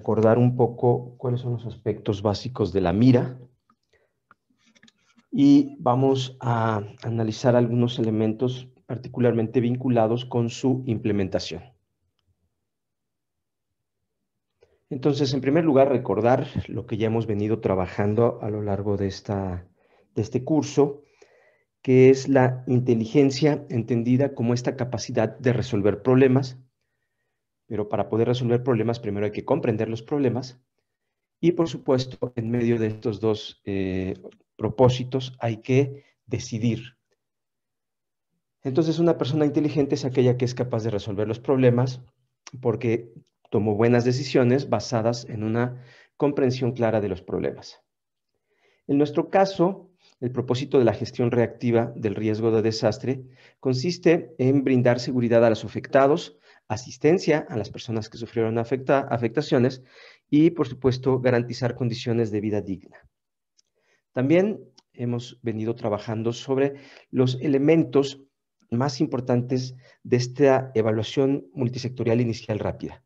recordar un poco cuáles son los aspectos básicos de la mira y vamos a analizar algunos elementos particularmente vinculados con su implementación. Entonces, en primer lugar, recordar lo que ya hemos venido trabajando a lo largo de, esta, de este curso, que es la inteligencia entendida como esta capacidad de resolver problemas pero para poder resolver problemas, primero hay que comprender los problemas. Y por supuesto, en medio de estos dos eh, propósitos hay que decidir. Entonces, una persona inteligente es aquella que es capaz de resolver los problemas porque tomó buenas decisiones basadas en una comprensión clara de los problemas. En nuestro caso, el propósito de la gestión reactiva del riesgo de desastre consiste en brindar seguridad a los afectados asistencia a las personas que sufrieron afectaciones y, por supuesto, garantizar condiciones de vida digna. También hemos venido trabajando sobre los elementos más importantes de esta evaluación multisectorial inicial rápida.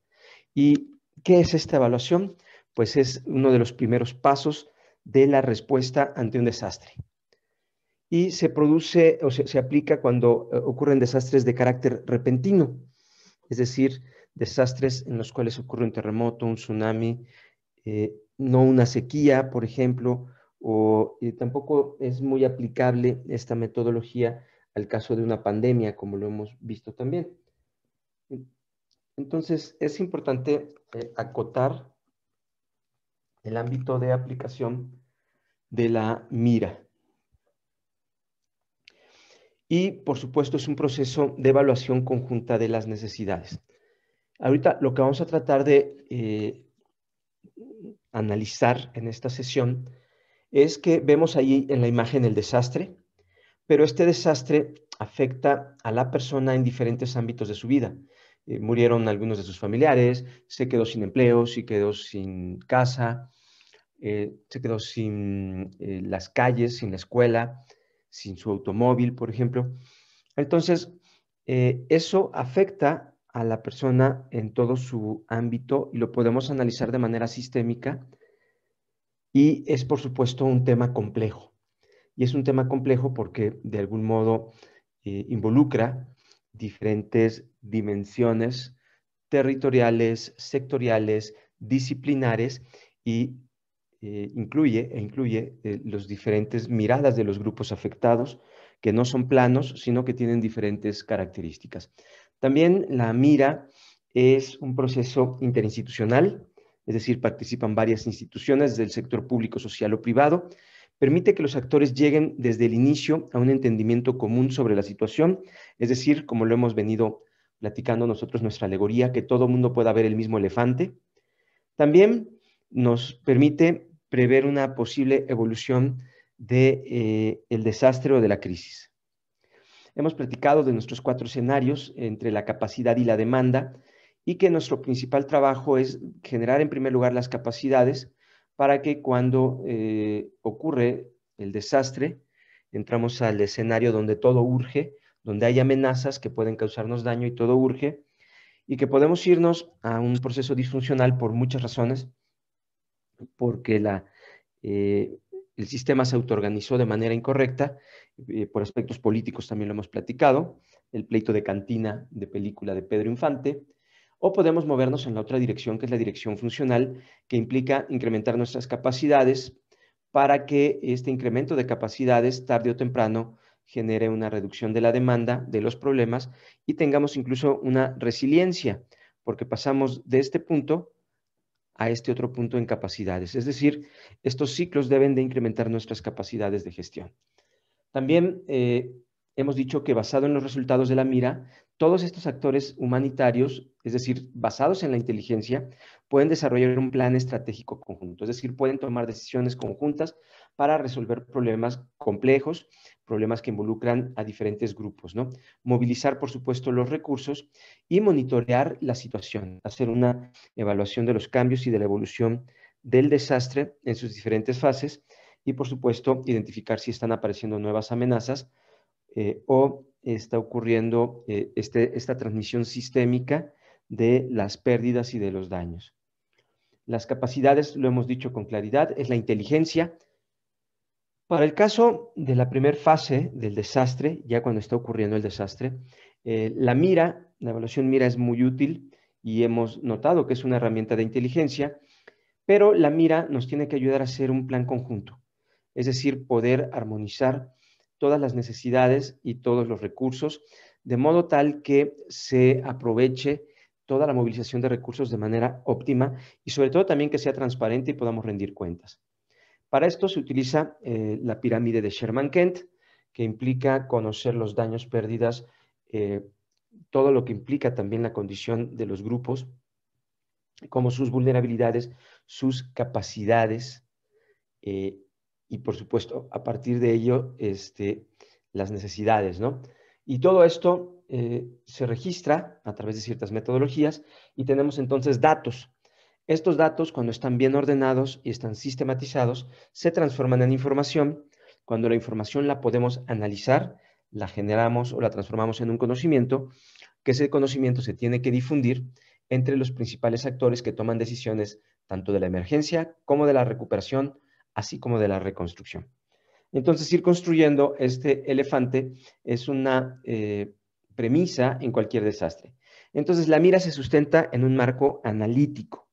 ¿Y qué es esta evaluación? Pues es uno de los primeros pasos de la respuesta ante un desastre. Y se produce o se aplica cuando eh, ocurren desastres de carácter repentino es decir, desastres en los cuales ocurre un terremoto, un tsunami, eh, no una sequía, por ejemplo, o eh, tampoco es muy aplicable esta metodología al caso de una pandemia, como lo hemos visto también. Entonces, es importante eh, acotar el ámbito de aplicación de la mira y, por supuesto, es un proceso de evaluación conjunta de las necesidades. Ahorita lo que vamos a tratar de eh, analizar en esta sesión es que vemos ahí en la imagen el desastre, pero este desastre afecta a la persona en diferentes ámbitos de su vida. Eh, murieron algunos de sus familiares, se quedó sin empleo, se quedó sin casa, eh, se quedó sin las calles, sin la escuela, sin su automóvil, por ejemplo. Entonces, eh, eso afecta a la persona en todo su ámbito y lo podemos analizar de manera sistémica y es, por supuesto, un tema complejo. Y es un tema complejo porque, de algún modo, eh, involucra diferentes dimensiones territoriales, sectoriales, disciplinares y eh, incluye, e incluye eh, los diferentes miradas de los grupos afectados, que no son planos, sino que tienen diferentes características. También la mira es un proceso interinstitucional, es decir, participan varias instituciones del sector público, social o privado, permite que los actores lleguen desde el inicio a un entendimiento común sobre la situación, es decir, como lo hemos venido platicando nosotros nuestra alegoría, que todo mundo pueda ver el mismo elefante. También nos permite prever una posible evolución del de, eh, desastre o de la crisis. Hemos platicado de nuestros cuatro escenarios entre la capacidad y la demanda y que nuestro principal trabajo es generar en primer lugar las capacidades para que cuando eh, ocurre el desastre, entramos al escenario donde todo urge, donde hay amenazas que pueden causarnos daño y todo urge, y que podemos irnos a un proceso disfuncional por muchas razones, porque eh, el sistema se autoorganizó de manera incorrecta, eh, por aspectos políticos también lo hemos platicado, el pleito de cantina de película de Pedro Infante, o podemos movernos en la otra dirección, que es la dirección funcional, que implica incrementar nuestras capacidades para que este incremento de capacidades tarde o temprano genere una reducción de la demanda, de los problemas y tengamos incluso una resiliencia, porque pasamos de este punto a este otro punto en capacidades. Es decir, estos ciclos deben de incrementar nuestras capacidades de gestión. También eh, hemos dicho que basado en los resultados de la mira, todos estos actores humanitarios, es decir, basados en la inteligencia, pueden desarrollar un plan estratégico conjunto, es decir, pueden tomar decisiones conjuntas para resolver problemas complejos problemas que involucran a diferentes grupos, Movilizar, por supuesto, los recursos y monitorear la situación, hacer una evaluación de los cambios y de la evolución del desastre en sus diferentes fases y, por supuesto, identificar si están apareciendo nuevas amenazas eh, o está ocurriendo eh, este, esta transmisión sistémica de las pérdidas y de los daños. Las capacidades, lo hemos dicho con claridad, es la inteligencia, para el caso de la primera fase del desastre, ya cuando está ocurriendo el desastre, eh, la mira, la evaluación mira es muy útil y hemos notado que es una herramienta de inteligencia, pero la mira nos tiene que ayudar a hacer un plan conjunto, es decir, poder armonizar todas las necesidades y todos los recursos, de modo tal que se aproveche toda la movilización de recursos de manera óptima y sobre todo también que sea transparente y podamos rendir cuentas. Para esto se utiliza eh, la pirámide de Sherman-Kent, que implica conocer los daños, pérdidas, eh, todo lo que implica también la condición de los grupos, como sus vulnerabilidades, sus capacidades eh, y, por supuesto, a partir de ello, este, las necesidades. ¿no? Y todo esto se registra a través de ciertas metodologías y tenemos entonces datos estos datos, cuando están bien ordenados y están sistematizados, se transforman en información. Cuando la información la podemos analizar, la generamos o la transformamos en un conocimiento, que ese conocimiento se tiene que difundir entre los principales actores que toman decisiones tanto de la emergencia como de la recuperación, así como de la reconstrucción. Entonces, ir construyendo este elefante es una eh, premisa en cualquier desastre. Entonces, la mira se sustenta en un marco analítico.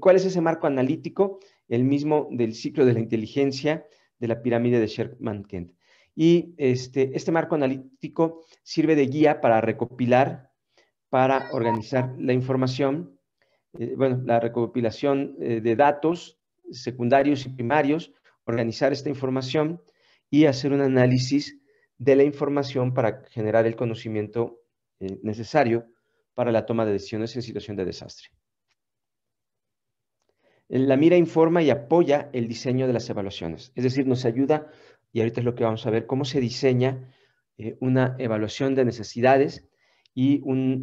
¿Cuál es ese marco analítico? El mismo del ciclo de la inteligencia de la pirámide de Sherman-Kent. Y este, este marco analítico sirve de guía para recopilar, para organizar la información, eh, bueno, la recopilación eh, de datos secundarios y primarios, organizar esta información y hacer un análisis de la información para generar el conocimiento eh, necesario para la toma de decisiones en situación de desastre. La mira informa y apoya el diseño de las evaluaciones, es decir, nos ayuda, y ahorita es lo que vamos a ver, cómo se diseña eh, una evaluación de necesidades y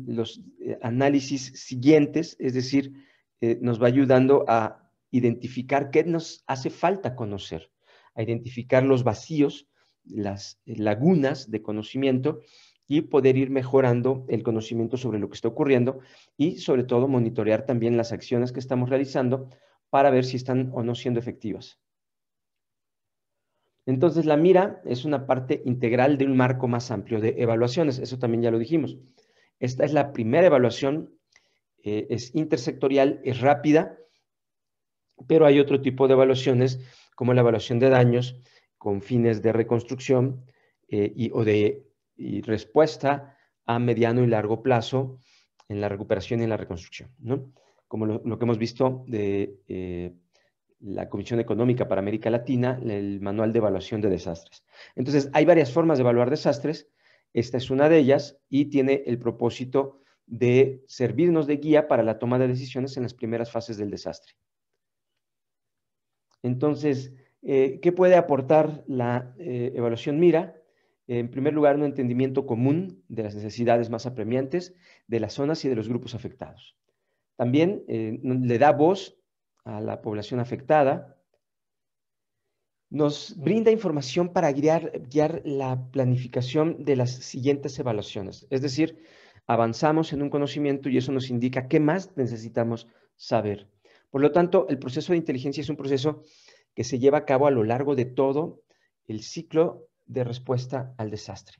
los eh, análisis siguientes, es decir, eh, nos va ayudando a identificar qué nos hace falta conocer, a identificar los vacíos, las lagunas de conocimiento y poder ir mejorando el conocimiento sobre lo que está ocurriendo y sobre todo monitorear también las acciones que estamos realizando para ver si están o no siendo efectivas. Entonces, la mira es una parte integral de un marco más amplio de evaluaciones, eso también ya lo dijimos. Esta es la primera evaluación, eh, es intersectorial, es rápida, pero hay otro tipo de evaluaciones, como la evaluación de daños con fines de reconstrucción eh, y, o de respuesta a mediano y largo plazo en la recuperación y en la reconstrucción. ¿no? como lo, que hemos visto de eh, la Comisión Económica para América Latina, el Manual de Evaluación de Desastres. Entonces, hay varias formas de evaluar desastres. Esta es una de ellas y tiene el propósito de servirnos de guía para la toma de decisiones en las primeras fases del desastre. Entonces, eh, ¿qué puede aportar la eh, evaluación MIRA? En primer lugar, un entendimiento común de las necesidades más apremiantes de las zonas y de los grupos afectados. También eh, le da voz a la población afectada, nos brinda información para guiar, la planificación de las siguientes evaluaciones. Es decir, avanzamos en un conocimiento y eso nos indica qué más necesitamos saber. Por lo tanto, el proceso de inteligencia es un proceso que se lleva a cabo a lo largo de todo el ciclo de respuesta al desastre.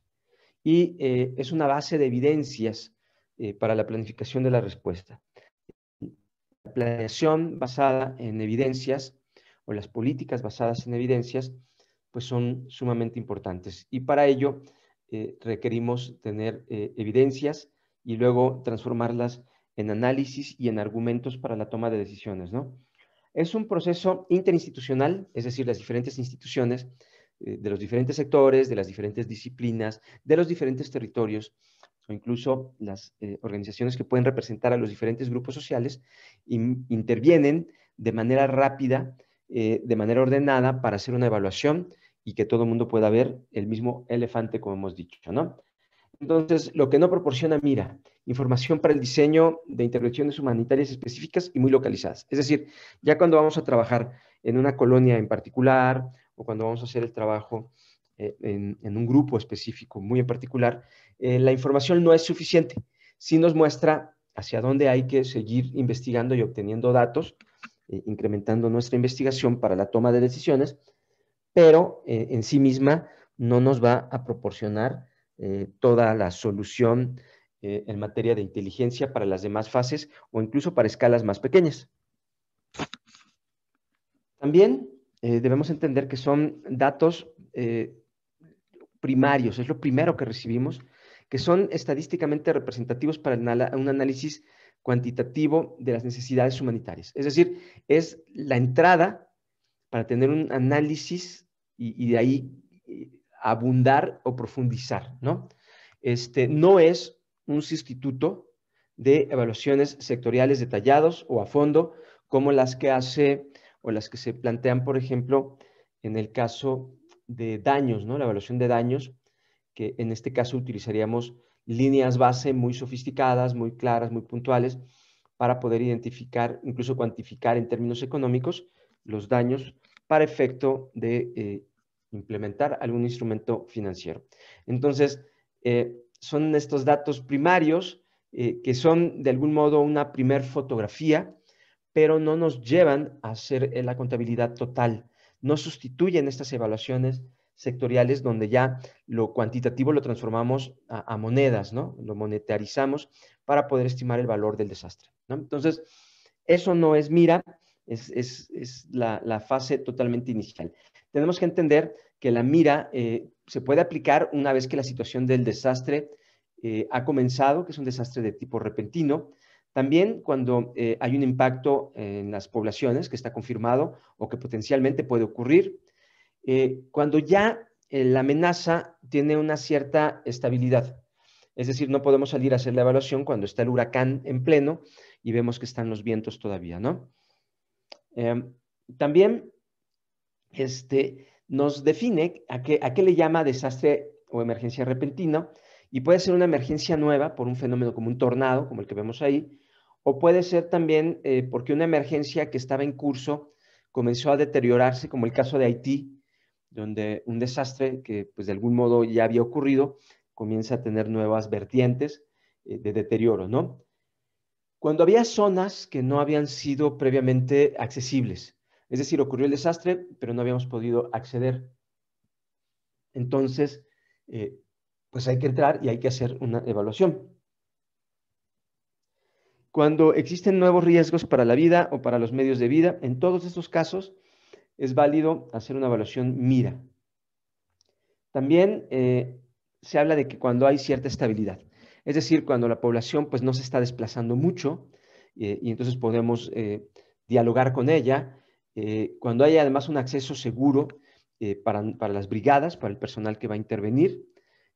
Y eh, es una base de evidencias eh, para la planificación de la respuesta. La planeación basada en evidencias o las políticas basadas en evidencias, pues son sumamente importantes. Y para ello eh, requerimos tener eh, evidencias y luego transformarlas en análisis y en argumentos para la toma de decisiones, ¿no? Es un proceso interinstitucional, es decir, las diferentes instituciones eh, de los diferentes sectores, de las diferentes disciplinas, de los diferentes territorios, o incluso las eh, organizaciones que pueden representar a los diferentes grupos sociales, intervienen de manera rápida, eh, de manera ordenada para hacer una evaluación y que todo el mundo pueda ver el mismo elefante, como hemos dicho, ¿no? Entonces, lo que no proporciona mira, información para el diseño de intervenciones humanitarias específicas y muy localizadas. Es decir, ya cuando vamos a trabajar en una colonia en particular o cuando vamos a hacer el trabajo eh, en, un grupo específico muy en particular, eh, la información no es suficiente. Sí nos muestra hacia dónde hay que seguir investigando y obteniendo datos, eh, incrementando nuestra investigación para la toma de decisiones, pero eh, en sí misma no nos va a proporcionar toda la solución en materia de inteligencia para las demás fases o incluso para escalas más pequeñas. También debemos entender que son datos primarios, es lo primero que recibimos que son estadísticamente representativos para un análisis cuantitativo de las necesidades humanitarias. Es decir, es la entrada para tener un análisis y, de ahí eh, abundar o profundizar, ¿no? Este, no es un sustituto de evaluaciones sectoriales detallados o a fondo, como las que hace o las que se plantean, por ejemplo, en el caso de daños, ¿no? La evaluación de daños que en este caso utilizaríamos líneas base muy sofisticadas, muy claras, muy puntuales, para poder identificar, incluso cuantificar en términos económicos, los daños para efecto de eh, implementar algún instrumento financiero. Entonces, eh, son estos datos primarios eh, que son de algún modo una primer fotografía, pero no nos llevan a hacer la contabilidad total. No sustituyen estas evaluaciones sectoriales donde ya lo cuantitativo lo transformamos a, monedas, ¿no? Lo monetarizamos para poder estimar el valor del desastre, Entonces, eso no es mira, es, la, fase totalmente inicial. Tenemos que entender que la mira eh, se puede aplicar una vez que la situación del desastre eh, ha comenzado, que es un desastre de tipo repentino. También cuando eh, hay un impacto en las poblaciones que está confirmado o que potencialmente puede ocurrir, eh, cuando ya eh, la amenaza tiene una cierta estabilidad. Es decir, no podemos salir a hacer la evaluación cuando está el huracán en pleno y vemos que están los vientos todavía, ¿no? Em, también este, nos define a qué, le llama desastre o emergencia repentina y puede ser una emergencia nueva por un fenómeno como un tornado, como el que vemos ahí, o puede ser también eh, porque una emergencia que estaba en curso comenzó a deteriorarse, como el caso de Haití, donde un desastre que pues, de algún modo ya había ocurrido comienza a tener nuevas vertientes eh, de deterioro, ¿no? Cuando había zonas que no habían sido previamente accesibles, es decir, ocurrió el desastre, pero no habíamos podido acceder. Entonces, eh, pues hay que entrar y hay que hacer una evaluación. Cuando existen nuevos riesgos para la vida o para los medios de vida, en todos estos casos, es válido hacer una evaluación mira. También eh, se habla de que cuando hay cierta estabilidad, es decir, cuando la población pues, no se está desplazando mucho eh, y entonces podemos eh, dialogar con ella, cuando hay además un acceso seguro para, las brigadas, para el personal que va a intervenir.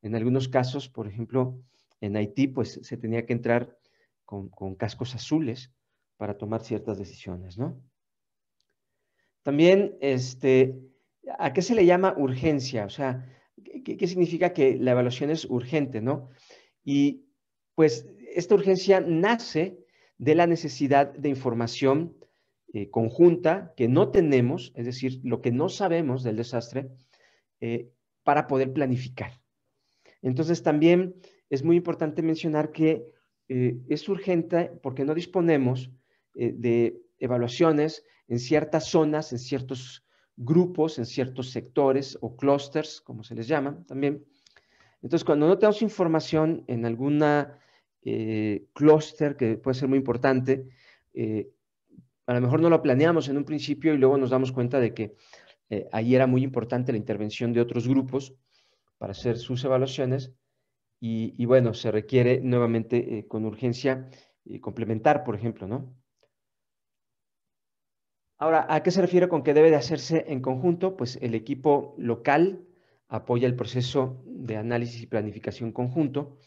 En algunos casos, por ejemplo, en Haití pues se tenía que entrar con, con, cascos azules para tomar ciertas decisiones, ¿no? También, este, ¿a qué se le llama urgencia? O sea, ¿qué, significa que la evaluación es urgente, no? Y pues esta urgencia nace de la necesidad de información eh, conjunta que no tenemos, es decir, lo que no sabemos del desastre, eh, para poder planificar. Entonces también es muy importante mencionar que eh, es urgente porque no disponemos de evaluaciones en ciertas zonas, en ciertos grupos, en ciertos sectores o clusters, como se les llama también. Entonces, cuando no tenemos información en alguna eh, clúster, que puede ser muy importante, eh, a lo mejor no lo planeamos en un principio y luego nos damos cuenta de que eh, ahí era muy importante la intervención de otros grupos para hacer sus evaluaciones y bueno, se requiere nuevamente con urgencia complementar, por ejemplo, ¿no? Ahora, ¿a qué se refiere con que debe de hacerse en conjunto? Pues el equipo local apoya el proceso de análisis y planificación conjunto.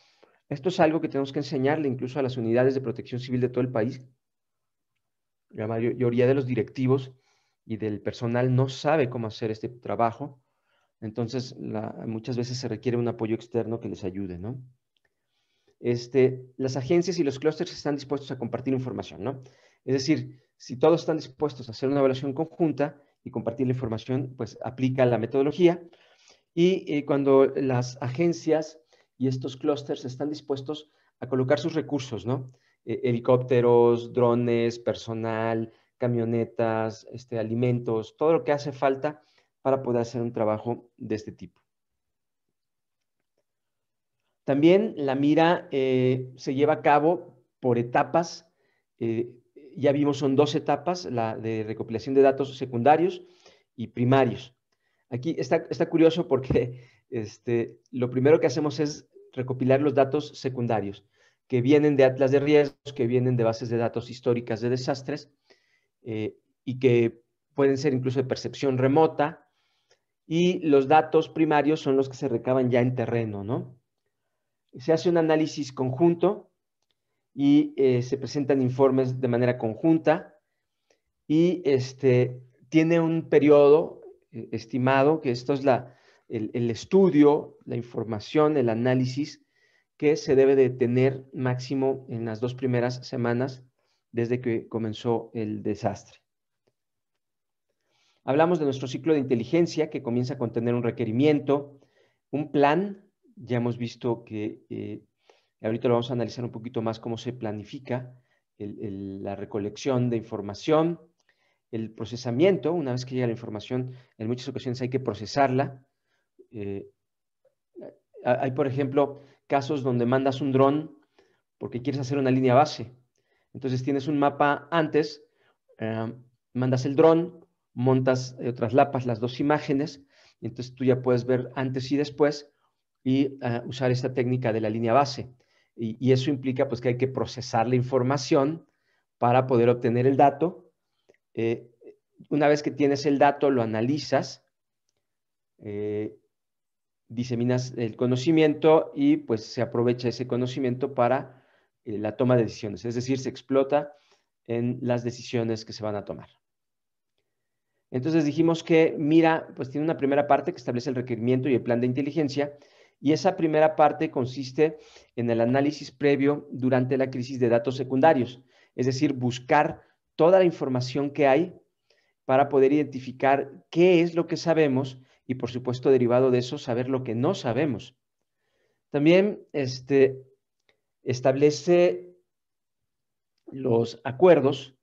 Esto es algo que tenemos que enseñarle incluso a las unidades de protección civil de todo el país. La mayoría de los directivos y del personal no sabe cómo hacer este trabajo. Entonces, muchas veces se requiere un apoyo externo que les ayude, ¿no? Este, las agencias y los clústeres están dispuestos a compartir información, ¿no? Es decir, si todos están dispuestos a hacer una evaluación conjunta y compartir la información, pues aplica la metodología. Y eh, cuando las agencias y estos clústeres están dispuestos a colocar sus recursos, ¿no? Eh, helicópteros, drones, personal, camionetas, este, alimentos, todo lo que hace falta para poder hacer un trabajo de este tipo. También la mira eh, se lleva a cabo por etapas ya vimos son dos etapas, la de recopilación de datos secundarios y primarios. Aquí está, está curioso porque este, lo primero que hacemos es recopilar los datos secundarios que vienen de atlas de riesgos, que vienen de bases de datos históricas de desastres eh, y que pueden ser incluso de percepción remota. Y los datos primarios son los que se recaban ya en terreno, ¿no? Se hace un análisis conjunto y eh, se presentan informes de manera conjunta y este, tiene un periodo eh, estimado, que esto es la, el, estudio, la información, el análisis que se debe de tener máximo en las dos primeras semanas desde que comenzó el desastre. Hablamos de nuestro ciclo de inteligencia que comienza con tener un requerimiento, un plan, ya hemos visto que eh, ahorita lo vamos a analizar un poquito más cómo se planifica la recolección de información, el procesamiento, una vez que llega la información, en muchas ocasiones hay que procesarla. Eh, hay, por ejemplo, casos donde mandas un dron porque quieres hacer una línea base. Entonces tienes un mapa antes, eh, mandas el dron, montas otras eh, lapas, las dos imágenes, y entonces tú ya puedes ver antes y después y usar esta técnica de la línea base y, eso implica pues que hay que procesar la información para poder obtener el dato. Eh, una vez que tienes el dato, lo analizas, eh, diseminas el conocimiento y pues se aprovecha ese conocimiento para eh, la toma de decisiones, es decir, se explota en las decisiones que se van a tomar. Entonces dijimos que Mira, pues tiene una primera parte que establece el requerimiento y el plan de inteligencia y esa primera parte consiste en el análisis previo durante la crisis de datos secundarios, es decir, buscar toda la información que hay para poder identificar qué es lo que sabemos y, por supuesto, derivado de eso, saber lo que no sabemos. También este, establece los acuerdos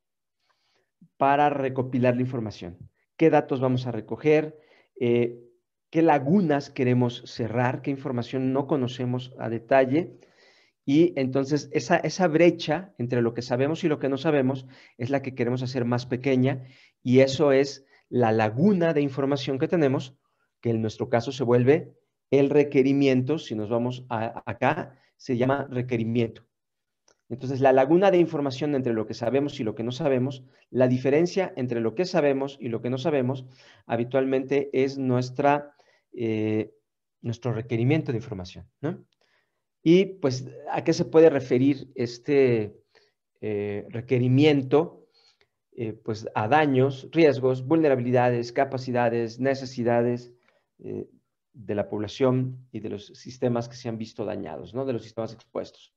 para recopilar la información. ¿Qué datos vamos a recoger? Eh, qué lagunas queremos cerrar, qué información no conocemos a detalle. Y entonces esa, esa brecha entre lo que sabemos y lo que no sabemos es la que queremos hacer más pequeña y eso es la laguna de información que tenemos, que en nuestro caso se vuelve el requerimiento, si nos vamos acá, se llama requerimiento. Entonces, la laguna de información entre lo que sabemos y lo que no sabemos, la diferencia entre lo que sabemos y lo que no sabemos, habitualmente es nuestra eh, nuestro requerimiento de información. ¿no? Y pues, ¿a qué se puede referir este eh, requerimiento? Eh, pues a daños, riesgos, vulnerabilidades, capacidades, necesidades de la población y de los sistemas que se han visto dañados, ¿no? de los sistemas expuestos.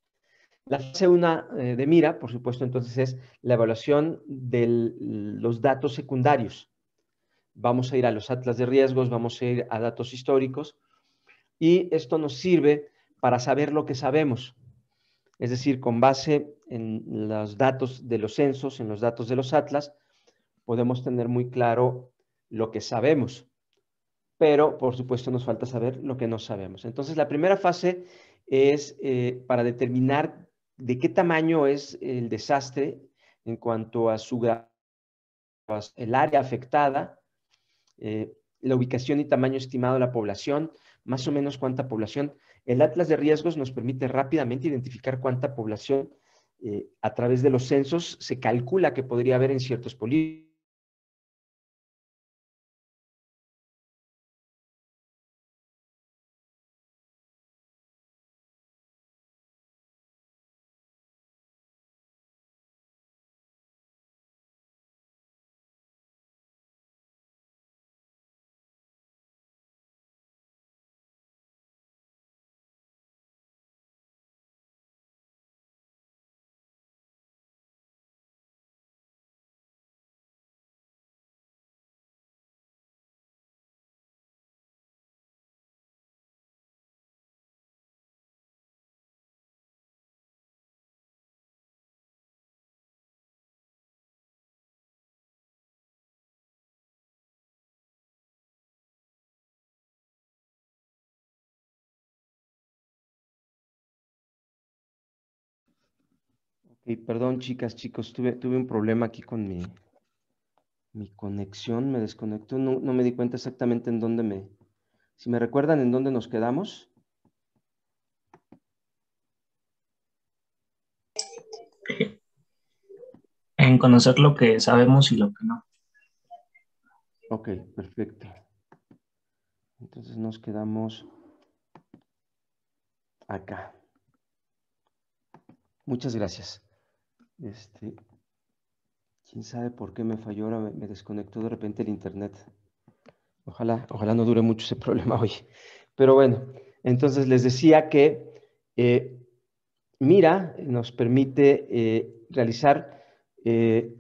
La fase 1 de mira, por supuesto, entonces es la evaluación de los datos secundarios, vamos a ir a los atlas de riesgos, vamos a ir a datos históricos y esto nos sirve para saber lo que sabemos. Es decir, con base en los datos de los censos, en los datos de los atlas, podemos tener muy claro lo que sabemos, pero por supuesto nos falta saber lo que no sabemos. Entonces, la primera fase es eh, para determinar de qué tamaño es el desastre en cuanto a su el área afectada, eh, la ubicación y tamaño estimado de la población, más o menos cuánta población. El atlas de riesgos nos permite rápidamente identificar cuánta población eh, a través de los censos se calcula que podría haber en ciertos polígonos perdón, chicas, chicos, tuve, tuve un problema aquí con mi, mi conexión, me desconectó, no, no, me di cuenta exactamente en dónde me... Si me recuerdan en dónde nos quedamos. En conocer lo que sabemos y lo que no. Ok, perfecto. Entonces nos quedamos acá. Muchas gracias. Este, quién sabe por qué me falló ahora, me, desconectó de repente el internet. Ojalá, ojalá no dure mucho ese problema hoy. Pero bueno, entonces les decía que eh, Mira nos permite eh, realizar eh,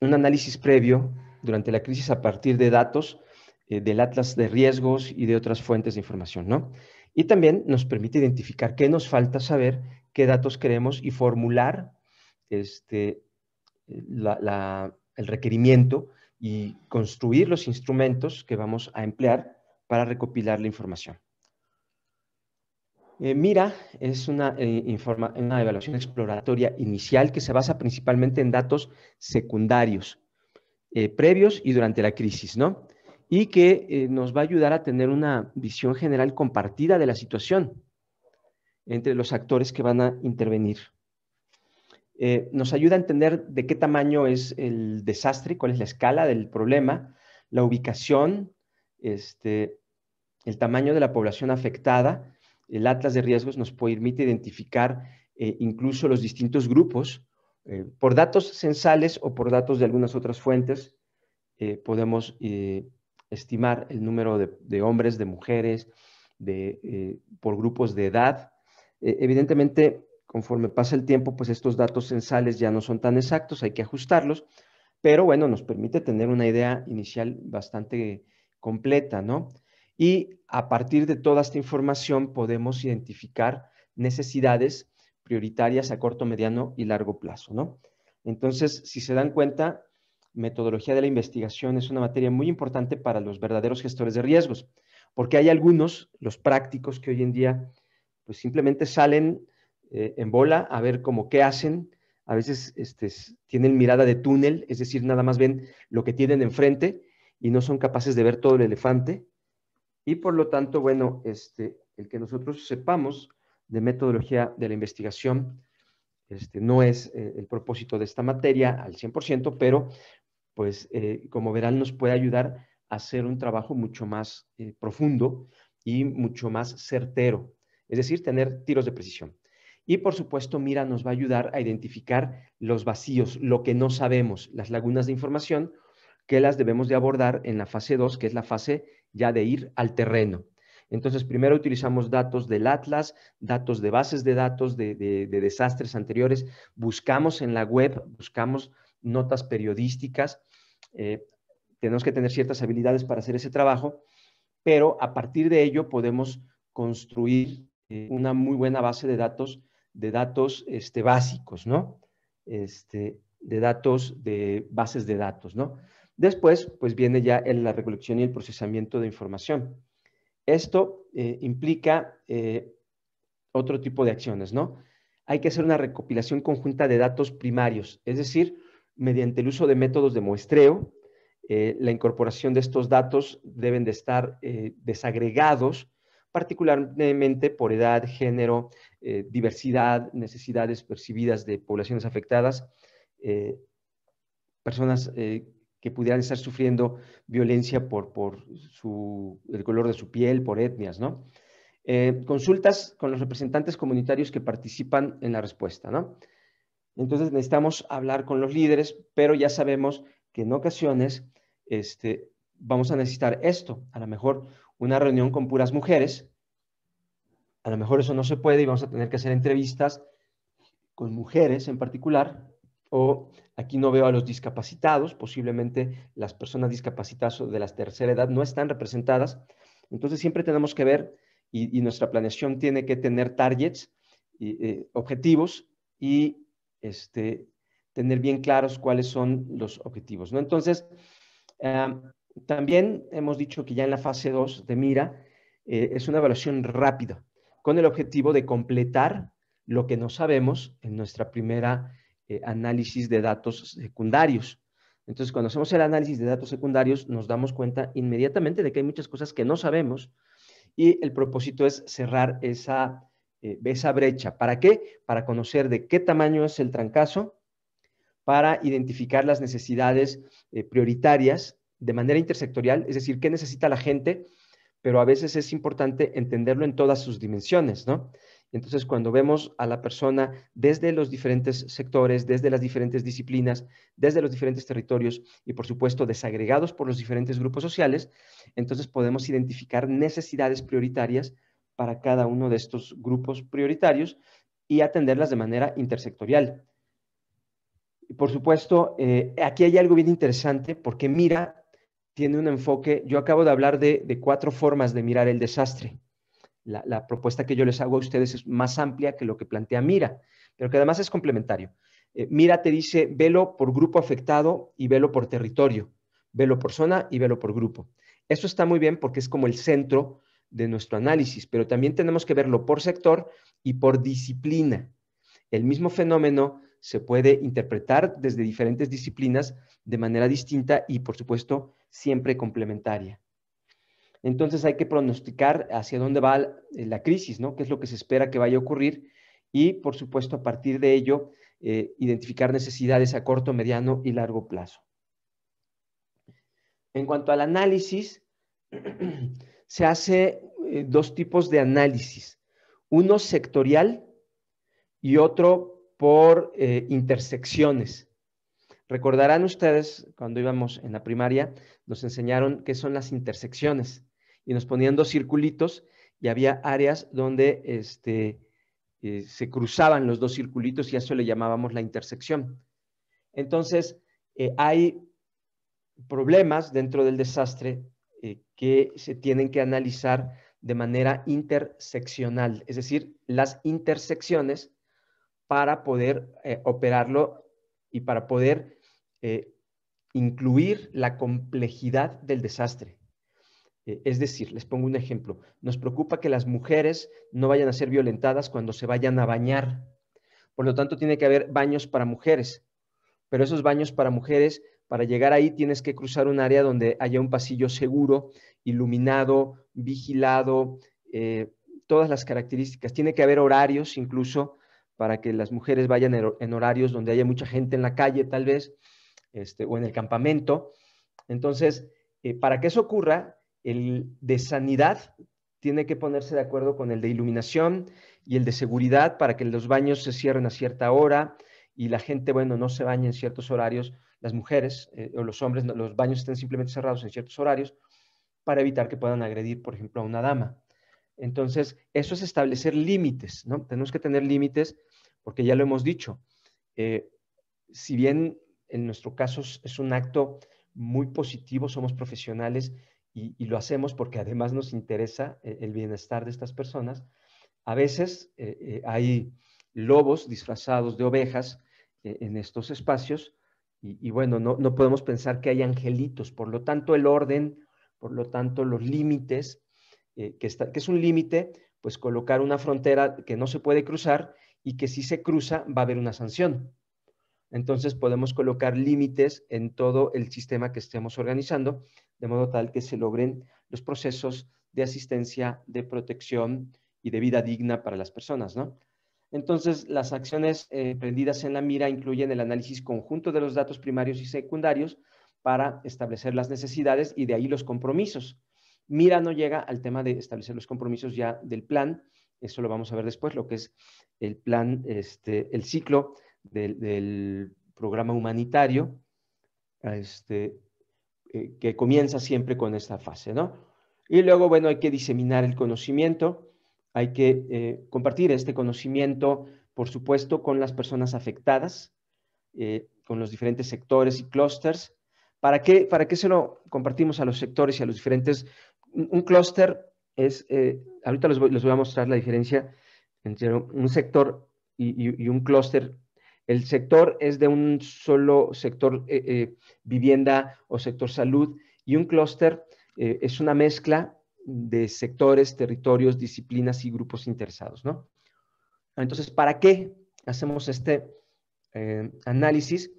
un análisis previo durante la crisis a partir de datos del Atlas de Riesgos y de otras fuentes de información, ¿no? Y también nos permite identificar qué nos falta saber, qué datos queremos y formular este, el requerimiento y construir los instrumentos que vamos a emplear para recopilar la información. Eh, MIRA es una, eh, una evaluación exploratoria inicial que se basa principalmente en datos secundarios, eh, previos y durante la crisis, ¿no? Y que nos va a ayudar a tener una visión general compartida de la situación entre los actores que van a intervenir. Eh, nos ayuda a entender de qué tamaño es el desastre, cuál es la escala del problema, la ubicación, este, el tamaño de la población afectada. El atlas de riesgos nos permite identificar eh, incluso los distintos grupos. Eh, por datos censales o por datos de algunas otras fuentes, podemos estimar el número de, hombres, de mujeres, de, por grupos de edad. E, evidentemente, Conforme pasa el tiempo, pues estos datos censales ya no son tan exactos, hay que ajustarlos, pero bueno, nos permite tener una idea inicial bastante completa, ¿no? Y a partir de toda esta información podemos identificar necesidades prioritarias a corto, mediano y largo plazo, ¿no? Entonces, si se dan cuenta, metodología de la investigación es una materia muy importante para los verdaderos gestores de riesgos, porque hay algunos, los prácticos, que hoy en día pues simplemente salen eh, en bola a ver cómo qué hacen. A veces este, tienen mirada de túnel, es decir, nada más ven lo que tienen enfrente y no son capaces de ver todo el elefante. Y por lo tanto, bueno, este, el que nosotros sepamos de metodología de la investigación este, no es eh, el propósito de esta materia al 100%, pero pues eh, como verán nos puede ayudar a hacer un trabajo mucho más profundo y mucho más certero, es decir, tener tiros de precisión. Y por supuesto, Mira nos va a ayudar a identificar los vacíos, lo que no sabemos, las lagunas de información que las debemos de abordar en la fase 2, que es la fase ya de ir al terreno. Entonces, primero utilizamos datos del Atlas, datos de bases de datos de, desastres anteriores, buscamos en la web, buscamos notas periodísticas, eh, tenemos que tener ciertas habilidades para hacer ese trabajo, pero a partir de ello podemos construir eh, una muy buena base de datos de datos este, básicos, ¿no? Este, de datos, de bases de datos, ¿no? Después, pues viene ya la recolección y el procesamiento de información. Esto eh, implica eh, otro tipo de acciones, ¿no? Hay que hacer una recopilación conjunta de datos primarios, es decir, mediante el uso de métodos de muestreo, eh, la incorporación de estos datos deben de estar desagregados particularmente por edad, género, eh, diversidad, necesidades percibidas de poblaciones afectadas, eh, personas eh, que pudieran estar sufriendo violencia por, el color de su piel, por etnias, ¿no? consultas con los representantes comunitarios que participan en la respuesta, ¿no? Entonces necesitamos hablar con los líderes, pero ya sabemos que en ocasiones este, vamos a necesitar esto, a lo mejor una reunión con puras mujeres. A lo mejor eso no se puede y vamos a tener que hacer entrevistas con mujeres en particular. O aquí no veo a los discapacitados, posiblemente las personas discapacitadas o de la tercera edad no están representadas. Entonces siempre tenemos que ver y, nuestra planeación tiene que tener targets, y, eh, objetivos y este, tener bien claros cuáles son los objetivos. ¿no? Entonces, eh, también hemos dicho que ya en la fase 2 de mira eh, es una evaluación rápida, con el objetivo de completar lo que no sabemos en nuestra primera eh, análisis de datos secundarios. Entonces, cuando hacemos el análisis de datos secundarios, nos damos cuenta inmediatamente de que hay muchas cosas que no sabemos y el propósito es cerrar esa, eh, esa brecha. ¿Para qué? Para conocer de qué tamaño es el trancazo, para identificar las necesidades prioritarias de manera intersectorial, es decir, qué necesita la gente, pero a veces es importante entenderlo en todas sus dimensiones, ¿no? Entonces, cuando vemos a la persona desde los diferentes sectores, desde las diferentes disciplinas, desde los diferentes territorios y, por supuesto, desagregados por los diferentes grupos sociales, entonces podemos identificar necesidades prioritarias para cada uno de estos grupos prioritarios y atenderlas de manera intersectorial. Y por supuesto, eh, aquí hay algo bien interesante porque mira tiene un enfoque, yo acabo de hablar de, cuatro formas de mirar el desastre. La, propuesta que yo les hago a ustedes es más amplia que lo que plantea Mira, pero que además es complementario. Eh, Mira te dice, velo por grupo afectado y velo por territorio, velo por zona y velo por grupo. Eso está muy bien porque es como el centro de nuestro análisis, pero también tenemos que verlo por sector y por disciplina. El mismo fenómeno se puede interpretar desde diferentes disciplinas de manera distinta y, por supuesto, siempre complementaria. Entonces hay que pronosticar hacia dónde va eh, la crisis, ¿no? ¿Qué es lo que se espera que vaya a ocurrir? Y, por supuesto, a partir de ello, eh, identificar necesidades a corto, mediano y largo plazo. En cuanto al análisis, se hace eh, dos tipos de análisis, uno sectorial y otro por eh, intersecciones. Recordarán ustedes, cuando íbamos en la primaria, nos enseñaron qué son las intersecciones y nos ponían dos circulitos y había áreas donde este, eh, se cruzaban los dos circulitos y a eso le llamábamos la intersección. Entonces, eh, hay problemas dentro del desastre que se tienen que analizar de manera interseccional, es decir, las intersecciones para poder eh, operarlo y para poder eh, incluir la complejidad del desastre. Eh, es decir, les pongo un ejemplo, nos preocupa que las mujeres no vayan a ser violentadas cuando se vayan a bañar. Por lo tanto, tiene que haber baños para mujeres, pero esos baños para mujeres, para llegar ahí tienes que cruzar un área donde haya un pasillo seguro, iluminado, vigilado, todas las características. Tiene que haber horarios incluso para que las mujeres vayan en horarios donde haya mucha gente en la calle tal vez, este, o en el campamento. Entonces, eh, para que eso ocurra, el de sanidad tiene que ponerse de acuerdo con el de iluminación y el de seguridad para que los baños se cierren a cierta hora y la gente, bueno, no se bañe en ciertos horarios, las mujeres eh, o los hombres, los baños estén simplemente cerrados en ciertos horarios para evitar que puedan agredir, por ejemplo, a una dama. Entonces, eso es establecer límites, ¿no? Tenemos que tener límites porque ya lo hemos dicho, eh, si bien en nuestro caso es un acto muy positivo, somos profesionales y, lo hacemos porque además nos interesa eh, el bienestar de estas personas, a veces eh, hay lobos disfrazados de ovejas en estos espacios y, bueno, no, podemos pensar que hay angelitos, por lo tanto el orden, por lo tanto los límites, que, que es un límite, pues colocar una frontera que no se puede cruzar y que si se cruza va a haber una sanción. Entonces podemos colocar límites en todo el sistema que estemos organizando, de modo tal que se logren los procesos de asistencia, de protección y de vida digna para las personas, ¿no? Entonces, las acciones emprendidas eh, en la mira incluyen el análisis conjunto de los datos primarios y secundarios para establecer las necesidades y de ahí los compromisos. Mira no llega al tema de establecer los compromisos ya del plan, eso lo vamos a ver después, lo que es el plan, este, el ciclo del, programa humanitario, este, eh, que comienza siempre con esta fase, ¿no? Y luego, bueno, hay que diseminar el conocimiento, hay que eh, compartir este conocimiento, por supuesto, con las personas afectadas, eh, con los diferentes sectores y clústeres. ¿Para qué, ¿Para qué se lo compartimos a los sectores y a los diferentes? Un, un es, eh, ahorita les voy, a mostrar la diferencia entre un sector y, un clúster. El sector es de un solo sector eh, eh, vivienda o sector salud y un clúster es una mezcla de sectores, territorios, disciplinas y grupos interesados. Entonces, ¿para qué hacemos este análisis?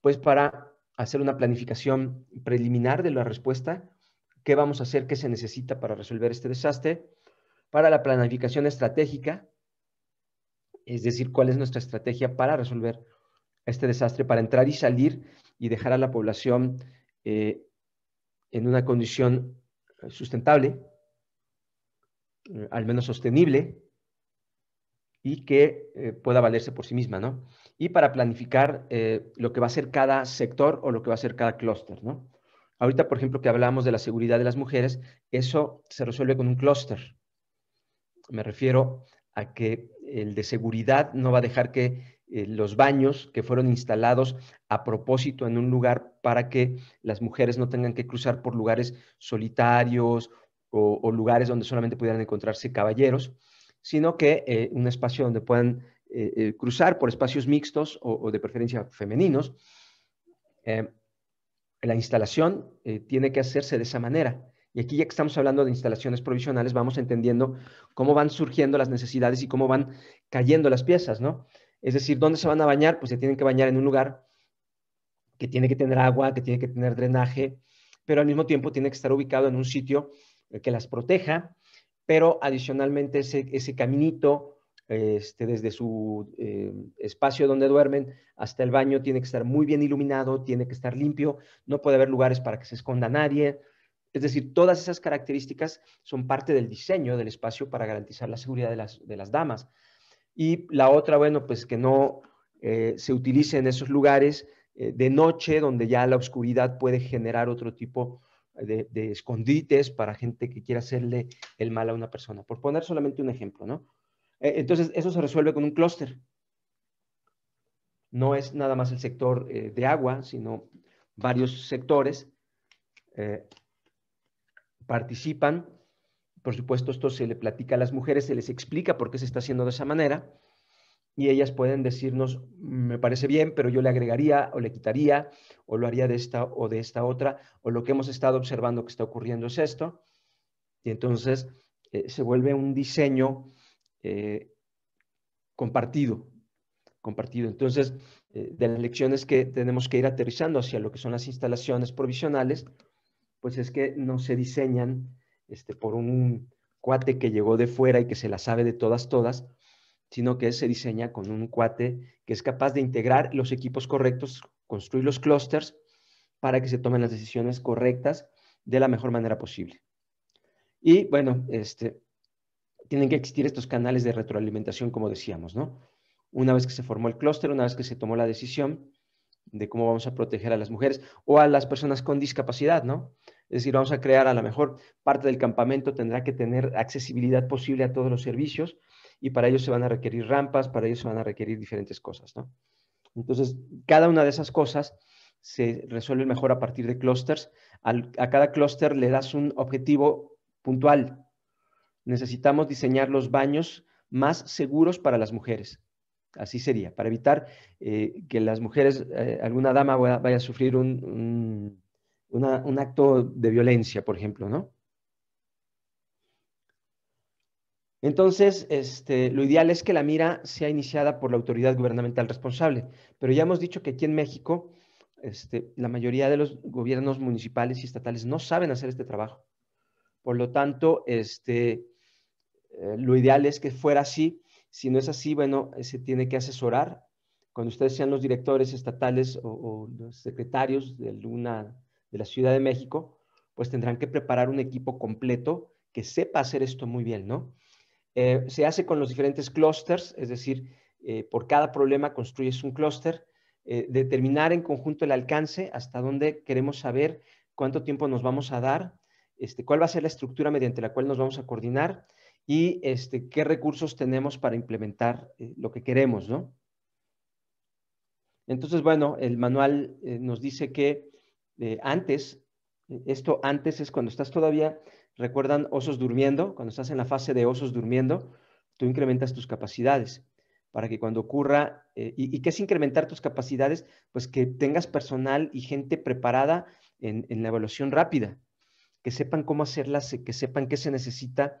Pues para hacer una planificación preliminar de la respuesta, qué vamos a hacer, qué se necesita para resolver este desastre, para la planificación estratégica, es decir, cuál es nuestra estrategia para resolver este desastre, para entrar y salir y dejar a la población eh, en una condición eh, sustentable, eh, al menos sostenible, y que pueda valerse por sí misma, ¿no? Y para planificar lo que va a ser cada sector o lo que va a ser cada clúster, ¿no? Ahorita, por ejemplo, que hablamos de la seguridad de las mujeres, eso se resuelve con un clúster. Me refiero a que el de seguridad no va a dejar que eh, los baños que fueron instalados a propósito en un lugar para que las mujeres no tengan que cruzar por lugares solitarios o, lugares donde solamente pudieran encontrarse caballeros, sino que eh, un espacio donde puedan eh, cruzar por espacios mixtos o, de preferencia femeninos. Eh, la instalación eh, tiene que hacerse de esa manera. Y aquí ya que estamos hablando de instalaciones provisionales, vamos entendiendo cómo van surgiendo las necesidades y cómo van cayendo las piezas, ¿no? Es decir, ¿dónde se van a bañar? Pues se tienen que bañar en un lugar que tiene que tener agua, que tiene que tener drenaje, pero al mismo tiempo tiene que estar ubicado en un sitio eh, que las proteja, pero adicionalmente ese caminito este, desde su eh, espacio donde duermen hasta el baño, tiene que estar muy bien iluminado, tiene que estar limpio, no puede haber lugares para que se esconda nadie. Es decir, todas esas características son parte del diseño del espacio para garantizar la seguridad de las, damas. Y la otra, bueno, pues que no eh, se utilice en esos lugares eh, de noche, donde ya la oscuridad puede generar otro tipo de, escondites para gente que quiera hacerle el mal a una persona, por poner solamente un ejemplo, ¿no? Eh, entonces, eso se resuelve con un clúster. No es nada más el sector eh, de agua, sino varios sectores eh, participan. Por supuesto, esto se le platica a las mujeres, se les explica por qué se está haciendo de esa manera. Y ellas pueden decirnos, me parece bien, pero yo le agregaría o le quitaría, o lo haría de esta o de esta otra, o lo que hemos estado observando que está ocurriendo es esto. Y entonces se vuelve un diseño eh, compartido, compartido. Entonces, eh, de las lecciones que tenemos que ir aterrizando hacia lo que son las instalaciones provisionales, pues es que no se diseñan este, por un cuate que llegó de fuera y que se la sabe de todas, todas, sino que se diseña con un cuate que es capaz de integrar los equipos correctos, construir los clústeres para que se tomen las decisiones correctas de la mejor manera posible. Y bueno, este, tienen que existir estos canales de retroalimentación, como decíamos, ¿no? Una vez que se formó el clúster, una vez que se tomó la decisión de cómo vamos a proteger a las mujeres o a las personas con discapacidad, ¿no? Es decir, vamos a crear a lo mejor parte del campamento tendrá que tener accesibilidad posible a todos los servicios y para ello se van a requerir rampas, para ello se van a requerir diferentes cosas, ¿no? Entonces, cada una de esas cosas se resuelve mejor a partir de clústeres. A cada clúster le das un objetivo puntual, necesitamos diseñar los baños más seguros para las mujeres. Así sería, para evitar eh, que las mujeres, eh, alguna dama vaya, a sufrir un, un, acto de violencia, por ejemplo, ¿no? Entonces, este, lo ideal es que la mira sea iniciada por la autoridad gubernamental responsable. Pero ya hemos dicho que aquí en México, este, la mayoría de los gobiernos municipales y estatales no saben hacer este trabajo. Por lo tanto, este, eh, lo ideal es que fuera así. Si no es así, bueno, eh, se tiene que asesorar. Cuando ustedes sean los directores estatales o, los secretarios de de la Ciudad de México, pues tendrán que preparar un equipo completo que sepa hacer esto muy bien, ¿no? Eh, se hace con los diferentes clústeres, es decir, por cada problema construyes un clúster, determinar en conjunto el alcance, hasta dónde queremos saber cuánto tiempo nos vamos a dar, este, cuál va a ser la estructura mediante la cual nos vamos a coordinar, y este, qué recursos tenemos para implementar eh, lo que queremos, ¿no? Entonces, bueno, el manual eh, nos dice que eh, antes, esto antes es cuando estás todavía, recuerdan osos durmiendo, cuando estás en la fase de osos durmiendo, tú incrementas tus capacidades para que cuando ocurra, y, y qué es incrementar tus capacidades, pues que tengas personal y gente preparada en, en la evaluación rápida, que sepan cómo hacerlas, que sepan qué se necesita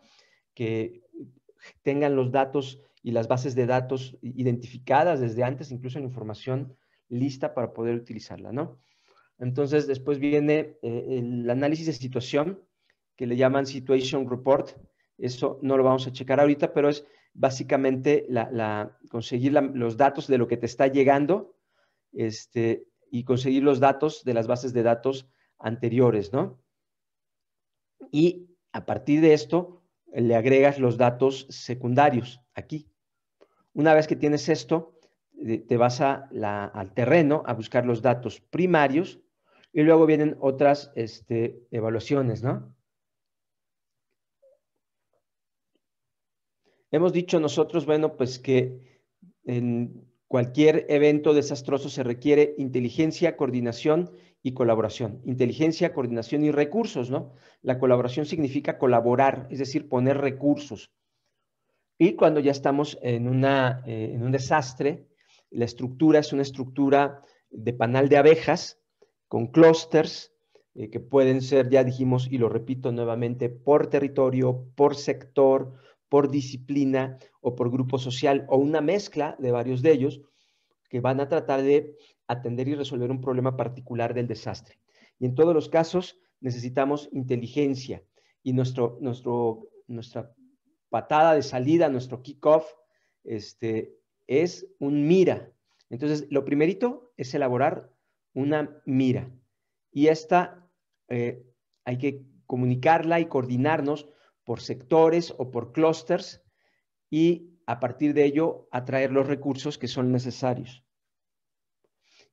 que tengan los datos y las bases de datos identificadas desde antes, incluso en información lista para poder utilizarla, ¿no? Entonces, después viene eh, el análisis de situación, que le llaman Situation Report. Eso no lo vamos a checar ahorita, pero es básicamente la, conseguir los datos de lo que te está llegando este, y conseguir los datos de las bases de datos anteriores, ¿no? Y a partir de esto, le agregas los datos secundarios aquí. Una vez que tienes esto, eh, te vas al terreno a buscar los datos primarios y luego vienen otras este, evaluaciones, ¿no? Hemos dicho nosotros, bueno, pues que en cualquier evento desastroso se requiere inteligencia, coordinación y colaboración. Inteligencia, coordinación y recursos, ¿no? La colaboración significa colaborar, es decir, poner recursos. Y cuando ya estamos en, una, eh, en un desastre, la estructura es una estructura de panal de abejas con clústeres eh, que pueden ser, ya dijimos y lo repito nuevamente, por territorio, por sector, por disciplina o por grupo social o una mezcla de varios de ellos que van a tratar de atender y resolver un problema particular del desastre. Y en todos los casos necesitamos inteligencia y nuestro, nuestra patada de salida, nuestro kickoff, este, es un mira. Entonces, lo primerito es elaborar una mira. Y esta eh, hay que comunicarla y coordinarnos por sectores o por clústeres y a partir de ello atraer los recursos que son necesarios.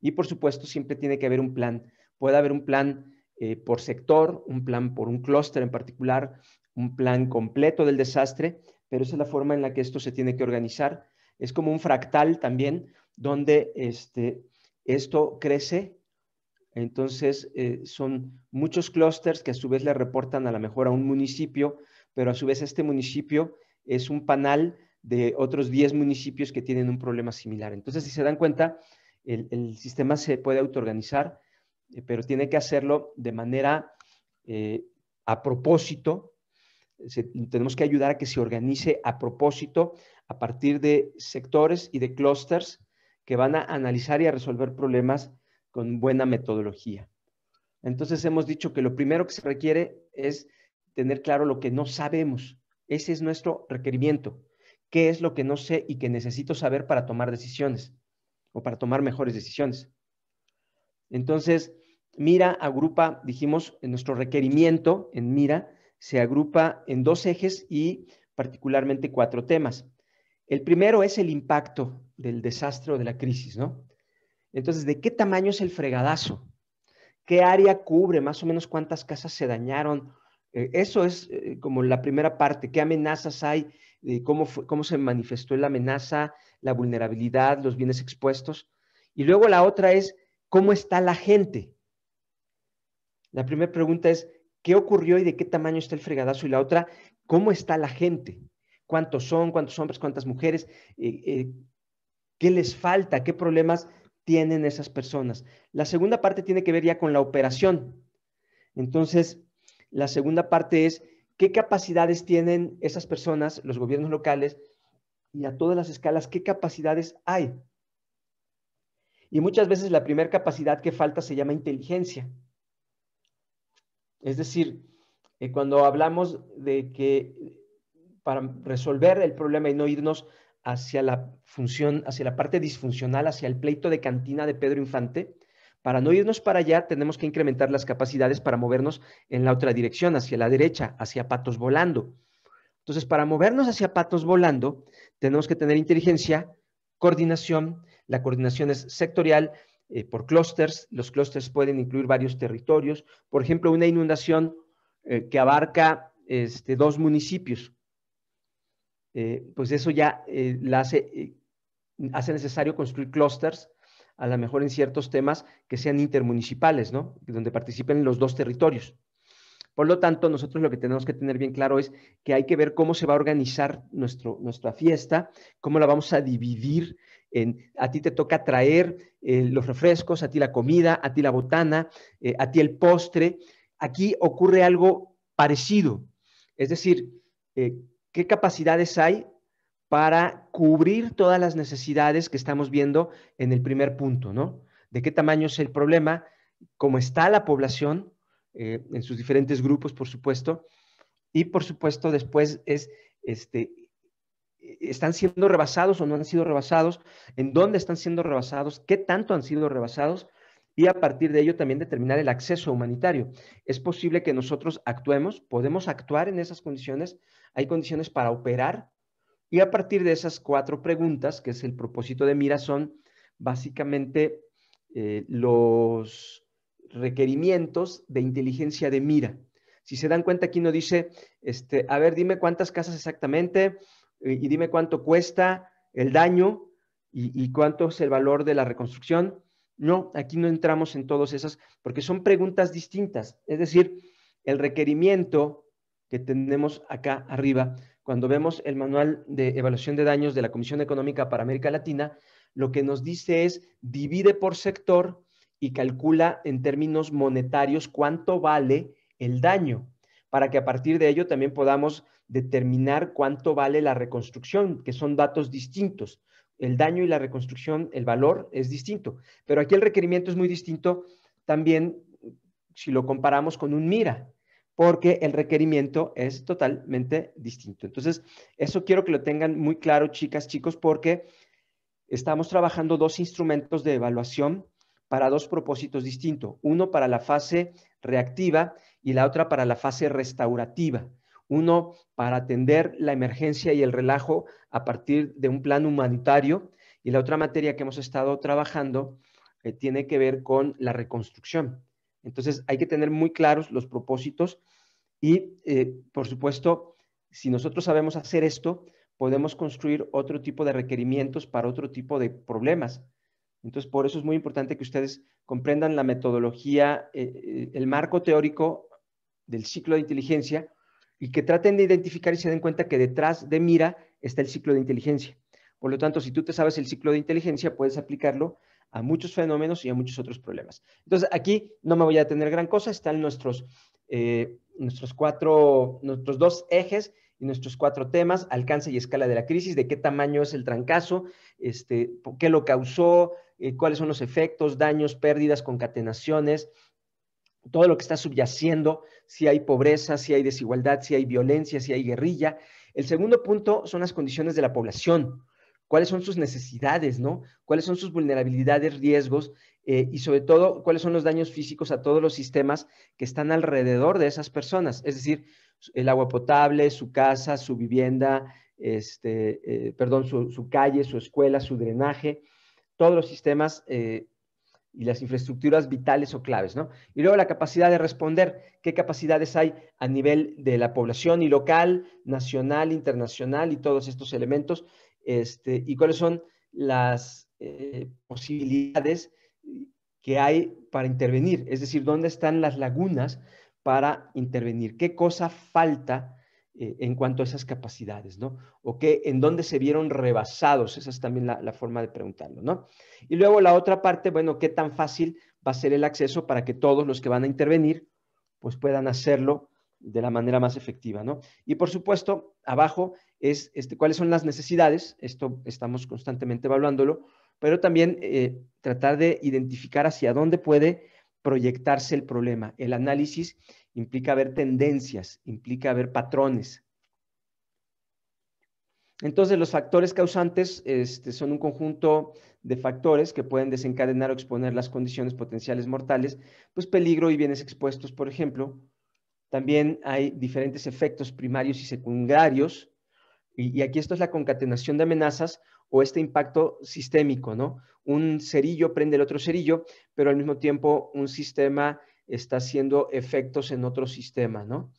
Y por supuesto, siempre tiene que haber un plan. Puede haber un plan eh, por sector, un plan por un clúster en particular, un plan completo del desastre, pero esa es la forma en la que esto se tiene que organizar. Es como un fractal también, donde este, esto crece. Entonces, eh, son muchos clústeres que a su vez le reportan a lo mejor a un municipio, pero a su vez este municipio es un panal de otros 10 municipios que tienen un problema similar. Entonces, si se dan cuenta, el, sistema se puede autoorganizar, eh, pero tiene que hacerlo de manera eh, a propósito. tenemos que ayudar a que se organice a propósito a partir de sectores y de clusters que van a analizar y a resolver problemas con buena metodología. Entonces hemos dicho que lo primero que se requiere es tener claro lo que no sabemos. Ese es nuestro requerimiento. ¿Qué es lo que no sé y que necesito saber para tomar decisiones? o para tomar mejores decisiones. Entonces, Mira agrupa, dijimos, en nuestro requerimiento en Mira se agrupa en dos ejes y particularmente cuatro temas. El primero es el impacto del desastre o de la crisis, ¿no? Entonces, ¿de qué tamaño es el fregadazo? ¿Qué área cubre? Más o menos cuántas casas se dañaron eh, eso es eh, como la primera parte, qué amenazas hay, eh, cómo, cómo se manifestó la amenaza, la vulnerabilidad, los bienes expuestos. Y luego la otra es, ¿cómo está la gente? La primera pregunta es, ¿qué ocurrió y de qué tamaño está el fregadazo? Y la otra, ¿cómo está la gente? ¿Cuántos son? ¿Cuántos hombres? ¿Cuántas mujeres? ¿Qué les falta? ¿Qué problemas tienen esas personas? La segunda parte tiene que ver ya con la operación. Entonces, la segunda parte es qué capacidades tienen esas personas, los gobiernos locales, y a todas las escalas, qué capacidades hay. Y muchas veces la primera capacidad que falta se llama inteligencia. Es decir, eh, cuando hablamos de que para resolver el problema y no irnos hacia la función, hacia la parte disfuncional, hacia el pleito de cantina de Pedro Infante, para no irnos para allá, tenemos que incrementar las capacidades para movernos en la otra dirección, hacia la derecha, hacia patos volando. Entonces, para movernos hacia patos volando, tenemos que tener inteligencia, coordinación. La coordinación es sectorial, eh, por clústeres. Los clusters pueden incluir varios territorios. Por ejemplo, una inundación eh, que abarca este, dos municipios. Eh, pues eso ya hace, hace necesario construir clústeres a lo mejor en ciertos temas que sean intermunicipales, ¿no? Donde participen los dos territorios. Por lo tanto, nosotros lo que tenemos que tener bien claro es que hay que ver cómo se va a organizar nuestro, nuestra fiesta, cómo la vamos a dividir. En, a ti te toca traer eh, los refrescos, a ti la comida, a ti la botana, eh, a ti el postre. Aquí ocurre algo parecido. Es decir, eh, ¿qué capacidades hay para cubrir todas las necesidades que estamos viendo en el primer punto, ¿no? De qué tamaño es el problema, cómo está la población, eh, en sus diferentes grupos, por supuesto, y por supuesto después es, este, están siendo rebasados o no han sido rebasados, en dónde están siendo rebasados, qué tanto han sido rebasados, y a partir de ello también determinar el acceso humanitario. Es posible que nosotros actuemos, podemos actuar en esas condiciones, hay condiciones para operar y a partir de esas cuatro preguntas, que es el propósito de Mira, son básicamente eh, los requerimientos de inteligencia de Mira. Si se dan cuenta, aquí no dice, este, a ver, dime cuántas casas exactamente eh, y, dime cuánto cuesta el daño y, cuánto es el valor de la reconstrucción. No, aquí no entramos en todas esas porque son preguntas distintas. Es decir, el requerimiento que tenemos acá arriba cuando vemos el manual de evaluación de daños de la Comisión Económica para América Latina, lo que nos dice es divide por sector y calcula en términos monetarios cuánto vale el daño, para que a partir de ello también podamos determinar cuánto vale la reconstrucción, que son datos distintos. El daño y la reconstrucción, el valor es distinto, pero aquí el requerimiento es muy distinto también si lo comparamos con un MIRA porque el requerimiento es totalmente distinto. Entonces, eso quiero que lo tengan muy claro, chicas, chicos, porque estamos trabajando dos instrumentos de evaluación para dos propósitos distintos, uno para la fase reactiva y la otra para la fase restaurativa. Uno para atender la emergencia y el relajo a partir de un plan humanitario y la otra materia que hemos estado trabajando eh, tiene que ver con la reconstrucción. Entonces hay que tener muy claros los propósitos y, eh, por supuesto, si nosotros sabemos hacer esto, podemos construir otro tipo de requerimientos para otro tipo de problemas. Entonces, por eso es muy importante que ustedes comprendan la metodología, eh, eh, el marco teórico del ciclo de inteligencia y que traten de identificar y se den cuenta que detrás de mira está el ciclo de inteligencia. Por lo tanto, si tú te sabes el ciclo de inteligencia, puedes aplicarlo a muchos fenómenos y a muchos otros problemas. Entonces, aquí no me voy a detener gran cosa, están nuestros, eh, nuestros cuatro, nuestros dos ejes y nuestros cuatro temas, alcance y escala de la crisis, de qué tamaño es el trancazo, este, qué lo causó, eh, cuáles son los efectos, daños, pérdidas, concatenaciones, todo lo que está subyaciendo, si hay pobreza, si hay desigualdad, si hay violencia, si hay guerrilla. El segundo punto son las condiciones de la población, cuáles son sus necesidades, ¿no? Cuáles son sus vulnerabilidades, riesgos eh, y sobre todo cuáles son los daños físicos a todos los sistemas que están alrededor de esas personas, es decir, el agua potable, su casa, su vivienda, este, eh, perdón, su, calle, su escuela, su drenaje, todos los sistemas eh, y las infraestructuras vitales o claves, ¿no? Y luego la capacidad de responder, qué capacidades hay a nivel de la población y local, nacional, internacional y todos estos elementos este, y cuáles son las eh, posibilidades que hay para intervenir, es decir, dónde están las lagunas para intervenir, qué cosa falta eh, en cuanto a esas capacidades, ¿no? O qué, en dónde se vieron rebasados, esa es también la, forma de preguntarlo, ¿no? Y luego la otra parte, bueno, qué tan fácil va a ser el acceso para que todos los que van a intervenir, pues puedan hacerlo de la manera más efectiva. ¿no? Y por supuesto, abajo es este, cuáles son las necesidades, esto estamos constantemente evaluándolo, pero también eh, tratar de identificar hacia dónde puede proyectarse el problema. El análisis implica ver tendencias, implica ver patrones. Entonces, los factores causantes este, son un conjunto de factores que pueden desencadenar o exponer las condiciones potenciales mortales, pues peligro y bienes expuestos, por ejemplo, también hay diferentes efectos primarios y secundarios. Y, aquí esto es la concatenación de amenazas o este impacto sistémico, ¿no? Un cerillo prende el otro cerillo, pero al mismo tiempo un sistema está haciendo efectos en otro sistema, ¿no?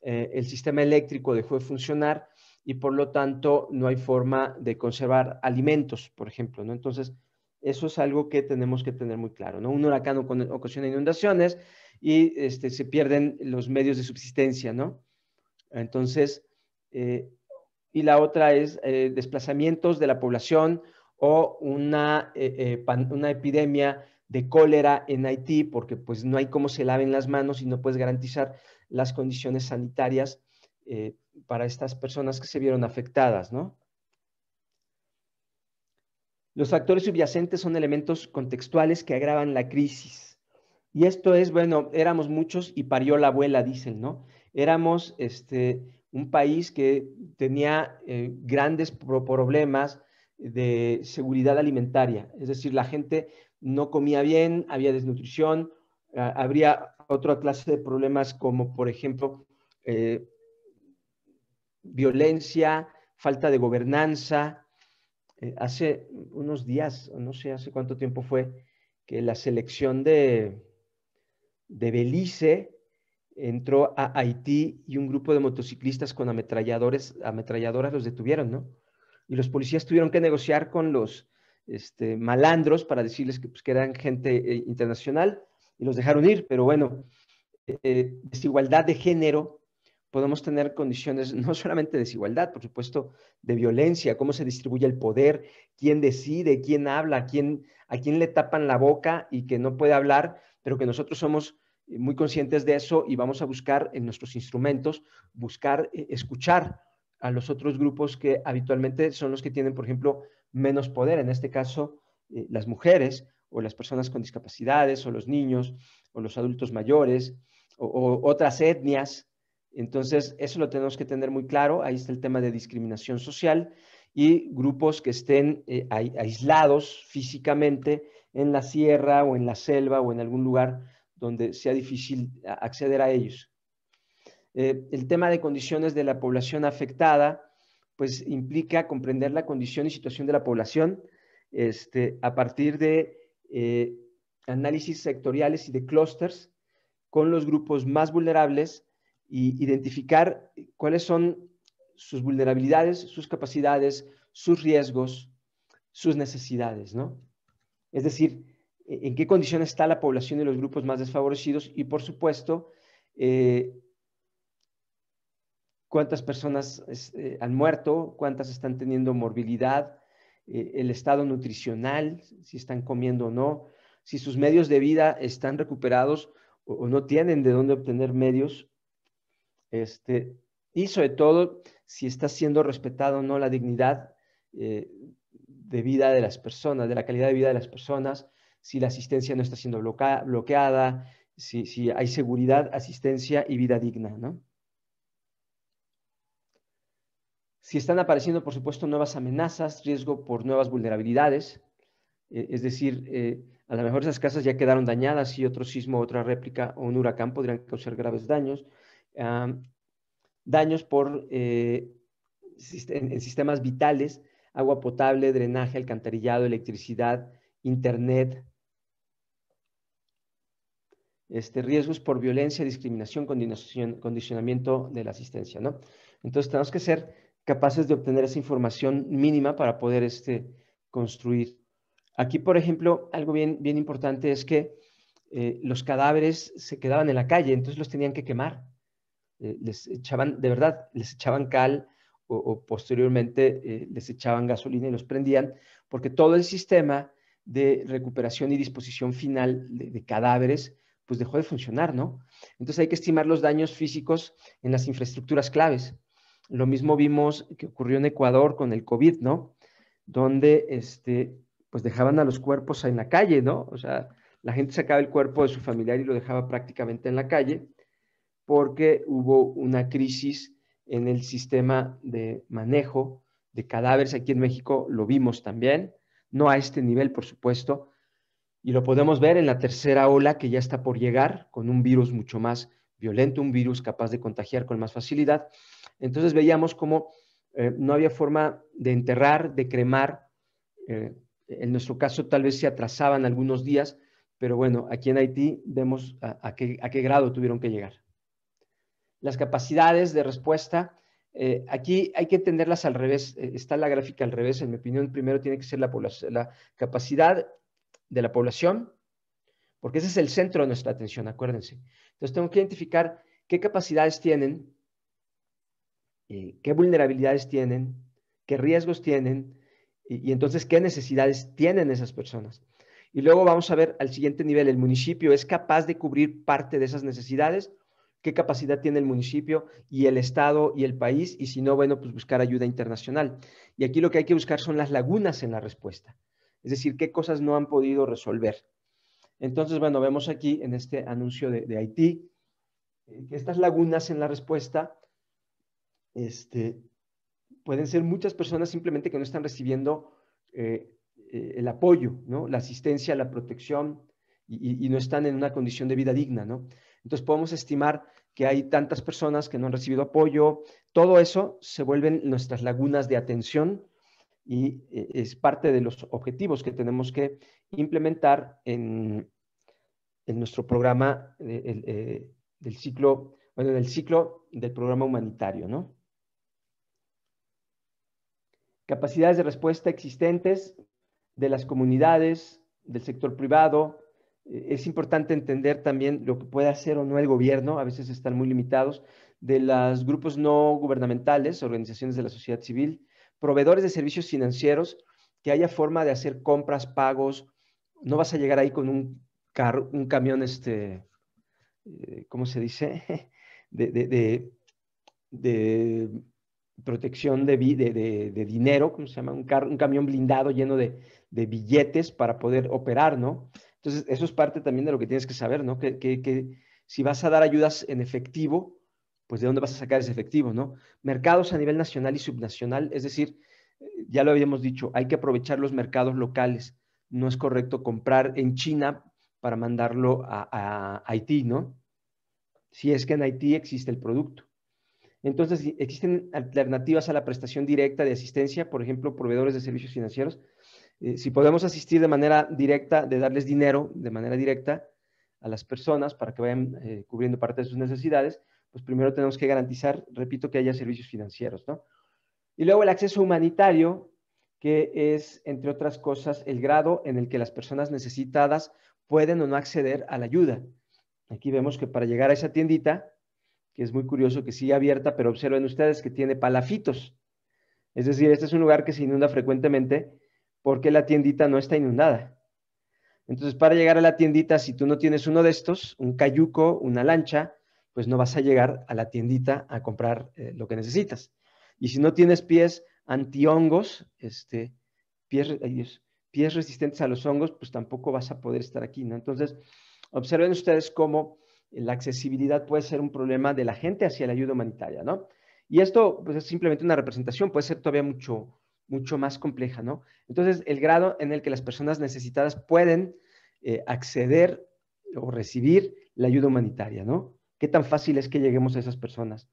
Eh, el sistema eléctrico dejó de funcionar y por lo tanto no hay forma de conservar alimentos, por ejemplo, ¿no? Entonces, eso es algo que tenemos que tener muy claro, ¿no? Un huracán ocasiona inundaciones, y este, se pierden los medios de subsistencia, ¿no? Entonces, eh, y la otra es eh, desplazamientos de la población o una, eh, una epidemia de cólera en Haití, porque pues no hay cómo se laven las manos y no puedes garantizar las condiciones sanitarias para estas personas que se vieron afectadas, ¿no? Los factores subyacentes son elementos contextuales que agravan la crisis. Y esto es, bueno, éramos muchos y parió la abuela, dicen, ¿no? Éramos este, un país que tenía eh, grandes problemas de seguridad alimentaria, es decir, la gente no comía bien, había desnutrición, habría otra clase de problemas como, por ejemplo, eh, violencia, falta de gobernanza. Eh, hace unos días, no sé hace cuánto tiempo fue, que la selección de, de Belice entró a Haití y un grupo de motociclistas con ametralladores, ametralladoras los detuvieron, ¿no? Y los policías tuvieron que negociar con los este, malandros para decirles que, pues, que eran gente eh, internacional y los dejaron ir, pero bueno, eh, desigualdad de género, podemos tener condiciones no solamente de desigualdad, por supuesto, de violencia, cómo se distribuye el poder, quién decide, quién habla, quién, a quién le tapan la boca y que no puede hablar, pero que nosotros somos eh, muy conscientes de eso y vamos a buscar en nuestros instrumentos, buscar eh, escuchar a los otros grupos que habitualmente son los que tienen, por ejemplo, menos poder, en este caso eh, las mujeres o las personas con discapacidades o los niños o los adultos mayores o, otras etnias. Entonces, eso lo tenemos que tener muy claro. Ahí está el tema de discriminación social y grupos que estén aislados físicamente en la sierra o en la selva o en algún lugar donde sea difícil acceder a ellos. Eh, el tema de condiciones de la población afectada, pues implica comprender la condición y situación de la población este, a partir de eh, análisis sectoriales y de clústeres con los grupos más vulnerables e identificar cuáles son sus vulnerabilidades, sus capacidades, sus riesgos, sus necesidades, ¿no? Es decir, eh, en qué condición está la población de los grupos más desfavorecidos y, por supuesto, eh, cuántas personas eh, han muerto, cuántas están teniendo morbilidad, el estado nutricional, si están comiendo o no, si sus medios de vida están recuperados o, no tienen de dónde obtener medios, este, y sobre todo si está siendo respetada o no la dignidad de vida de las personas, de la calidad de vida de las personas, si la asistencia no está siendo bloqueada, si, hay seguridad, asistencia y vida digna. Si están apareciendo, por supuesto, nuevas amenazas, riesgo por nuevas vulnerabilidades, e, es decir, eh, a lo mejor esas casas ya quedaron dañadas y otro sismo, otra réplica o un huracán podrían causar graves daños. daños por, eh, en sistemas vitales, agua potable, drenaje, alcantarillado, electricidad, internet, este, riesgos por violencia, discriminación, condicionamiento de la asistencia, Entonces tenemos que ser capaces de obtener esa información mínima para poder este, construir. Aquí, por ejemplo, algo bien, bien importante es que eh, los cadáveres se quedaban en la calle, entonces los tenían que quemar. Eh, les echaban, de verdad, les echaban cal o, posteriormente eh, les echaban gasolina y los prendían, porque todo el sistema de recuperación y disposición final de cadáveres pues dejó de funcionar, ¿no? Entonces hay que estimar los daños físicos en las infraestructuras claves. Lo mismo vimos que ocurrió en Ecuador con el COVID, ¿no? Donde este, pues dejaban a los cuerpos en la calle, ¿no? O sea, la gente sacaba el cuerpo de su familiar y lo dejaba prácticamente en la calle porque hubo una crisis en el sistema de manejo de cadáveres. Aquí en México lo vimos también, no a este nivel, por supuesto, y lo podemos ver en la tercera ola que ya está por llegar, con un virus mucho más violento, un virus capaz de contagiar con más facilidad. Entonces veíamos como eh, no había forma de enterrar, de cremar. Eh, en nuestro caso tal vez se atrasaban algunos días, pero bueno, aquí en Haití vemos a, qué, grado tuvieron que llegar. Las capacidades de respuesta, eh, aquí hay que entenderlas al revés, está la gráfica al revés, en mi opinión, primero tiene que ser la, la capacidad de la población, porque ese es el centro de nuestra atención, acuérdense. Entonces tengo que identificar qué capacidades tienen, eh, qué vulnerabilidades tienen, qué riesgos tienen y entonces qué necesidades tienen esas personas. Y luego vamos a ver al siguiente nivel, el municipio es capaz de cubrir parte de esas necesidades, qué capacidad tiene el municipio y el Estado y el país, y si no, bueno, pues buscar ayuda internacional. Y aquí lo que hay que buscar son las lagunas en la respuesta es decir, qué cosas no han podido resolver. Entonces, bueno, vemos aquí en este anuncio de, Haití eh, que estas lagunas en la respuesta este, pueden ser muchas personas simplemente que no están recibiendo eh, eh, el apoyo, la asistencia, la protección y, no están en una condición de vida digna. ¿no? Entonces podemos estimar que hay tantas personas que no han recibido apoyo. Todo eso se vuelven nuestras lagunas de atención y eh, es parte de los objetivos que tenemos que implementar en, nuestro programa eh, del ciclo, bueno, en el ciclo del programa humanitario, ¿no? Capacidades de respuesta existentes de las comunidades, del sector privado. Eh, es importante entender también lo que puede hacer o no el gobierno, a veces están muy limitados, de los grupos no gubernamentales, organizaciones de la sociedad civil, proveedores de servicios financieros que haya forma de hacer compras, pagos. No vas a llegar ahí con un un camión, este, eh, ¿cómo se dice? De, de, protección de, dinero, ¿cómo se llama? Un, camión blindado lleno de, billetes para poder operar, ¿no? Entonces, eso es parte también de lo que tienes que saber, ¿no? que si vas a dar ayudas en efectivo, pues de dónde vas a sacar ese efectivo, ¿no? Mercados a nivel nacional y subnacional, es decir, eh, ya lo habíamos dicho, hay que aprovechar los mercados locales. No es correcto comprar en China para mandarlo a, Haití, ¿no? Si es que en Haití existe el producto. Entonces, existen alternativas a la prestación directa de asistencia, por ejemplo, proveedores de servicios financieros. Eh, si podemos asistir de manera directa, de darles dinero de manera directa a las personas para que vayan eh, cubriendo parte de sus necesidades, pues primero tenemos que garantizar, repito, que haya servicios financieros, ¿no? Y luego el acceso humanitario, que es, entre otras cosas, el grado en el que las personas necesitadas pueden o no acceder a la ayuda. Aquí vemos que para llegar a esa tiendita, que es muy curioso que sigue abierta, pero observen ustedes que tiene palafitos. Es decir, este es un lugar que se inunda frecuentemente porque la tiendita no está inundada. Entonces, para llegar a la tiendita, si tú no tienes uno de estos, un cayuco, una lancha, pues no vas a llegar a la tiendita a comprar eh, lo que necesitas. Y si no tienes pies antihongos, este, eh, pies, resistentes a los hongos, pues tampoco vas a poder estar aquí, ¿no? Entonces, observen ustedes cómo la accesibilidad puede ser un problema de la gente hacia la ayuda humanitaria, ¿no? Y esto pues, es simplemente una representación, puede ser todavía mucho, mucho más compleja, ¿no? Entonces, el grado en el que las personas necesitadas pueden eh, acceder o recibir la ayuda humanitaria, ¿no? ¿Qué tan fácil es que lleguemos a esas personas?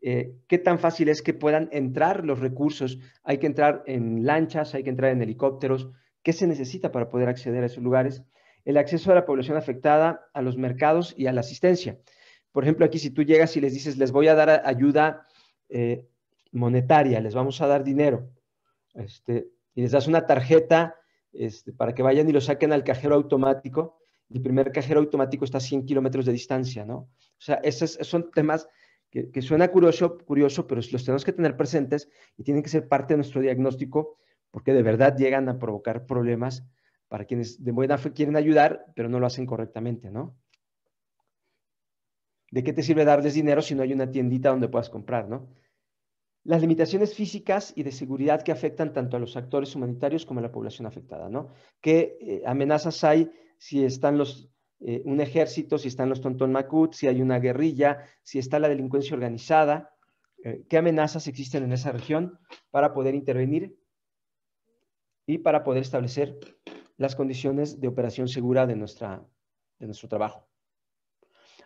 Eh, ¿Qué tan fácil es que puedan entrar los recursos? Hay que entrar en lanchas, hay que entrar en helicópteros. ¿Qué se necesita para poder acceder a esos lugares? El acceso a la población afectada, a los mercados y a la asistencia. Por ejemplo, aquí si tú llegas y les dices, les voy a dar ayuda eh, monetaria, les vamos a dar dinero, este, y les das una tarjeta este, para que vayan y lo saquen al cajero automático, el primer cajero automático está a 100 kilómetros de distancia, ¿no? O sea, esos son temas que, que, suena curioso, curioso, pero los tenemos que tener presentes y tienen que ser parte de nuestro diagnóstico porque de verdad llegan a provocar problemas para quienes de buena fe quieren ayudar, pero no lo hacen correctamente, ¿no? ¿De qué te sirve darles dinero si no hay una tiendita donde puedas comprar, ¿no? Las limitaciones físicas y de seguridad que afectan tanto a los actores humanitarios como a la población afectada, ¿no? ¿Qué eh, amenazas hay si están los, eh, un ejército, si están los Tontón Macut, si hay una guerrilla, si está la delincuencia organizada, eh, qué amenazas existen en esa región para poder intervenir y para poder establecer las condiciones de operación segura de, nuestra, de nuestro trabajo.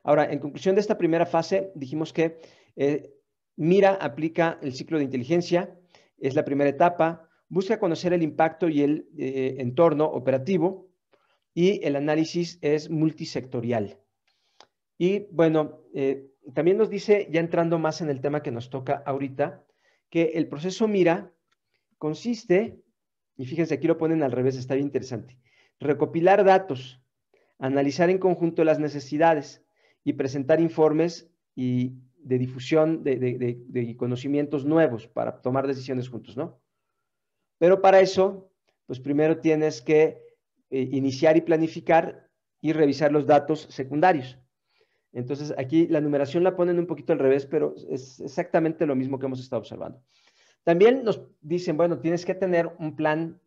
Ahora, en conclusión de esta primera fase, dijimos que eh, mira, aplica el ciclo de inteligencia, es la primera etapa, busca conocer el impacto y el entorno operativo, y el análisis es multisectorial. Y bueno, eh, también nos dice, ya entrando más en el tema que nos toca ahorita, que el proceso MIRA consiste, y fíjense, aquí lo ponen al revés, está bien interesante, recopilar datos, analizar en conjunto las necesidades y presentar informes y de difusión de, conocimientos nuevos para tomar decisiones juntos, ¿no? Pero para eso, pues primero tienes que eh, iniciar y planificar y revisar los datos secundarios. Entonces, aquí la numeración la ponen un poquito al revés, pero es exactamente lo mismo que hemos estado observando. También nos dicen, bueno, tienes que tener un plan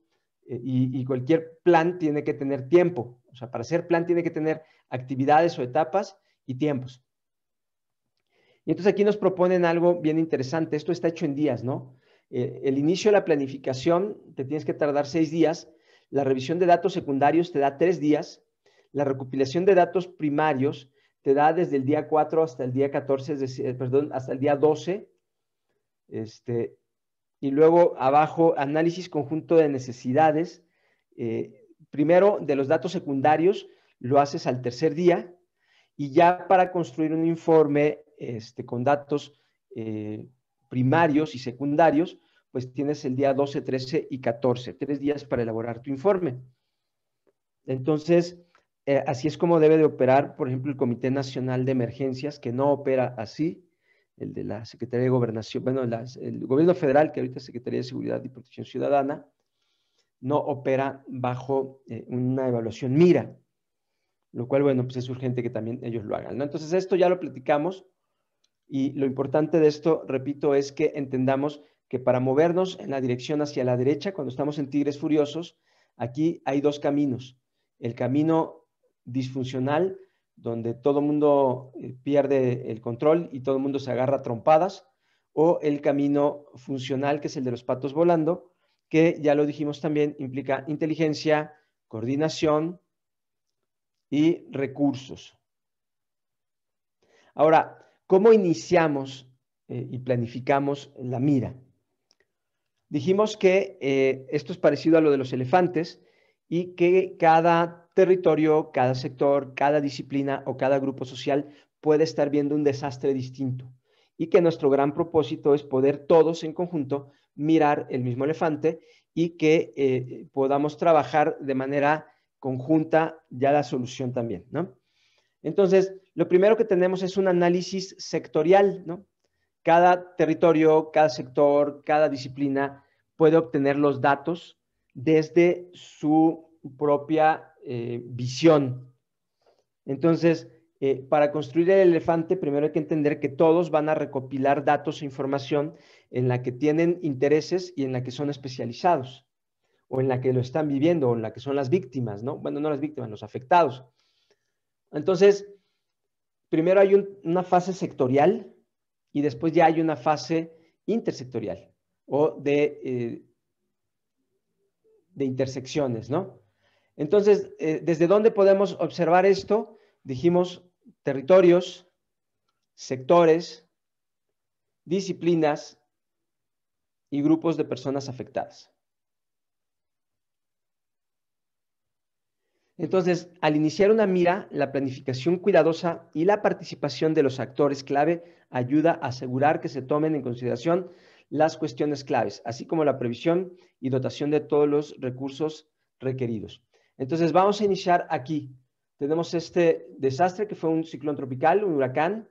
eh, y, cualquier plan tiene que tener tiempo. O sea, para hacer plan tiene que tener actividades o etapas y tiempos. Y entonces aquí nos proponen algo bien interesante. Esto está hecho en días, ¿no? Eh, el inicio de la planificación te tienes que tardar seis días la revisión de datos secundarios te da tres días. La recopilación de datos primarios te da desde el día 4 hasta el día 14, hasta el día 12. Este, y luego abajo, análisis conjunto de necesidades. Eh, primero, de los datos secundarios, lo haces al tercer día. Y ya para construir un informe este, con datos eh, primarios y secundarios, pues tienes el día 12, 13 y 14, tres días para elaborar tu informe. Entonces, eh, así es como debe de operar, por ejemplo, el Comité Nacional de Emergencias, que no opera así, el de la Secretaría de Gobernación, bueno, el Gobierno Federal, que ahorita es Secretaría de Seguridad y Protección Ciudadana, no opera bajo eh, una evaluación mira, lo cual, bueno, pues es urgente que también ellos lo hagan, ¿no? Entonces, esto ya lo platicamos y lo importante de esto, repito, es que entendamos que para movernos en la dirección hacia la derecha, cuando estamos en Tigres Furiosos, aquí hay dos caminos. El camino disfuncional, donde todo el mundo eh, pierde el control y todo el mundo se agarra trompadas, o el camino funcional, que es el de los patos volando, que ya lo dijimos también, implica inteligencia, coordinación y recursos. Ahora, ¿cómo iniciamos eh, y planificamos la mira? Dijimos que eh, esto es parecido a lo de los elefantes y que cada territorio, cada sector, cada disciplina o cada grupo social puede estar viendo un desastre distinto y que nuestro gran propósito es poder todos en conjunto mirar el mismo elefante y que eh, podamos trabajar de manera conjunta ya la solución también, ¿no? Entonces, lo primero que tenemos es un análisis sectorial, ¿no? cada territorio, cada sector, cada disciplina puede obtener los datos desde su propia eh, visión. Entonces, eh, para construir el elefante, primero hay que entender que todos van a recopilar datos e información en la que tienen intereses y en la que son especializados, o en la que lo están viviendo, o en la que son las víctimas, ¿no? Bueno, no las víctimas, los afectados. Entonces, primero hay una fase sectorial, y después ya hay una fase intersectorial o de, eh, de intersecciones, ¿no? Entonces, eh, ¿desde dónde podemos observar esto? Dijimos territorios, sectores, disciplinas y grupos de personas afectadas. Entonces, al iniciar una mira, la planificación cuidadosa y la participación de los actores clave ayuda a asegurar que se tomen en consideración las cuestiones claves, así como la previsión y dotación de todos los recursos requeridos. Entonces, vamos a iniciar aquí. Tenemos este desastre que fue un ciclón tropical, un huracán.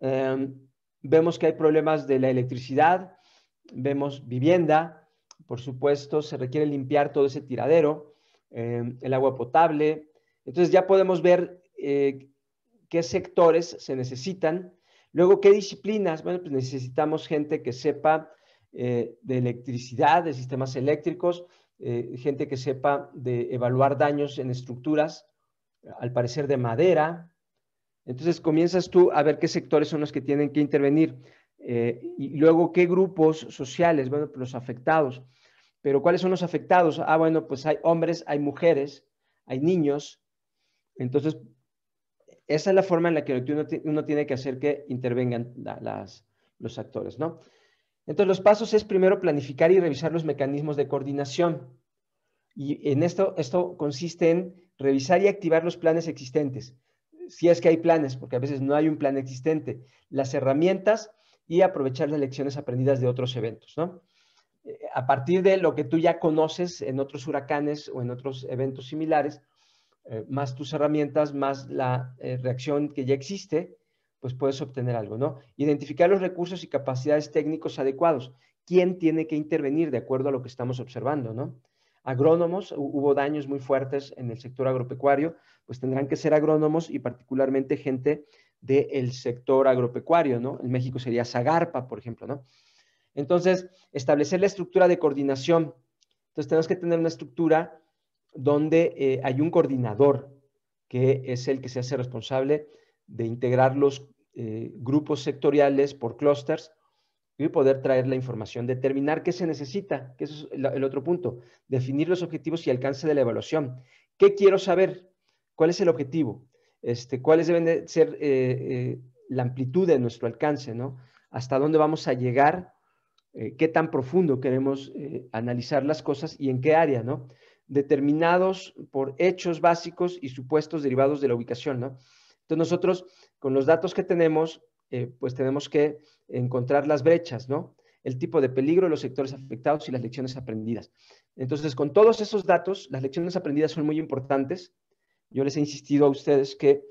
Em, vemos que hay problemas de la electricidad, vemos vivienda. Por supuesto, se requiere limpiar todo ese tiradero Em, el agua potable. Entonces ya podemos ver eh, qué sectores se necesitan. Luego, ¿qué disciplinas? Bueno, pues necesitamos gente que sepa eh, de electricidad, de sistemas eléctricos, eh, gente que sepa de evaluar daños en estructuras, al parecer de madera. Entonces comienzas tú a ver qué sectores son los que tienen que intervenir. y luego, ¿qué grupos sociales? Bueno, pues los afectados. Pero ¿cuáles son los afectados? Ah, bueno, pues hay hombres, hay mujeres, hay niños. Entonces, esa es la forma en la que uno, tiene que hacer que intervengan los actores, ¿no? Entonces, los pasos es primero planificar y revisar los mecanismos de coordinación. Y en esto, esto consiste en revisar y activar los planes existentes, si es que hay planes, porque a veces no hay un plan existente, las herramientas y aprovechar las lecciones aprendidas de otros eventos, ¿no? a partir de lo que tú ya conoces en otros huracanes o en otros eventos similares, eh, más tus herramientas, más la eh, reacción que ya existe, pues puedes obtener algo, ¿no? Identificar los recursos y capacidades técnicos adecuados. ¿Quién tiene que intervenir de acuerdo a lo que estamos observando, ¿no? Agrónomos, hubo daños muy fuertes en el sector agropecuario, pues tendrán que ser agrónomos y particularmente gente del sector agropecuario, ¿no? En México sería Zagarpa, por ejemplo, ¿no? Entonces, establecer la estructura de coordinación. Entonces, tenemos que tener una estructura donde eh, hay un coordinador, que es el que se hace responsable de integrar los eh, grupos sectoriales por clústeres y poder traer la información, determinar qué se necesita, que es el otro punto, definir los objetivos y alcance de la evaluación. ¿Qué quiero saber? ¿Cuál es el objetivo? Este, ¿Cuáles deben ser eh, la amplitud de nuestro alcance? ¿Hasta dónde vamos a llegar eh, qué tan profundo queremos eh, analizar las cosas y en qué área, ¿no? Determinados por hechos básicos y supuestos derivados de la ubicación, ¿no? Entonces nosotros, con los datos que tenemos, eh, pues tenemos que encontrar las brechas, ¿no? El tipo de peligro, los sectores afectados y las lecciones aprendidas. Entonces, con todos esos datos, las lecciones aprendidas son muy importantes. Yo les he insistido a ustedes que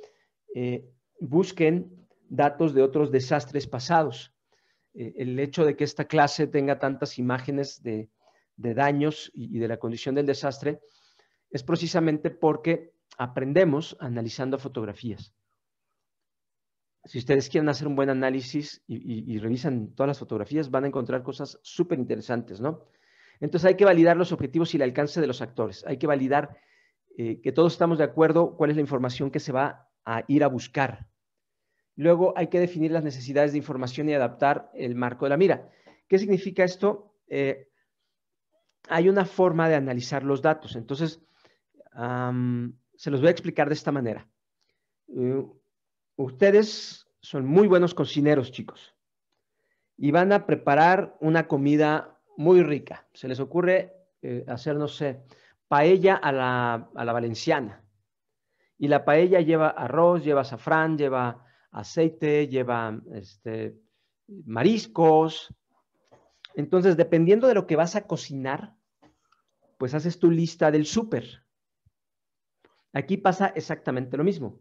busquen datos de otros desastres pasados. Eh, el hecho de que esta clase tenga tantas imágenes de, daños y, de la condición del desastre es precisamente porque aprendemos analizando fotografías. Si ustedes quieren hacer un buen análisis y, revisan todas las fotografías, van a encontrar cosas súper interesantes, ¿no? Entonces hay que validar los objetivos y el alcance de los actores. Hay que validar eh, que todos estamos de acuerdo cuál es la información que se va a ir a buscar. Luego hay que definir las necesidades de información y adaptar el marco de la mira. ¿Qué significa esto? Eh, hay una forma de analizar los datos. Entonces, se los voy a explicar de esta manera. Eh, ustedes son muy buenos cocineros, chicos, y van a preparar una comida muy rica. Se les ocurre eh, hacer, no sé, paella a la, a la valenciana. Y la paella lleva arroz, lleva azafrán, lleva aceite, lleva este, mariscos. Entonces, dependiendo de lo que vas a cocinar, pues haces tu lista del súper. Aquí pasa exactamente lo mismo.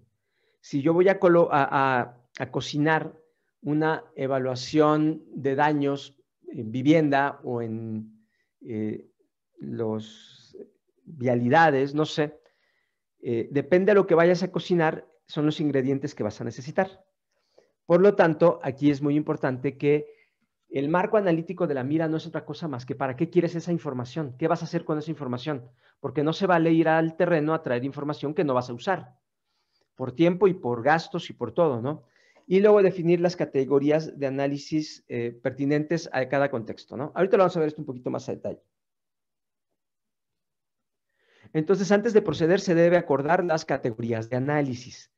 Si yo voy a, a, cocinar una evaluación de daños en vivienda o en eh, los vialidades, no sé, eh, depende de lo que vayas a cocinar, son los ingredientes que vas a necesitar. Por lo tanto, aquí es muy importante que el marco analítico de la mira no es otra cosa más que para qué quieres esa información, qué vas a hacer con esa información, porque no se vale ir al terreno a traer información que no vas a usar, por tiempo y por gastos y por todo, ¿no? Y luego definir las categorías de análisis eh, pertinentes a cada contexto, ¿no? Ahorita lo vamos a ver esto un poquito más a detalle. Entonces, antes de proceder, se debe acordar las categorías de análisis.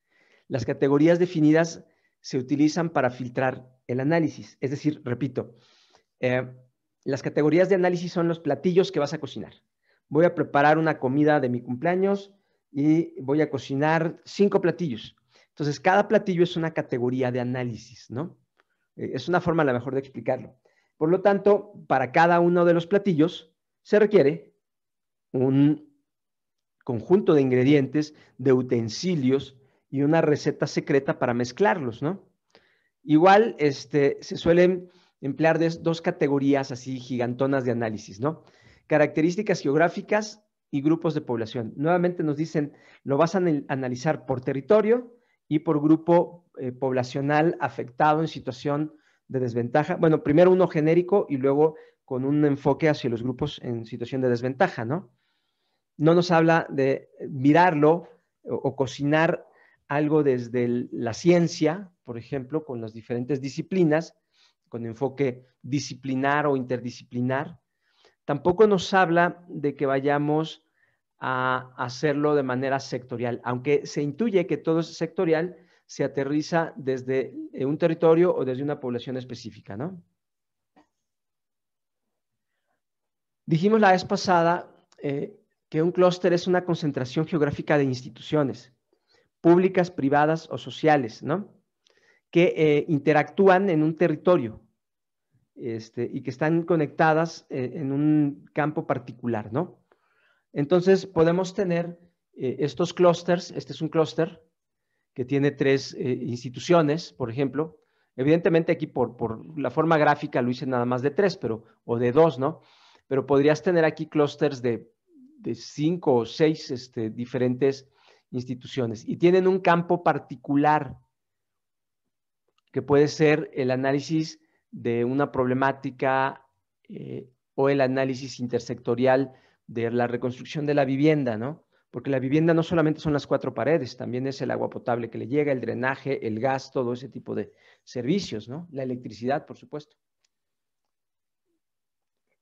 Las categorías definidas se utilizan para filtrar el análisis. Es decir, repito, eh, las categorías de análisis son los platillos que vas a cocinar. Voy a preparar una comida de mi cumpleaños y voy a cocinar cinco platillos. Entonces, cada platillo es una categoría de análisis, ¿no? Eh, es una forma la mejor de explicarlo. Por lo tanto, para cada uno de los platillos se requiere un conjunto de ingredientes, de utensilios, y una receta secreta para mezclarlos, ¿no? Igual, este, se suelen emplear dos categorías así gigantonas de análisis, ¿no? Características geográficas y grupos de población. Nuevamente nos dicen, lo vas a analizar por territorio y por grupo eh, poblacional afectado en situación de desventaja. Bueno, primero uno genérico y luego con un enfoque hacia los grupos en situación de desventaja, ¿no? No nos habla de mirarlo o cocinar algo desde la ciencia, por ejemplo, con las diferentes disciplinas, con enfoque disciplinar o interdisciplinar. Tampoco nos habla de que vayamos a hacerlo de manera sectorial, aunque se intuye que todo es sectorial, se aterriza desde eh, un territorio o desde una población específica, ¿no? Dijimos la vez pasada eh, que un clúster es una concentración geográfica de instituciones públicas, privadas o sociales, ¿no? Que eh, interactúan en un territorio este, y que están conectadas eh, en un campo particular, ¿no? Entonces podemos tener eh, estos clústeres, este es un clúster que tiene tres instituciones, por ejemplo, evidentemente aquí por, por, la forma gráfica lo hice nada más de tres, pero, o de dos, ¿no? Pero podrías tener aquí clústeres de, cinco o seis este, diferentes instituciones y tienen un campo particular que puede ser el análisis de una problemática eh, o el análisis intersectorial de la reconstrucción de la vivienda, ¿no? Porque la vivienda no solamente son las cuatro paredes, también es el agua potable que le llega, el drenaje, el gas, todo ese tipo de servicios, ¿no? La electricidad, por supuesto.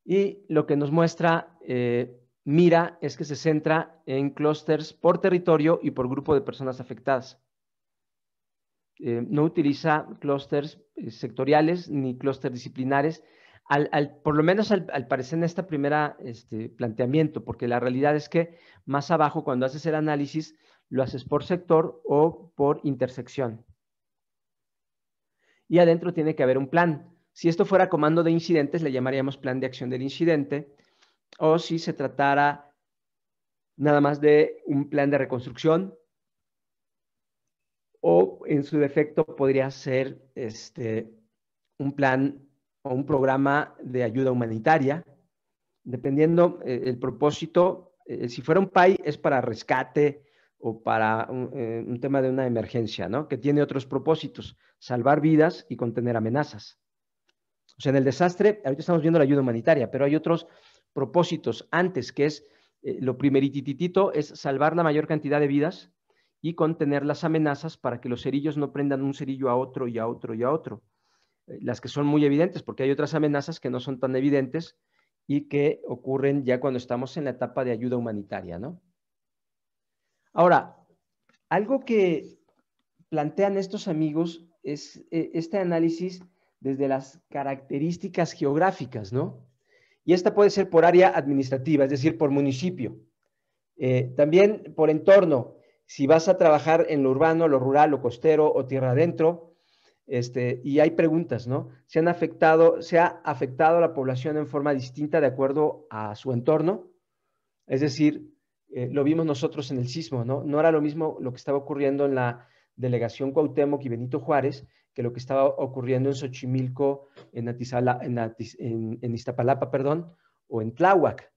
Y lo que nos muestra eh, mira es que se centra en clústeres por territorio y por grupo de personas afectadas. Eh, no utiliza clústeres eh, sectoriales ni clústeres disciplinares, al, por lo menos al, parecer en este primer este, planteamiento, porque la realidad es que más abajo cuando haces el análisis lo haces por sector o por intersección. Y adentro tiene que haber un plan. Si esto fuera comando de incidentes, le llamaríamos plan de acción del incidente o si se tratara nada más de un plan de reconstrucción o en su defecto podría ser este, un plan o un programa de ayuda humanitaria, dependiendo eh, el propósito. Eh, si fuera un PAI es para rescate o para un, eh, tema de una emergencia, Que tiene otros propósitos, salvar vidas y contener amenazas. O sea, en el desastre, ahorita estamos viendo la ayuda humanitaria, pero hay otros propósitos antes, que es eh, lo primerititito, es salvar la mayor cantidad de vidas y contener las amenazas para que los cerillos no prendan un cerillo a otro y a otro y a otro. Eh, las que son muy evidentes, porque hay otras amenazas que no son tan evidentes y que ocurren ya cuando estamos en la etapa de ayuda humanitaria, ¿no? Ahora, algo que plantean estos amigos es eh, este análisis desde las características geográficas, ¿no? y esta puede ser por área administrativa, es decir, por municipio. Eh, también por entorno, si vas a trabajar en lo urbano, lo rural, lo costero o tierra adentro, este, y hay preguntas, ¿no? ¿Se, afectado, ¿Se ha afectado a la población en forma distinta de acuerdo a su entorno? Es decir, eh, lo vimos nosotros en el sismo, ¿no? No era lo mismo lo que estaba ocurriendo en la delegación Cuauhtémoc y Benito Juárez que lo que estaba ocurriendo en Xochimilco, en, en, Iztapalapa, perdón, o en Tláhuac.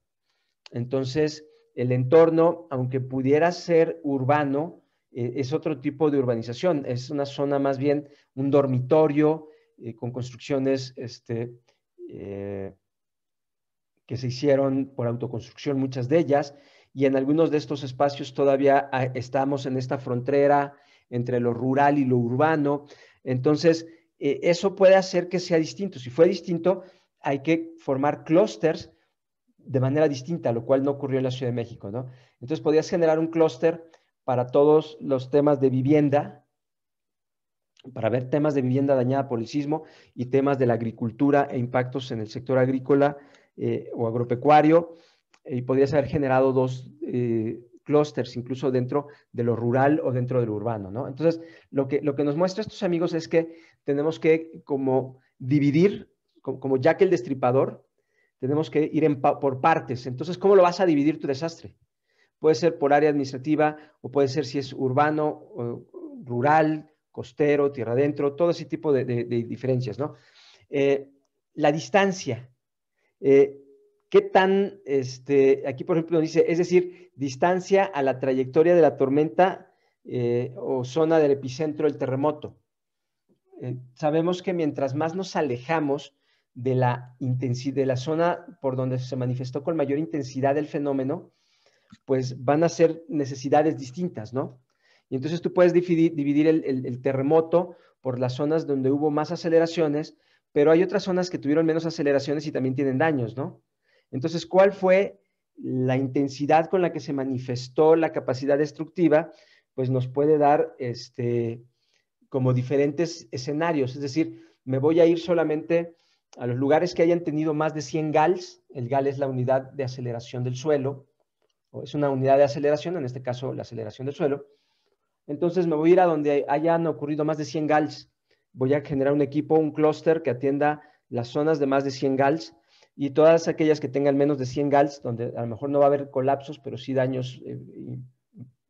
Entonces, el entorno, aunque pudiera ser urbano, eh, es otro tipo de urbanización. Es una zona más bien un dormitorio eh, con construcciones este, eh, que se hicieron por autoconstrucción, muchas de ellas, y en algunos de estos espacios todavía ah, estamos en esta frontera entre lo rural y lo urbano. Entonces, eh, eso puede hacer que sea distinto. Si fue distinto, hay que formar clústeres de manera distinta, lo cual no ocurrió en la Ciudad de México, ¿no? Entonces, podías generar un clúster para todos los temas de vivienda, para ver temas de vivienda dañada por el sismo y temas de la agricultura e impactos en el sector agrícola eh, o agropecuario, y podías haber generado dos, eh, clústeres, incluso dentro de lo rural o dentro de lo urbano, ¿no? Entonces, lo que, lo que nos muestra estos amigos es que tenemos que como dividir, como, ya que el Destripador, tenemos que ir por partes. Entonces, ¿cómo lo vas a dividir tu desastre? Puede ser por área administrativa o puede ser si es urbano, rural, costero, tierra adentro, todo ese tipo de, diferencias, ¿no? Eh, la distancia. Eh, ¿Qué tan, este, aquí por ejemplo dice, es decir, distancia a la trayectoria de la tormenta eh, o zona del epicentro del terremoto? Eh, sabemos que mientras más nos alejamos de la, de la zona por donde se manifestó con mayor intensidad el fenómeno, pues van a ser necesidades distintas, ¿no? Y entonces tú puedes dividir, el terremoto por las zonas donde hubo más aceleraciones, pero hay otras zonas que tuvieron menos aceleraciones y también tienen daños, ¿no? Entonces, ¿cuál fue la intensidad con la que se manifestó la capacidad destructiva? Pues nos puede dar este, como diferentes escenarios. Es decir, me voy a ir solamente a los lugares que hayan tenido más de 100 GALs. El GAL es la unidad de aceleración del suelo, o es una unidad de aceleración, en este caso la aceleración del suelo. Entonces me voy a ir a donde hayan ocurrido más de 100 GALs. Voy a generar un equipo, un clúster que atienda las zonas de más de 100 GALs y todas aquellas que tengan menos de 100 GALS, donde a lo mejor no va a haber colapsos, pero sí daños eh,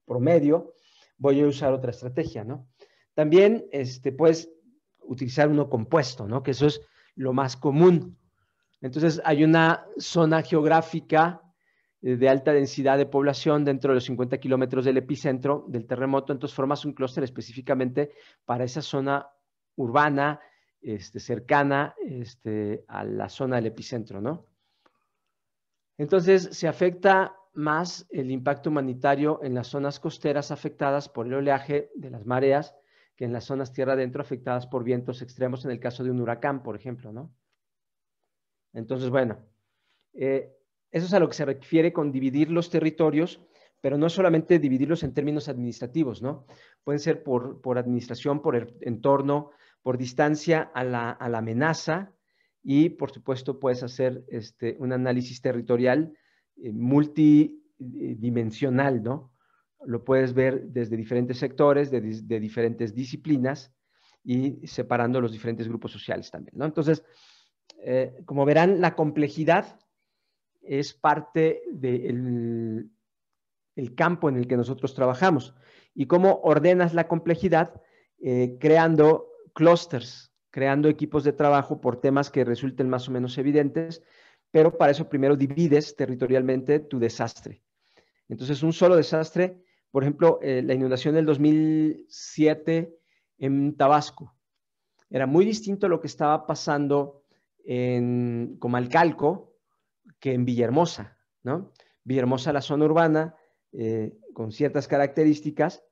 promedio, voy a usar otra estrategia, ¿no? También este, puedes utilizar uno compuesto, ¿no? Que eso es lo más común. Entonces, hay una zona geográfica eh, de alta densidad de población dentro de los 50 kilómetros del epicentro del terremoto, entonces formas un clúster específicamente para esa zona urbana, este, cercana este, a la zona del epicentro, ¿no? Entonces, se afecta más el impacto humanitario en las zonas costeras afectadas por el oleaje de las mareas que en las zonas tierra adentro afectadas por vientos extremos en el caso de un huracán, por ejemplo, ¿no? Entonces, bueno, eh, eso es a lo que se refiere con dividir los territorios, pero no solamente dividirlos en términos administrativos, ¿no? Pueden ser por, por administración, por el er, entorno, por distancia a la, amenaza y, por supuesto, puedes hacer este, un análisis territorial eh, multidimensional, ¿no? Lo puedes ver desde diferentes sectores, de, diferentes disciplinas y separando los diferentes grupos sociales también, ¿no? Entonces, eh, como verán, la complejidad es parte del el campo en el que nosotros trabajamos. Y cómo ordenas la complejidad eh, creando clusters, creando equipos de trabajo por temas que resulten más o menos evidentes, pero para eso primero divides territorialmente tu desastre. Entonces, un solo desastre, por ejemplo, eh, la inundación del 2007 en Tabasco, era muy distinto a lo que estaba pasando en Comalcalco que en Villahermosa, ¿no? Villahermosa, la zona urbana, eh, con ciertas características,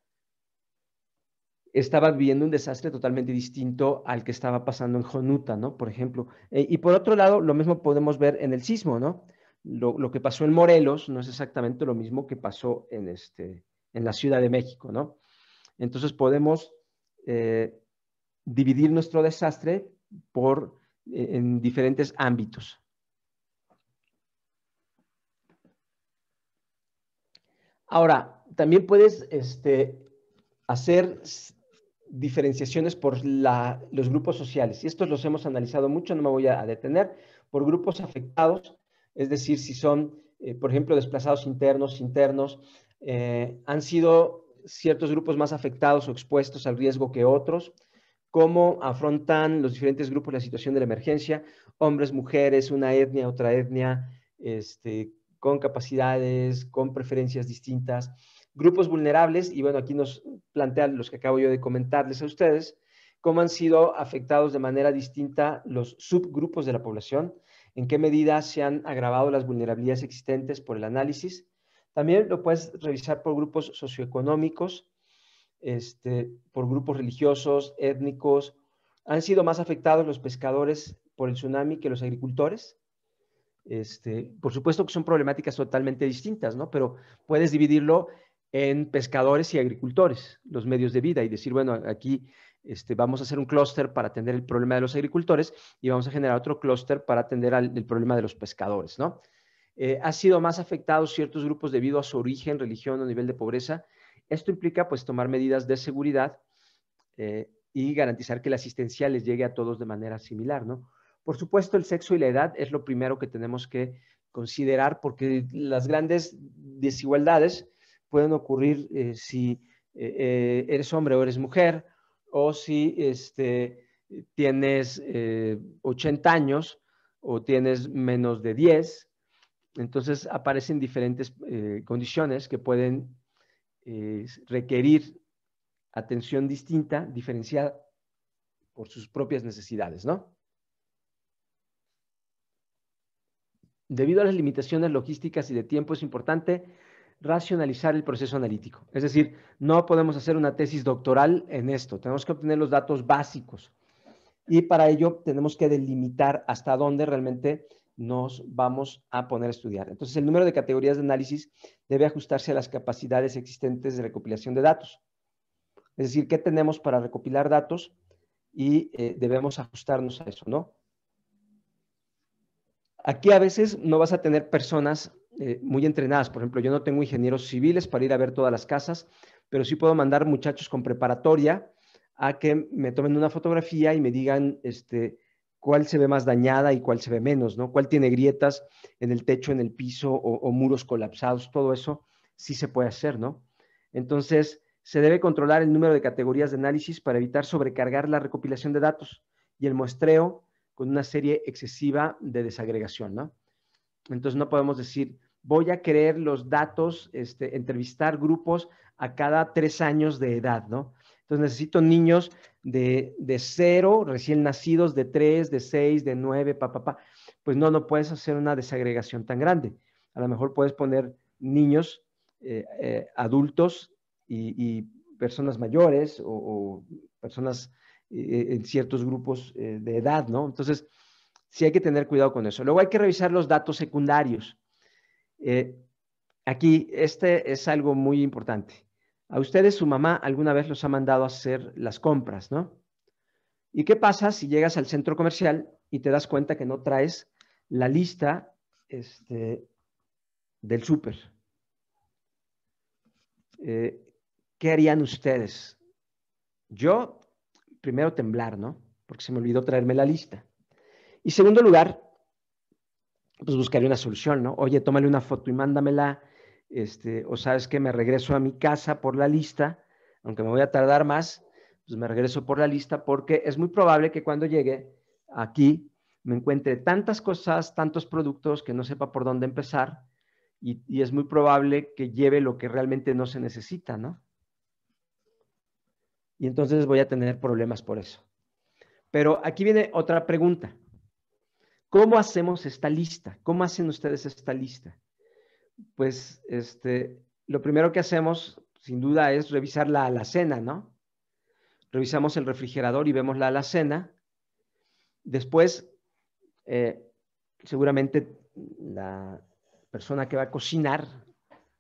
estaba viviendo un desastre totalmente distinto al que estaba pasando en Jonuta, ¿no? Por ejemplo. Eh, y por otro lado, lo mismo podemos ver en el sismo, ¿no? Lo, que pasó en Morelos no es exactamente lo mismo que pasó en, este, en la Ciudad de México, ¿no? Entonces podemos eh, dividir nuestro desastre por, eh, en diferentes ámbitos. Ahora, también puedes este, hacer diferenciaciones por los grupos sociales. Y estos los hemos analizado mucho, no me voy a, detener, por grupos afectados, es decir, si son, eh, por ejemplo, desplazados internos, internos, eh, han sido ciertos grupos más afectados o expuestos al riesgo que otros, cómo afrontan los diferentes grupos la situación de la emergencia, hombres, mujeres, una etnia, otra etnia, este, con capacidades, con preferencias distintas grupos vulnerables, y bueno, aquí nos plantean los que acabo yo de comentarles a ustedes, cómo han sido afectados de manera distinta los subgrupos de la población, en qué medida se han agravado las vulnerabilidades existentes por el análisis. También lo puedes revisar por grupos socioeconómicos, este, por grupos religiosos, étnicos. Han sido más afectados los pescadores por el tsunami que los agricultores. Este, por supuesto que son problemáticas totalmente distintas, ¿no? Pero puedes dividirlo en pescadores y agricultores, los medios de vida, y decir, bueno, aquí este, vamos a hacer un clúster para atender el problema de los agricultores y vamos a generar otro clúster para atender el problema de los pescadores, ¿no? Eh, ha sido más afectados ciertos grupos debido a su origen, religión o nivel de pobreza. Esto implica, pues, tomar medidas de seguridad eh, y garantizar que la asistencia les llegue a todos de manera similar, ¿no? Por supuesto, el sexo y la edad es lo primero que tenemos que considerar porque las grandes desigualdades pueden ocurrir eh, si eh, eh, eres hombre o eres mujer, o si este, tienes 80 años o tienes menos de 10. Entonces aparecen diferentes condiciones que pueden requerir atención distinta, diferenciada por sus propias necesidades, ¿no? Debido a las limitaciones logísticas y de tiempo, es importante racionalizar el proceso analítico. Es decir, no podemos hacer una tesis doctoral en esto, tenemos que obtener los datos básicos. Y para ello tenemos que delimitar hasta dónde realmente nos vamos a poner a estudiar. Entonces, el número de categorías de análisis debe ajustarse a las capacidades existentes de recopilación de datos. Es decir, ¿qué tenemos para recopilar datos? Y eh, debemos ajustarnos a eso, ¿no? Aquí a veces no vas a tener personas eh, muy entrenadas. Por ejemplo, yo no tengo ingenieros civiles para ir a ver todas las casas, pero sí puedo mandar muchachos con preparatoria a que me tomen una fotografía y me digan este, cuál se ve más dañada y cuál se ve menos, ¿no? Cuál tiene grietas en el techo, en el piso o, o muros colapsados, todo eso sí se puede hacer, ¿no? Entonces, se debe controlar el número de categorías de análisis para evitar sobrecargar la recopilación de datos y el muestreo con una serie excesiva de desagregación, ¿no? Entonces no podemos decir, voy a creer los datos, este, entrevistar grupos a cada tres años de edad, ¿no? Entonces necesito niños de, de cero, recién nacidos, de tres, de seis, de nueve, pa, pa, pa. Pues no, no puedes hacer una desagregación tan grande. A lo mejor puedes poner niños, eh, eh, adultos y, personas mayores o, personas eh, en ciertos grupos de edad, ¿no? Entonces, Sí hay que tener cuidado con eso. Luego hay que revisar los datos secundarios. Eh, aquí, este es algo muy importante. A ustedes su mamá alguna vez los ha mandado a hacer las compras, ¿no? ¿Y qué pasa si llegas al centro comercial y te das cuenta que no traes la lista este, del súper? Eh, ¿Qué harían ustedes? Yo, primero temblar, ¿no? Porque se me olvidó traerme la lista. Y segundo lugar, pues buscaré una solución, ¿no? Oye, tómale una foto y mándamela, este, o sabes que me regreso a mi casa por la lista, aunque me voy a tardar más, pues me regreso por la lista porque es muy probable que cuando llegue aquí me encuentre tantas cosas, tantos productos que no sepa por dónde empezar y, y es muy probable que lleve lo que realmente no se necesita, ¿no? Y entonces voy a tener problemas por eso. Pero aquí viene otra pregunta. ¿Cómo hacemos esta lista? ¿Cómo hacen ustedes esta lista? Pues este, lo primero que hacemos, sin duda, es revisar la alacena, ¿no? Revisamos el refrigerador y vemos la alacena. Después, eh, seguramente la persona que va a cocinar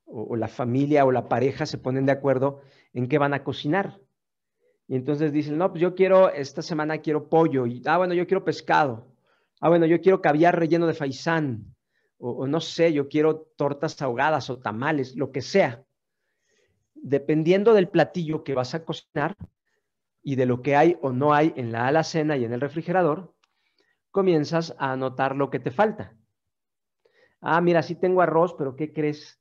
o, o la familia o la pareja se ponen de acuerdo en qué van a cocinar. Y entonces dicen, no, pues yo quiero, esta semana quiero pollo, y, ah, bueno, yo quiero pescado ah, bueno, yo quiero caviar relleno de faisán, o, no sé, yo quiero tortas ahogadas o tamales, lo que sea. Dependiendo del platillo que vas a cocinar y de lo que hay o no hay en la alacena y en el refrigerador, comienzas a anotar lo que te falta. Ah, mira, sí tengo arroz, pero ¿qué crees?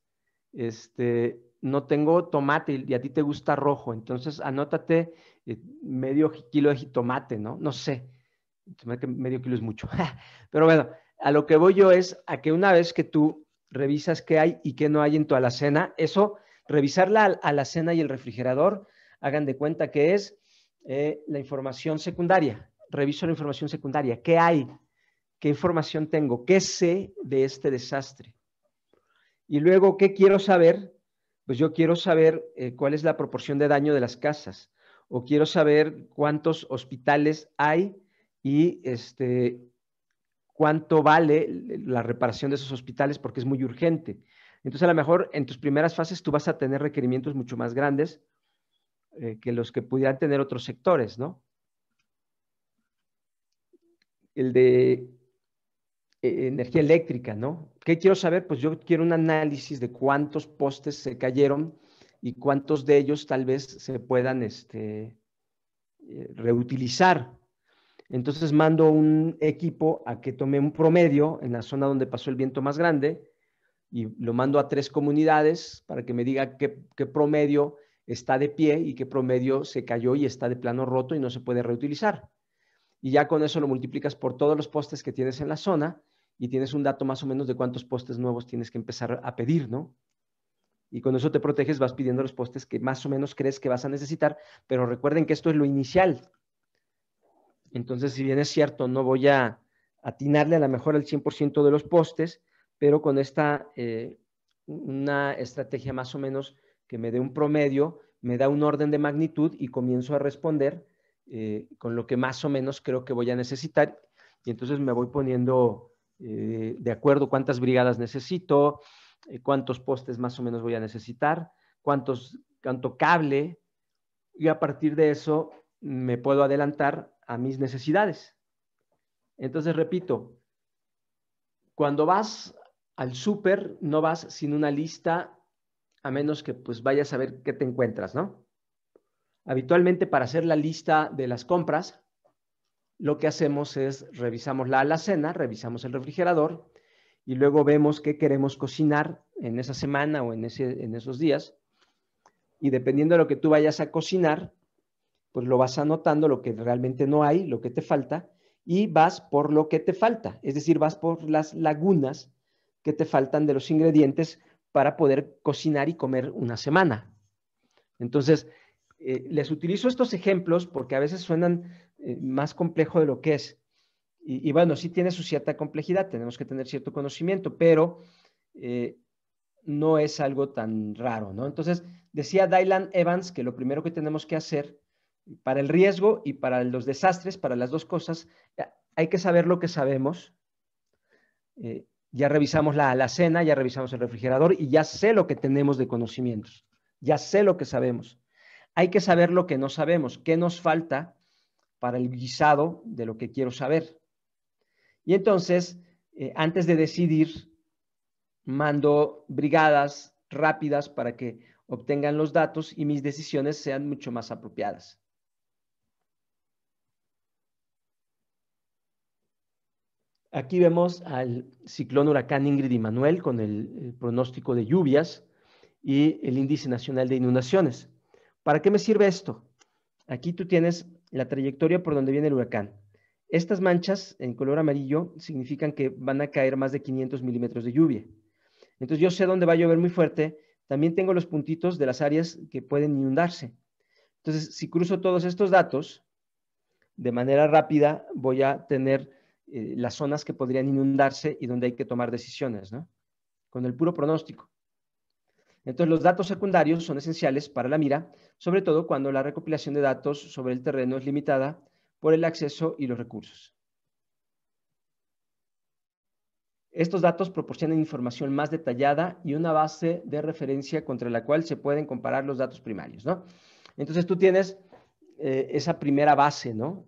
Este, no tengo tomate y a ti te gusta rojo, entonces anótate eh, medio kilo de jitomate, ¿no? No sé medio kilo es mucho. Pero bueno, a lo que voy yo es a que una vez que tú revisas qué hay y qué no hay en tu alacena, eso, revisar la alacena y el refrigerador, hagan de cuenta que es eh, la información secundaria. Reviso la información secundaria. ¿Qué hay? ¿Qué información tengo? ¿Qué sé de este desastre? Y luego, ¿qué quiero saber? Pues yo quiero saber eh, cuál es la proporción de daño de las casas o quiero saber cuántos hospitales hay y este, cuánto vale la reparación de esos hospitales porque es muy urgente. Entonces, a lo mejor en tus primeras fases tú vas a tener requerimientos mucho más grandes eh, que los que pudieran tener otros sectores, ¿no? El de eh, energía eléctrica, ¿no? ¿Qué quiero saber? Pues yo quiero un análisis de cuántos postes se cayeron y cuántos de ellos tal vez se puedan este, eh, reutilizar, entonces mando un equipo a que tome un promedio en la zona donde pasó el viento más grande y lo mando a tres comunidades para que me diga qué, promedio está de pie y qué promedio se cayó y está de plano roto y no se puede reutilizar. Y ya con eso lo multiplicas por todos los postes que tienes en la zona y tienes un dato más o menos de cuántos postes nuevos tienes que empezar a pedir, ¿no? Y con eso te proteges, vas pidiendo los postes que más o menos crees que vas a necesitar, pero recuerden que esto es lo inicial, entonces, si bien es cierto, no voy a atinarle a lo mejor al 100% de los postes, pero con esta, eh, una estrategia más o menos que me dé un promedio, me da un orden de magnitud y comienzo a responder eh, con lo que más o menos creo que voy a necesitar. Y entonces me voy poniendo eh, de acuerdo cuántas brigadas necesito, cuántos postes más o menos voy a necesitar, cuántos, cuánto cable, y a partir de eso me puedo adelantar a mis necesidades. Entonces, repito, cuando vas al súper, no vas sin una lista, a menos que pues vayas a ver qué te encuentras, ¿no? Habitualmente para hacer la lista de las compras, lo que hacemos es revisamos la alacena, revisamos el refrigerador y luego vemos qué queremos cocinar en esa semana o en, ese, en esos días. Y dependiendo de lo que tú vayas a cocinar, pues lo vas anotando, lo que realmente no hay, lo que te falta, y vas por lo que te falta, es decir, vas por las lagunas que te faltan de los ingredientes para poder cocinar y comer una semana. Entonces, eh, les utilizo estos ejemplos porque a veces suenan eh, más complejo de lo que es. Y, bueno, sí tiene su cierta complejidad, tenemos que tener cierto conocimiento, pero eh, no es algo tan raro, ¿no? Entonces, decía Dylan Evans que lo primero que tenemos que hacer para el riesgo y para los desastres, para las dos cosas, eh, hay que saber lo que sabemos. Eh, ya revisamos la alacena, ya revisamos el refrigerador y ya sé lo que tenemos de conocimientos, ya sé lo que sabemos. Hay que saber lo que no sabemos, qué nos falta para el guisado de lo que quiero saber. Y entonces, eh, antes de decidir, mando brigadas rápidas para que obtengan los datos y mis decisiones sean mucho más apropiadas. Aquí vemos al ciclón huracán Ingrid y Manuel con el, pronóstico de lluvias y el índice nacional de inundaciones. ¿Para qué me sirve esto? Aquí tú tienes la trayectoria por donde viene el huracán. Estas manchas en color amarillo significan que van a caer más de 500 milímetros de lluvia. Entonces yo sé dónde va a llover muy fuerte. También tengo los puntitos de las áreas que pueden inundarse. Entonces, si cruzo todos estos datos, de manera rápida voy a tener eh, las zonas que podrían inundarse y donde hay que tomar decisiones, ¿no? Con el puro pronóstico. Entonces, los datos secundarios son esenciales para la mira, sobre todo cuando la recopilación de datos sobre el terreno es limitada por el acceso y los recursos. Estos datos proporcionan información más detallada y una base de referencia contra la cual se pueden comparar los datos primarios, ¿no? Entonces tú tienes eh, esa primera base, ¿no?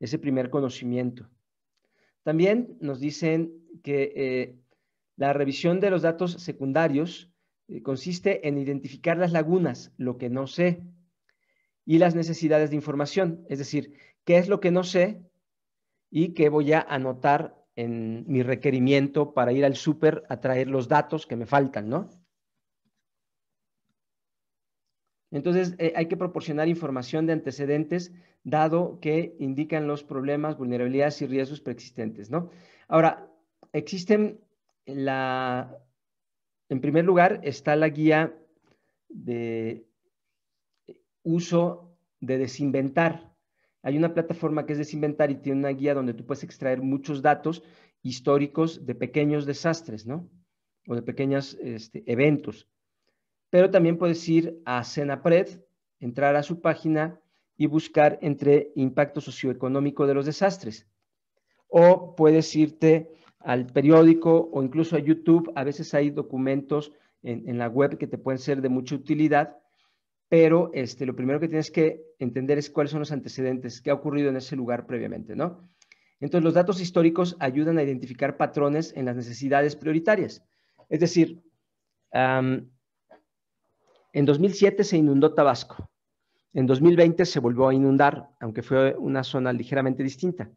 Ese primer conocimiento. También nos dicen que eh, la revisión de los datos secundarios eh, consiste en identificar las lagunas, lo que no sé, y las necesidades de información, es decir, qué es lo que no sé y qué voy a anotar en mi requerimiento para ir al súper a traer los datos que me faltan, ¿no? Entonces, eh, hay que proporcionar información de antecedentes, dado que indican los problemas, vulnerabilidades y riesgos preexistentes, ¿no? Ahora, existen la... En primer lugar, está la guía de uso de desinventar. Hay una plataforma que es desinventar y tiene una guía donde tú puedes extraer muchos datos históricos de pequeños desastres, ¿no? O de pequeños este, eventos pero también puedes ir a CENAPRED, entrar a su página y buscar entre impacto socioeconómico de los desastres. O puedes irte al periódico o incluso a YouTube. A veces hay documentos en, la web que te pueden ser de mucha utilidad, pero este, lo primero que tienes que entender es cuáles son los antecedentes, qué ha ocurrido en ese lugar previamente, ¿no? Entonces, los datos históricos ayudan a identificar patrones en las necesidades prioritarias. Es decir, en 2007 se inundó Tabasco. En 2020 se volvió a inundar, aunque fue una zona ligeramente distinta.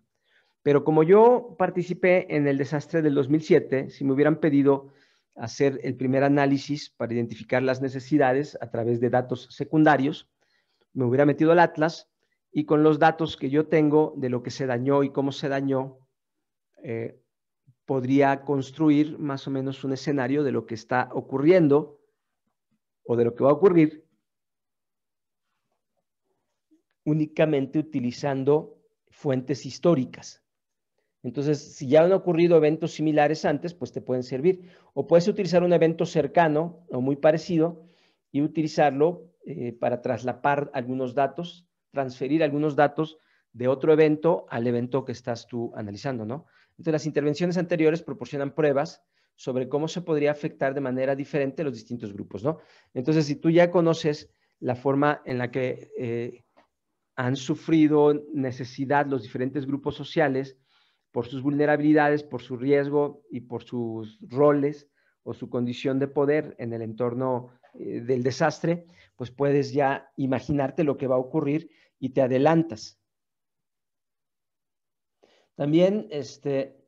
Pero como yo participé en el desastre del 2007, si me hubieran pedido hacer el primer análisis para identificar las necesidades a través de datos secundarios, me hubiera metido al Atlas y con los datos que yo tengo de lo que se dañó y cómo se dañó, eh, podría construir más o menos un escenario de lo que está ocurriendo o de lo que va a ocurrir únicamente utilizando fuentes históricas. Entonces, si ya han ocurrido eventos similares antes, pues te pueden servir. O puedes utilizar un evento cercano o muy parecido y utilizarlo eh, para traslapar algunos datos, transferir algunos datos de otro evento al evento que estás tú analizando, ¿no? Entonces, las intervenciones anteriores proporcionan pruebas sobre cómo se podría afectar de manera diferente los distintos grupos, ¿no? Entonces, si tú ya conoces la forma en la que eh, han sufrido necesidad los diferentes grupos sociales por sus vulnerabilidades, por su riesgo y por sus roles o su condición de poder en el entorno eh, del desastre, pues puedes ya imaginarte lo que va a ocurrir y te adelantas. También este,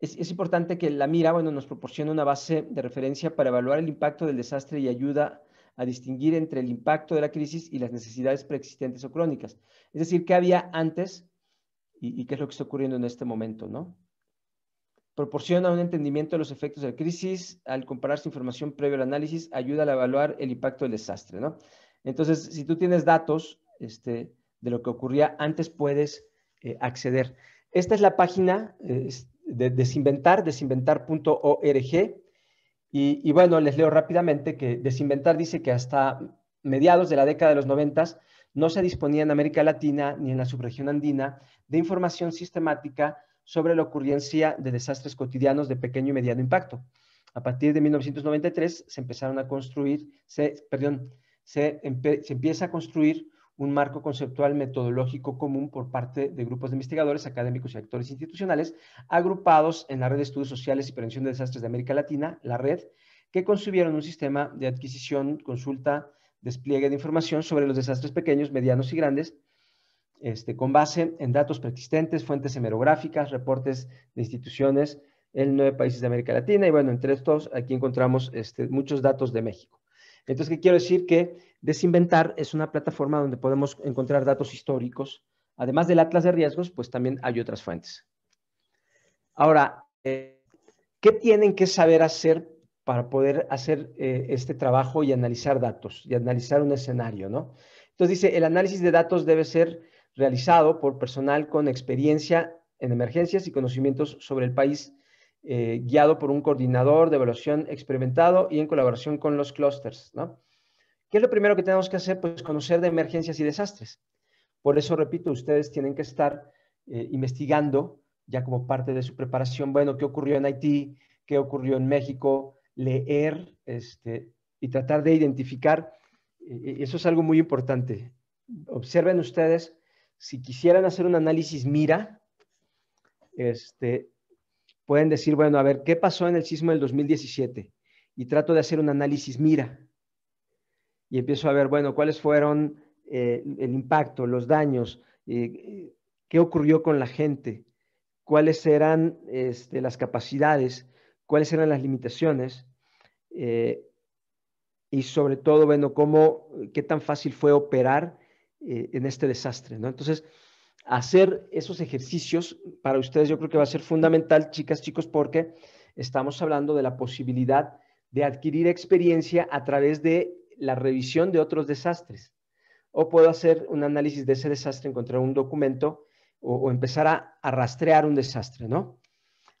es, importante que la mira bueno, nos proporciona una base de referencia para evaluar el impacto del desastre y ayuda a distinguir entre el impacto de la crisis y las necesidades preexistentes o crónicas. Es decir, qué había antes y, qué es lo que está ocurriendo en este momento, ¿no? Proporciona un entendimiento de los efectos de la crisis al comparar su información previo al análisis, ayuda a evaluar el impacto del desastre, ¿no? Entonces, si tú tienes datos este, de lo que ocurría antes, puedes eh, acceder. Esta es la página, eh, desinventar, desinventar.org. Y, y, bueno, les leo rápidamente que Desinventar dice que hasta mediados de la década de los noventas no se disponía en América Latina ni en la subregión andina de información sistemática sobre la ocurrencia de desastres cotidianos de pequeño y mediano impacto. A partir de 1993 se empezaron a construir, perdón, se empieza a construir un marco conceptual metodológico común por parte de grupos de investigadores, académicos y actores institucionales agrupados en la Red de Estudios Sociales y Prevención de Desastres de América Latina, la red, que concibieron un sistema de adquisición, consulta, despliegue de información sobre los desastres pequeños, medianos y grandes, este, con base en datos preexistentes, fuentes hemerográficas, reportes de instituciones en nueve países de América Latina y bueno, entre estos aquí encontramos este, muchos datos de México. Entonces, ¿qué quiero decir? Que Desinventar es una plataforma donde podemos encontrar datos históricos. Además del atlas de riesgos, pues también hay otras fuentes. Ahora, eh, ¿qué tienen que saber hacer para poder hacer eh, este trabajo y analizar datos y analizar un escenario, ¿no? Entonces dice, el análisis de datos debe ser realizado por personal con experiencia en emergencias y conocimientos sobre el país eh, guiado por un coordinador de evaluación experimentado y en colaboración con los clusters. ¿no? ¿Qué es lo primero que tenemos que hacer? Pues conocer de emergencias y desastres. Por eso, repito, ustedes tienen que estar eh, investigando, ya como parte de su preparación, bueno, qué ocurrió en Haití, qué ocurrió en México, leer este, y tratar de identificar. Eh, eso es algo muy importante. Observen ustedes, si quisieran hacer un análisis mira, este, pueden decir, bueno, a ver, ¿qué pasó en el sismo del 2017? Y trato de hacer un análisis mira. Y empiezo a ver, bueno, cuáles fueron eh, el impacto, los daños, eh, qué ocurrió con la gente, cuáles eran este, las capacidades, cuáles eran las limitaciones. Eh, y sobre todo, bueno, cómo, qué tan fácil fue operar en este desastre, ¿no? Entonces, hacer esos ejercicios para ustedes yo creo que va a ser fundamental, chicas, chicos, porque estamos hablando de la posibilidad de adquirir experiencia a través de la revisión de otros desastres. O puedo hacer un análisis de ese desastre, encontrar un documento o, empezar a, rastrear un desastre, ¿no?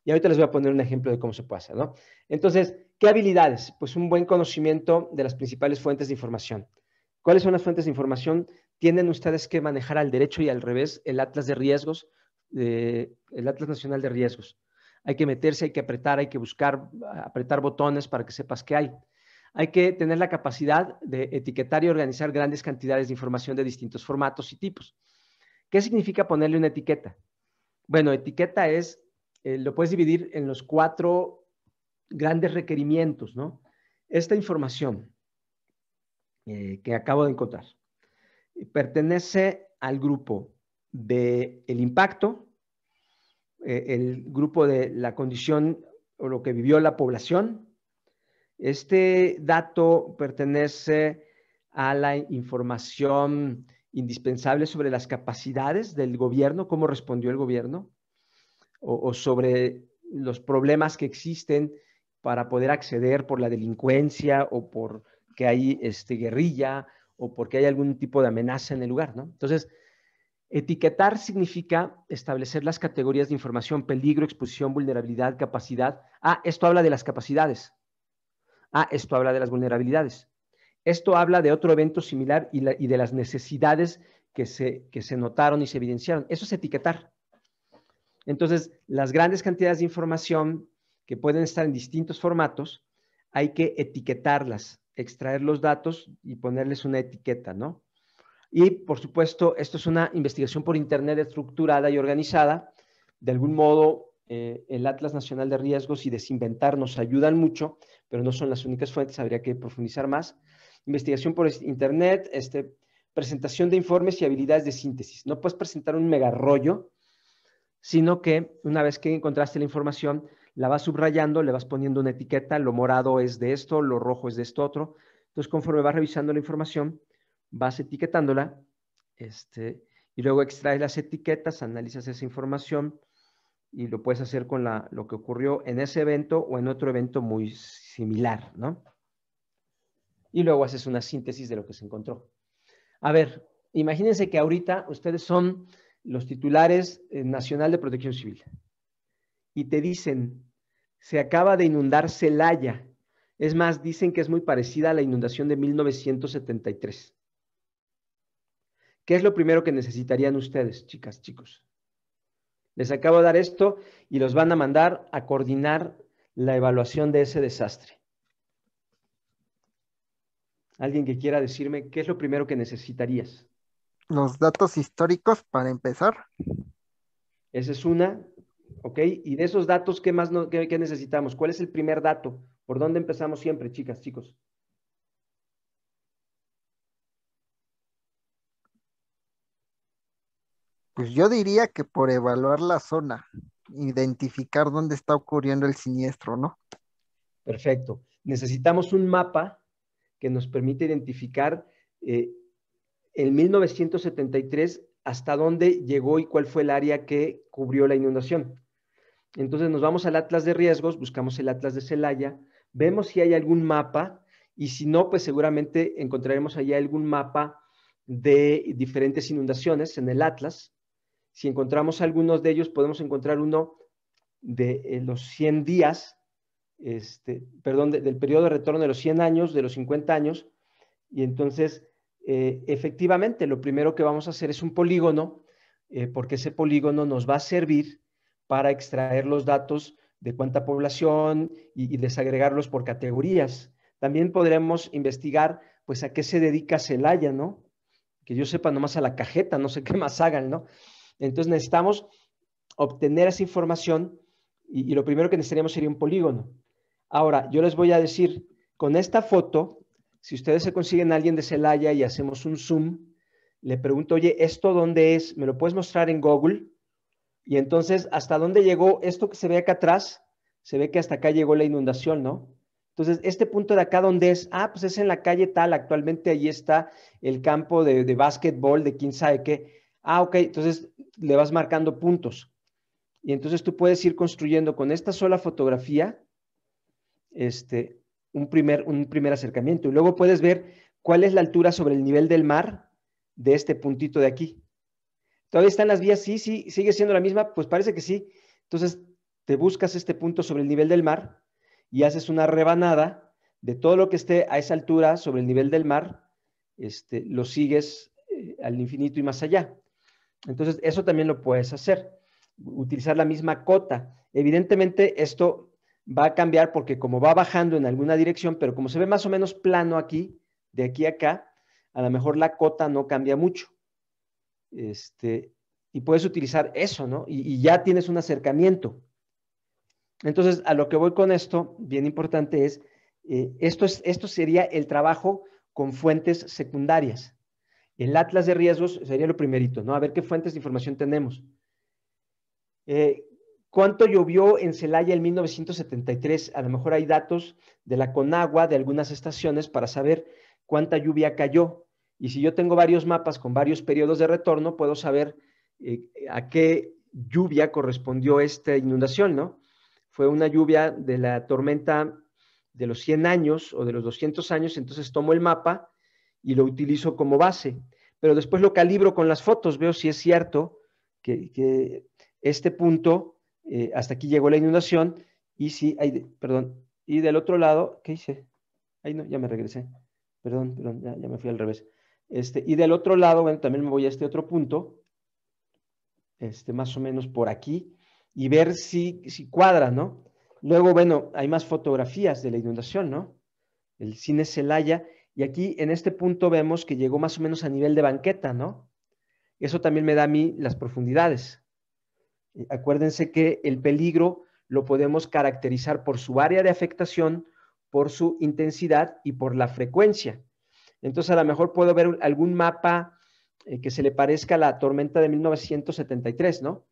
Y ahorita les voy a poner un ejemplo de cómo se puede hacer, ¿no? Entonces, ¿qué habilidades? Pues un buen conocimiento de las principales fuentes de información. ¿Cuáles son las fuentes de información tienen ustedes que manejar al derecho y al revés el atlas de riesgos, eh, el atlas nacional de riesgos. Hay que meterse, hay que apretar, hay que buscar, apretar botones para que sepas qué hay. Hay que tener la capacidad de etiquetar y organizar grandes cantidades de información de distintos formatos y tipos. ¿Qué significa ponerle una etiqueta? Bueno, etiqueta es, eh, lo puedes dividir en los cuatro grandes requerimientos, ¿no? Esta información eh, que acabo de encontrar pertenece al grupo del el impacto, eh, el grupo de la condición o lo que vivió la población. Este dato pertenece a la información indispensable sobre las capacidades del gobierno, cómo respondió el gobierno, o, o sobre los problemas que existen para poder acceder por la delincuencia o por que hay este, guerrilla o porque hay algún tipo de amenaza en el lugar, ¿no? Entonces, etiquetar significa establecer las categorías de información, peligro, exposición, vulnerabilidad, capacidad. Ah, esto habla de las capacidades. Ah, esto habla de las vulnerabilidades. Esto habla de otro evento similar y, de las necesidades que se notaron y se evidenciaron. Eso es etiquetar. Entonces, las grandes cantidades de información que pueden estar en distintos formatos, hay que etiquetarlas extraer los datos y ponerles una etiqueta, ¿no? Y, por supuesto, esto es una investigación por Internet estructurada y organizada. De algún modo, eh, el Atlas Nacional de Riesgos y Desinventar nos ayudan mucho, pero no son las únicas fuentes, habría que profundizar más. Investigación por Internet, este, presentación de informes y habilidades de síntesis. No puedes presentar un mega rollo, sino que una vez que encontraste la información, la vas subrayando, le vas poniendo una etiqueta, lo morado es de esto, lo rojo es de esto otro. Entonces, conforme vas revisando la información, vas etiquetándola este, y luego extraes las etiquetas, analizas esa información y lo puedes hacer con la, lo que ocurrió en ese evento o en otro evento muy similar, ¿no? Y luego haces una síntesis de lo que se encontró. A ver, imagínense que ahorita ustedes son los titulares eh, Nacional de Protección Civil y te dicen, se acaba de inundar Celaya. Es más, dicen que es muy parecida a la inundación de 1973. ¿Qué es lo primero que necesitarían ustedes, chicas, chicos? Les acabo de dar esto y los van a mandar a coordinar la evaluación de ese desastre. Alguien que quiera decirme qué es lo primero que necesitarías. Los datos históricos para empezar. Esa es una. ¿Ok? Y de esos datos, ¿qué más qué, necesitamos? ¿Cuál es el primer dato? ¿Por dónde empezamos siempre, chicas, chicos? Pues yo diría que por evaluar la zona, identificar dónde está ocurriendo el siniestro, ¿no? Perfecto. Necesitamos un mapa que nos permite identificar. Eh, en 1973 hasta dónde llegó y cuál fue el área que cubrió la inundación. Entonces nos vamos al atlas de riesgos, buscamos el atlas de Celaya, vemos si hay algún mapa y si no, pues seguramente encontraremos allá algún mapa de diferentes inundaciones en el atlas. Si encontramos algunos de ellos, podemos encontrar uno de eh, los 100 días, este, perdón, del periodo de retorno de los 100 años, de los 50 años, y entonces eh, efectivamente, lo primero que vamos a hacer es un polígono, eh, porque ese polígono nos va a servir para extraer los datos de cuánta población y, desagregarlos por categorías. También podremos investigar, pues, a qué se dedica Celaya, ¿no? Que yo sepa nomás a la cajeta, no sé qué más hagan, ¿no? Entonces necesitamos obtener esa información y, y lo primero que necesitaríamos sería un polígono. Ahora, yo les voy a decir, con esta foto si ustedes se consiguen a alguien de Celaya y hacemos un Zoom, le pregunto, oye, ¿esto dónde es? ¿Me lo puedes mostrar en Google? Y entonces, ¿hasta dónde llegó esto que se ve acá atrás? Se ve que hasta acá llegó la inundación, ¿no? Entonces, este punto de acá, ¿dónde es? Ah, pues es en la calle tal, actualmente ahí está el campo de, de básquetbol, de quién sabe qué. Ah, ok, entonces le vas marcando puntos. Y entonces tú puedes ir construyendo con esta sola fotografía, este, un primer, un primer acercamiento. Y luego puedes ver cuál es la altura sobre el nivel del mar de este puntito de aquí. ¿Todavía están las vías? Sí, sí, sigue siendo la misma, pues parece que sí. Entonces, te buscas este punto sobre el nivel del mar y haces una rebanada de todo lo que esté a esa altura sobre el nivel del mar, este, lo sigues eh, al infinito y más allá. Entonces, eso también lo puedes hacer, utilizar la misma cota. Evidentemente, esto va a cambiar porque como va bajando en alguna dirección, pero como se ve más o menos plano aquí, de aquí a acá, a lo mejor la cota no cambia mucho. Este, y puedes utilizar eso, ¿no? Y, ya tienes un acercamiento. Entonces, a lo que voy con esto, bien importante es, eh, esto, es esto sería el trabajo con fuentes secundarias. El atlas de riesgos sería lo primerito, ¿no? A ver qué fuentes de información tenemos. Eh, ¿Cuánto llovió en Celaya en 1973? A lo mejor hay datos de la Conagua, de algunas estaciones, para saber cuánta lluvia cayó. Y si yo tengo varios mapas con varios periodos de retorno, puedo saber eh, a qué lluvia correspondió esta inundación, ¿no? Fue una lluvia de la tormenta de los 100 años o de los 200 años, entonces tomo el mapa y lo utilizo como base, pero después lo calibro con las fotos, veo si es cierto que este punto eh, hasta aquí llegó la inundación y si hay, perdón, y del otro lado, ¿qué hice? Ahí no, ya me regresé. Perdón, perdón, ya, me fui al revés. Este, y del otro lado, bueno, también me voy a este otro punto, este, más o menos por aquí, y ver si, si cuadra, ¿no? Luego, bueno, hay más fotografías de la inundación, ¿no? El cine Celaya, y aquí en este punto vemos que llegó más o menos a nivel de banqueta, ¿no? Eso también me da a mí las profundidades. Eh, acuérdense que el peligro lo podemos caracterizar por su área de afectación, por su intensidad y por la frecuencia. Entonces, a lo mejor puedo ver algún mapa eh, que se le parezca a la tormenta de 1973, ¿no?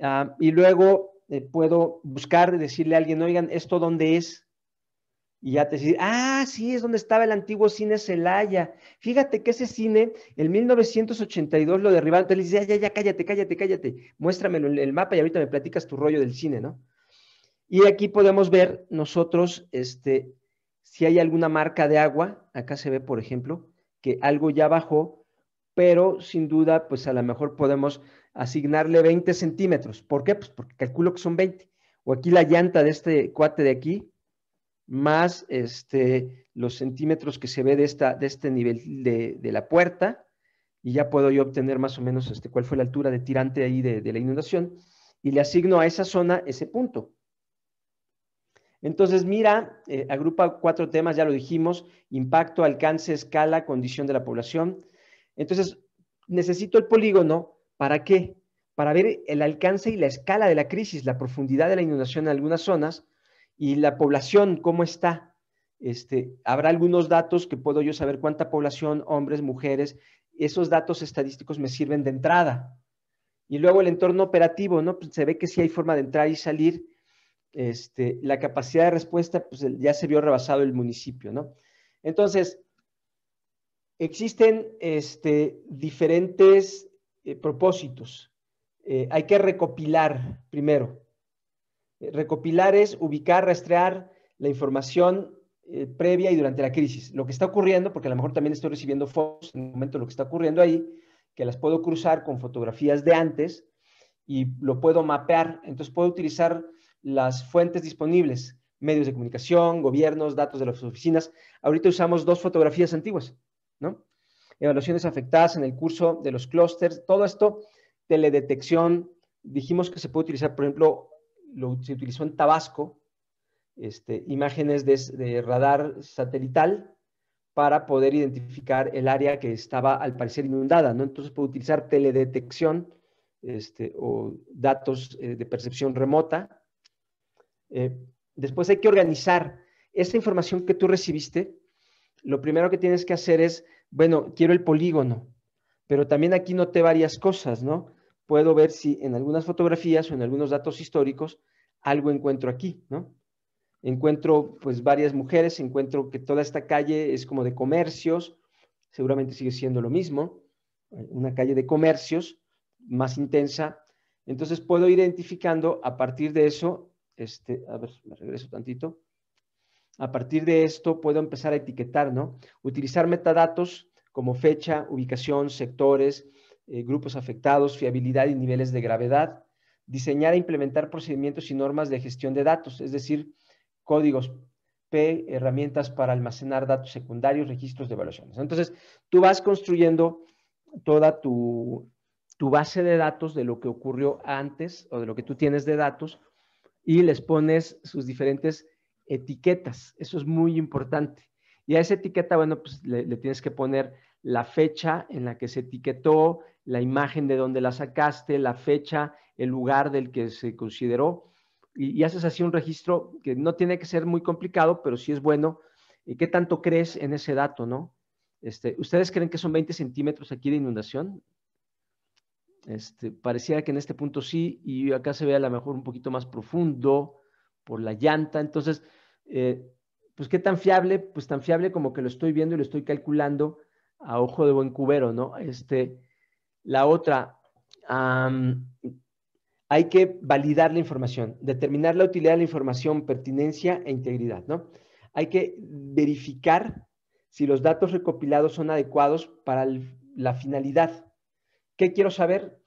Ah, y luego eh, puedo buscar, decirle a alguien, oigan, ¿esto dónde es? y ya te dice ah, sí, es donde estaba el antiguo cine Celaya. Fíjate que ese cine, en 1982 lo derribaron. Te le ya, ya, ya, cállate, cállate, cállate. Muéstramelo el mapa y ahorita me platicas tu rollo del cine, ¿no? Y aquí podemos ver nosotros, este, si hay alguna marca de agua. Acá se ve, por ejemplo, que algo ya bajó, pero sin duda, pues a lo mejor podemos asignarle 20 centímetros. ¿Por qué? Pues porque calculo que son 20. O aquí la llanta de este cuate de aquí, más este, los centímetros que se ve de, este nivel de, la puerta, y ya puedo yo obtener más o menos este, cuál fue la altura de tirante ahí de, la inundación, y le asigno a esa zona ese punto. Entonces, mira, eh, agrupa cuatro temas, ya lo dijimos, impacto, alcance, escala, condición de la población. Entonces, necesito el polígono, ¿para qué? Para ver el alcance y la escala de la crisis, la profundidad de la inundación en algunas zonas, y la población, ¿cómo está? Este, habrá algunos datos que puedo yo saber cuánta población, hombres, mujeres, esos datos estadísticos me sirven de entrada. Y luego el entorno operativo, ¿no? Pues, se ve que sí hay forma de entrar y salir. Este, la capacidad de respuesta, pues ya se vio rebasado el municipio, ¿no? Entonces, existen este, diferentes eh, propósitos. Eh, hay que recopilar primero. Recopilar es ubicar, rastrear la información eh, previa y durante la crisis. Lo que está ocurriendo, porque a lo mejor también estoy recibiendo fotos en el momento lo que está ocurriendo ahí, que las puedo cruzar con fotografías de antes y lo puedo mapear. Entonces puedo utilizar las fuentes disponibles, medios de comunicación, gobiernos, datos de las oficinas. Ahorita usamos dos fotografías antiguas, ¿no? Evaluaciones afectadas en el curso de los clústeres, todo esto, teledetección. Dijimos que se puede utilizar, por ejemplo, lo, se utilizó en Tabasco, este, imágenes de, radar satelital para poder identificar el área que estaba al parecer inundada, ¿no? Entonces puede utilizar teledetección este, o datos eh, de percepción remota. Eh, después hay que organizar esa información que tú recibiste. Lo primero que tienes que hacer es, bueno, quiero el polígono, pero también aquí noté varias cosas, ¿no? puedo ver si en algunas fotografías o en algunos datos históricos algo encuentro aquí, ¿no? Encuentro pues varias mujeres, encuentro que toda esta calle es como de comercios, seguramente sigue siendo lo mismo, eh, una calle de comercios más intensa. Entonces puedo ir identificando a partir de eso, este, a ver, me regreso tantito. A partir de esto puedo empezar a etiquetar, ¿no? Utilizar metadatos como fecha, ubicación, sectores, eh, grupos afectados, fiabilidad y niveles de gravedad, diseñar e implementar procedimientos y normas de gestión de datos, es decir, códigos P, herramientas para almacenar datos secundarios, registros de evaluaciones. Entonces, tú vas construyendo toda tu, base de datos de lo que ocurrió antes o de lo que tú tienes de datos y les pones sus diferentes etiquetas. Eso es muy importante. Y a esa etiqueta, bueno, pues le, le tienes que poner la fecha en la que se etiquetó, la imagen de donde la sacaste, la fecha, el lugar del que se consideró. Y, haces así un registro que no tiene que ser muy complicado, pero sí es bueno. ¿Y eh, qué tanto crees en ese dato, no? Este, ¿Ustedes creen que son 20 centímetros aquí de inundación? Este, pareciera que en este punto sí, y acá se ve a lo mejor un poquito más profundo por la llanta. Entonces, eh, pues qué tan fiable, pues tan fiable como que lo estoy viendo y lo estoy calculando a ojo de buen cubero, ¿no? Este, la otra, hay que validar la información, determinar la utilidad de la información, pertinencia e integridad, ¿no? Hay que verificar si los datos recopilados son adecuados para la finalidad. ¿Qué quiero saber?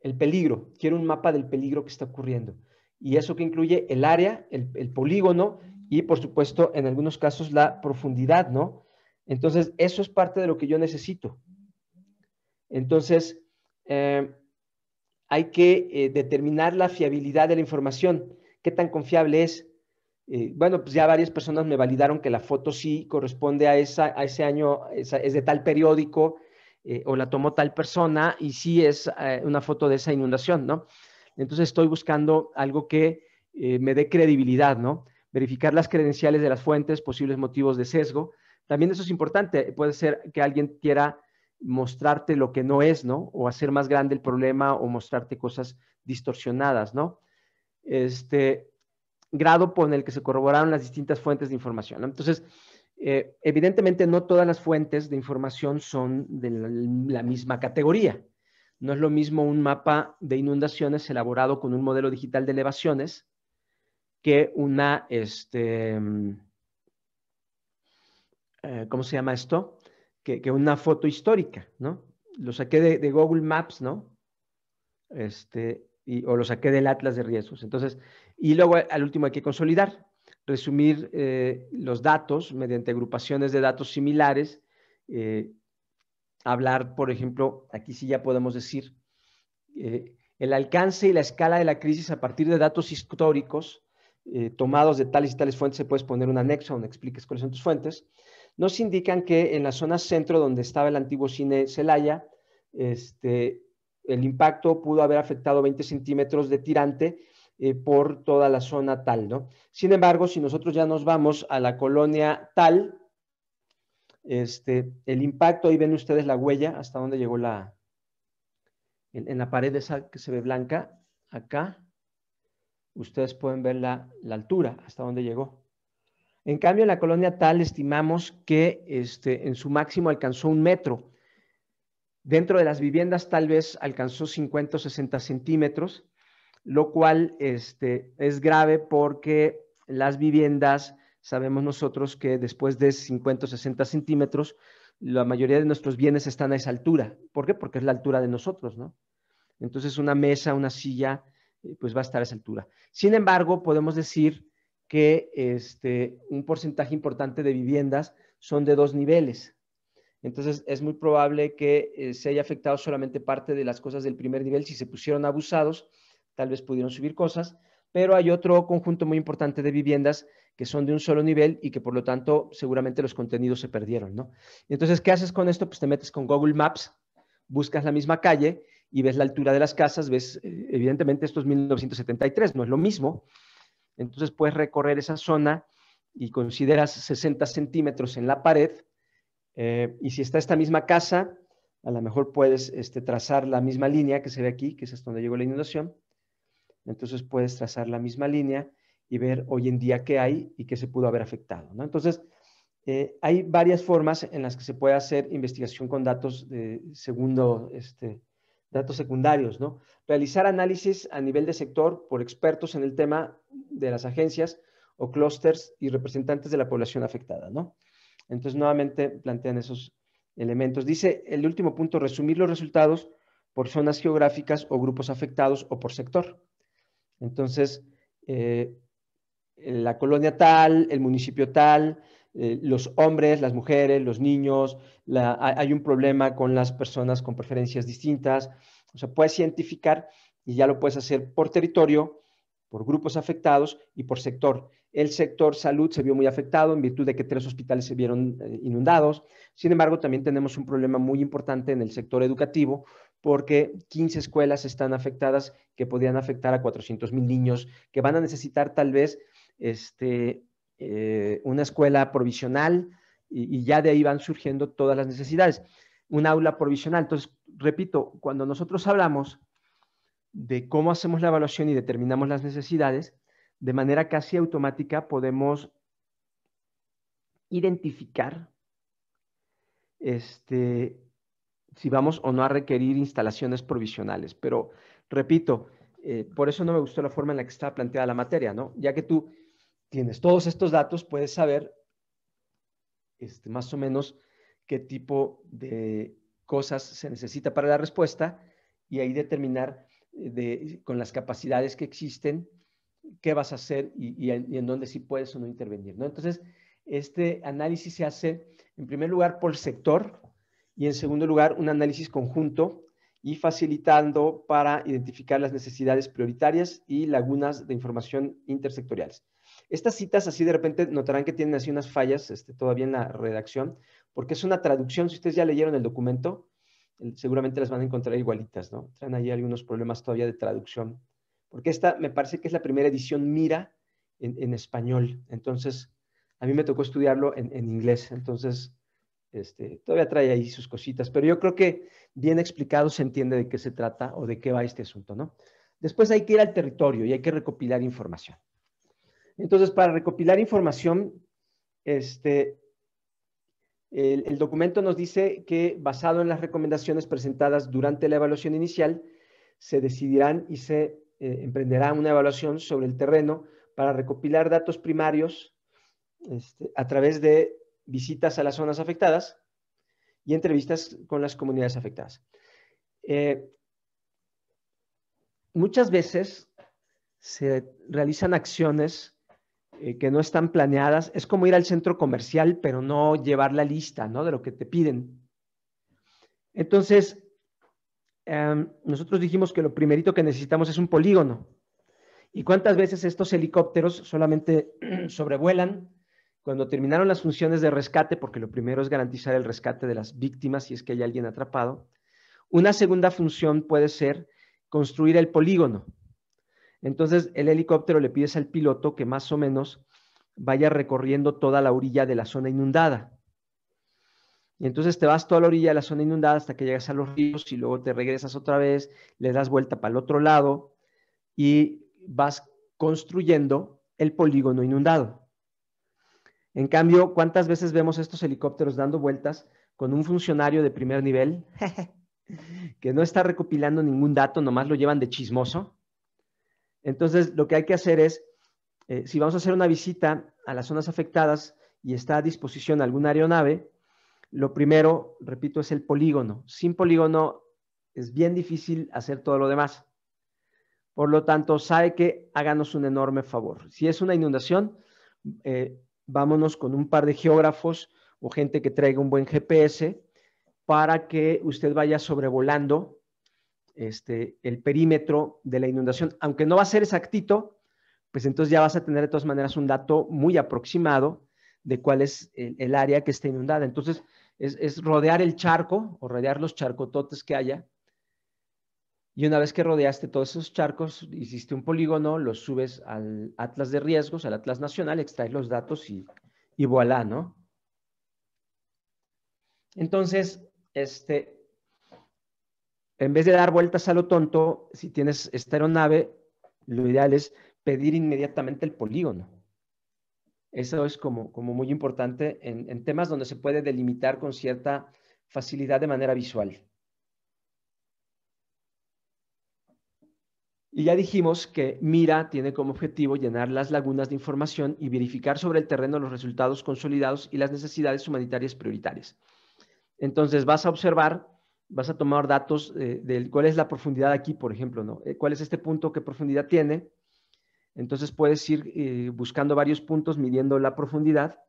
El peligro. Quiero un mapa del peligro que está ocurriendo. Y eso que incluye el área, el polígono y, por supuesto, en algunos casos, la profundidad, ¿no? Entonces, eso es parte de lo que yo necesito. Entonces, eh, hay que eh, determinar la fiabilidad de la información, qué tan confiable es. Eh, bueno, pues ya varias personas me validaron que la foto sí corresponde a, ese año, es de tal periódico o la tomó tal persona y sí es una foto de esa inundación, ¿no? Entonces estoy buscando algo que me dé credibilidad, ¿no? Verificar las credenciales de las fuentes, posibles motivos de sesgo, también eso es importante. Puede ser que alguien quiera mostrarte lo que no es, ¿no? O hacer más grande el problema o mostrarte cosas distorsionadas, ¿no? Este grado con el que se corroboraron las distintas fuentes de información. ¿no? Entonces, eh, evidentemente no todas las fuentes de información son de la, misma categoría. No es lo mismo un mapa de inundaciones elaborado con un modelo digital de elevaciones que una, este, eh, ¿cómo se llama esto? Que, una foto histórica, ¿no? Lo saqué de, Google Maps, ¿no? Este, o lo saqué del Atlas de Riesgos. Entonces, y luego eh, al último hay que consolidar, resumir eh, los datos mediante agrupaciones de datos similares, hablar, por ejemplo, aquí sí ya podemos decir, el alcance y la escala de la crisis a partir de datos históricos tomados de tales y tales fuentes, se puedes poner un anexo donde expliques cuáles son tus fuentes, nos indican que en la zona centro donde estaba el antiguo cine Celaya, este, el impacto pudo haber afectado 20 centímetros de tirante eh, por toda la zona tal, ¿no? Sin embargo, si nosotros ya nos vamos a la colonia tal, este, el impacto, ahí ven ustedes la huella, hasta dónde llegó la, en, la pared esa que se ve blanca, acá, ustedes pueden ver la, la altura, hasta dónde llegó. En cambio, en la colonia tal estimamos que este, en su máximo alcanzó un metro. Dentro de las viviendas tal vez alcanzó 50 o 60 centímetros, lo cual este, es grave porque las viviendas, sabemos nosotros que después de 50 o 60 centímetros, la mayoría de nuestros bienes están a esa altura. ¿Por qué? Porque es la altura de nosotros, ¿no? Entonces una mesa, una silla, eh, pues va a estar a esa altura. Sin embargo, podemos decir que este, un porcentaje importante de viviendas son de dos niveles. Entonces, es muy probable que eh, se haya afectado solamente parte de las cosas del primer nivel. Si se pusieron abusados, tal vez pudieron subir cosas, pero hay otro conjunto muy importante de viviendas que son de un solo nivel y que por lo tanto seguramente los contenidos se perdieron, Entonces, ¿qué haces con esto? Pues te metes con Google Maps, buscas la misma calle y ves la altura de las casas, ves, eh, evidentemente esto es 1973, no es lo mismo, entonces puedes recorrer esa zona y consideras 60 centímetros en la pared. Eh, y si está esta misma casa, a lo mejor puedes este, trazar la misma línea que se ve aquí, que es donde llegó la inundación. Entonces puedes trazar la misma línea y ver hoy en día qué hay y qué se pudo haber afectado. Entonces, eh, hay varias formas en las que se puede hacer investigación con datos de segundo, este, datos secundarios, ¿no? Realizar análisis a nivel de sector por expertos en el tema de las agencias o clústeres y representantes de la población afectada, ¿no? Entonces, nuevamente plantean esos elementos. Dice el último punto, resumir los resultados por zonas geográficas o grupos afectados o por sector. Entonces, eh, la colonia tal, el municipio tal, eh, los hombres, las mujeres, los niños, hay un problema con las personas con preferencias distintas. O sea, puedes identificar y ya lo puedes hacer por territorio, por grupos afectados y por sector. El sector salud se vio muy afectado en virtud de que tres hospitales se vieron eh, inundados. Sin embargo, también tenemos un problema muy importante en el sector educativo porque 15 escuelas están afectadas que podrían afectar a 400.000 mil niños que van a necesitar tal vez este, eh, una escuela provisional y, ya de ahí van surgiendo todas las necesidades. Un aula provisional. Entonces, repito, cuando nosotros hablamos de cómo hacemos la evaluación y determinamos las necesidades, de manera casi automática podemos identificar este, si vamos o no a requerir instalaciones provisionales. Pero, repito, eh, por eso no me gustó la forma en la que estaba planteada la materia, ¿no? Ya que tú tienes todos estos datos, puedes saber este, más o menos qué tipo de cosas se necesita para la respuesta y ahí determinar eh, con las capacidades que existen qué vas a hacer y, en, dónde sí puedes o no intervenir. Entonces, este análisis se hace en primer lugar por sector y en segundo lugar un análisis conjunto y facilitando para identificar las necesidades prioritarias y lagunas de información intersectoriales. Estas citas así de repente notarán que tienen así unas fallas este, todavía en la redacción, porque es una traducción, si ustedes ya leyeron el documento, seguramente las van a encontrar igualitas, ¿no? Traen ahí algunos problemas todavía de traducción, porque esta me parece que es la primera edición Mira en, español, entonces a mí me tocó estudiarlo en, inglés, entonces este, todavía trae ahí sus cositas, pero yo creo que bien explicado se entiende de qué se trata o de qué va este asunto, ¿no? Después hay que ir al territorio y hay que recopilar información. Entonces, para recopilar información, este, el, documento nos dice que basado en las recomendaciones presentadas durante la evaluación inicial, se decidirán y se eh, emprenderá una evaluación sobre el terreno para recopilar datos primarios este, a través de visitas a las zonas afectadas y entrevistas con las comunidades afectadas. Eh, muchas veces se realizan acciones eh, que no están planeadas. Es como ir al centro comercial, pero no llevar la lista, ¿no? De lo que te piden. Entonces, em, nosotros dijimos que lo primerito que necesitamos es un polígono. ¿Y cuántas veces estos helicópteros solamente sobrevuelan? Cuando terminaron las funciones de rescate, porque lo primero es garantizar el rescate de las víctimas si es que hay alguien atrapado, una segunda función puede ser construir el polígono. Entonces el helicóptero le pides al piloto que más o menos vaya recorriendo toda la orilla de la zona inundada. Y entonces te vas toda la orilla de la zona inundada hasta que llegas a los ríos y luego te regresas otra vez, le das vuelta para el otro lado y vas construyendo el polígono inundado. En cambio, ¿cuántas veces vemos estos helicópteros dando vueltas con un funcionario de primer nivel que no está recopilando ningún dato, nomás lo llevan de chismoso? Entonces, lo que hay que hacer es, eh, si vamos a hacer una visita a las zonas afectadas y está a disposición alguna aeronave, lo primero, repito, es el polígono. Sin polígono es bien difícil hacer todo lo demás. Por lo tanto, sabe que háganos un enorme favor. Si es una inundación, eh, vámonos con un par de geógrafos o gente que traiga un buen GPS para que usted vaya sobrevolando este, el perímetro de la inundación. Aunque no va a ser exactito, pues entonces ya vas a tener de todas maneras un dato muy aproximado de cuál es el, área que está inundada. Entonces, es, rodear el charco o rodear los charcototes que haya. Y una vez que rodeaste todos esos charcos, hiciste un polígono, los subes al Atlas de Riesgos, al Atlas Nacional, extraes los datos y, y voilà, ¿no? Entonces, este, en vez de dar vueltas a lo tonto, si tienes esta aeronave, lo ideal es pedir inmediatamente el polígono. Eso es como, muy importante en temas donde se puede delimitar con cierta facilidad de manera visual. Y ya dijimos que Mira tiene como objetivo llenar las lagunas de información y verificar sobre el terreno los resultados consolidados y las necesidades humanitarias prioritarias. Entonces vas a observar vas a tomar datos eh, de cuál es la profundidad aquí, por ejemplo, ¿no? Eh, ¿Cuál es este punto? ¿Qué profundidad tiene? Entonces puedes ir eh, buscando varios puntos, midiendo la profundidad.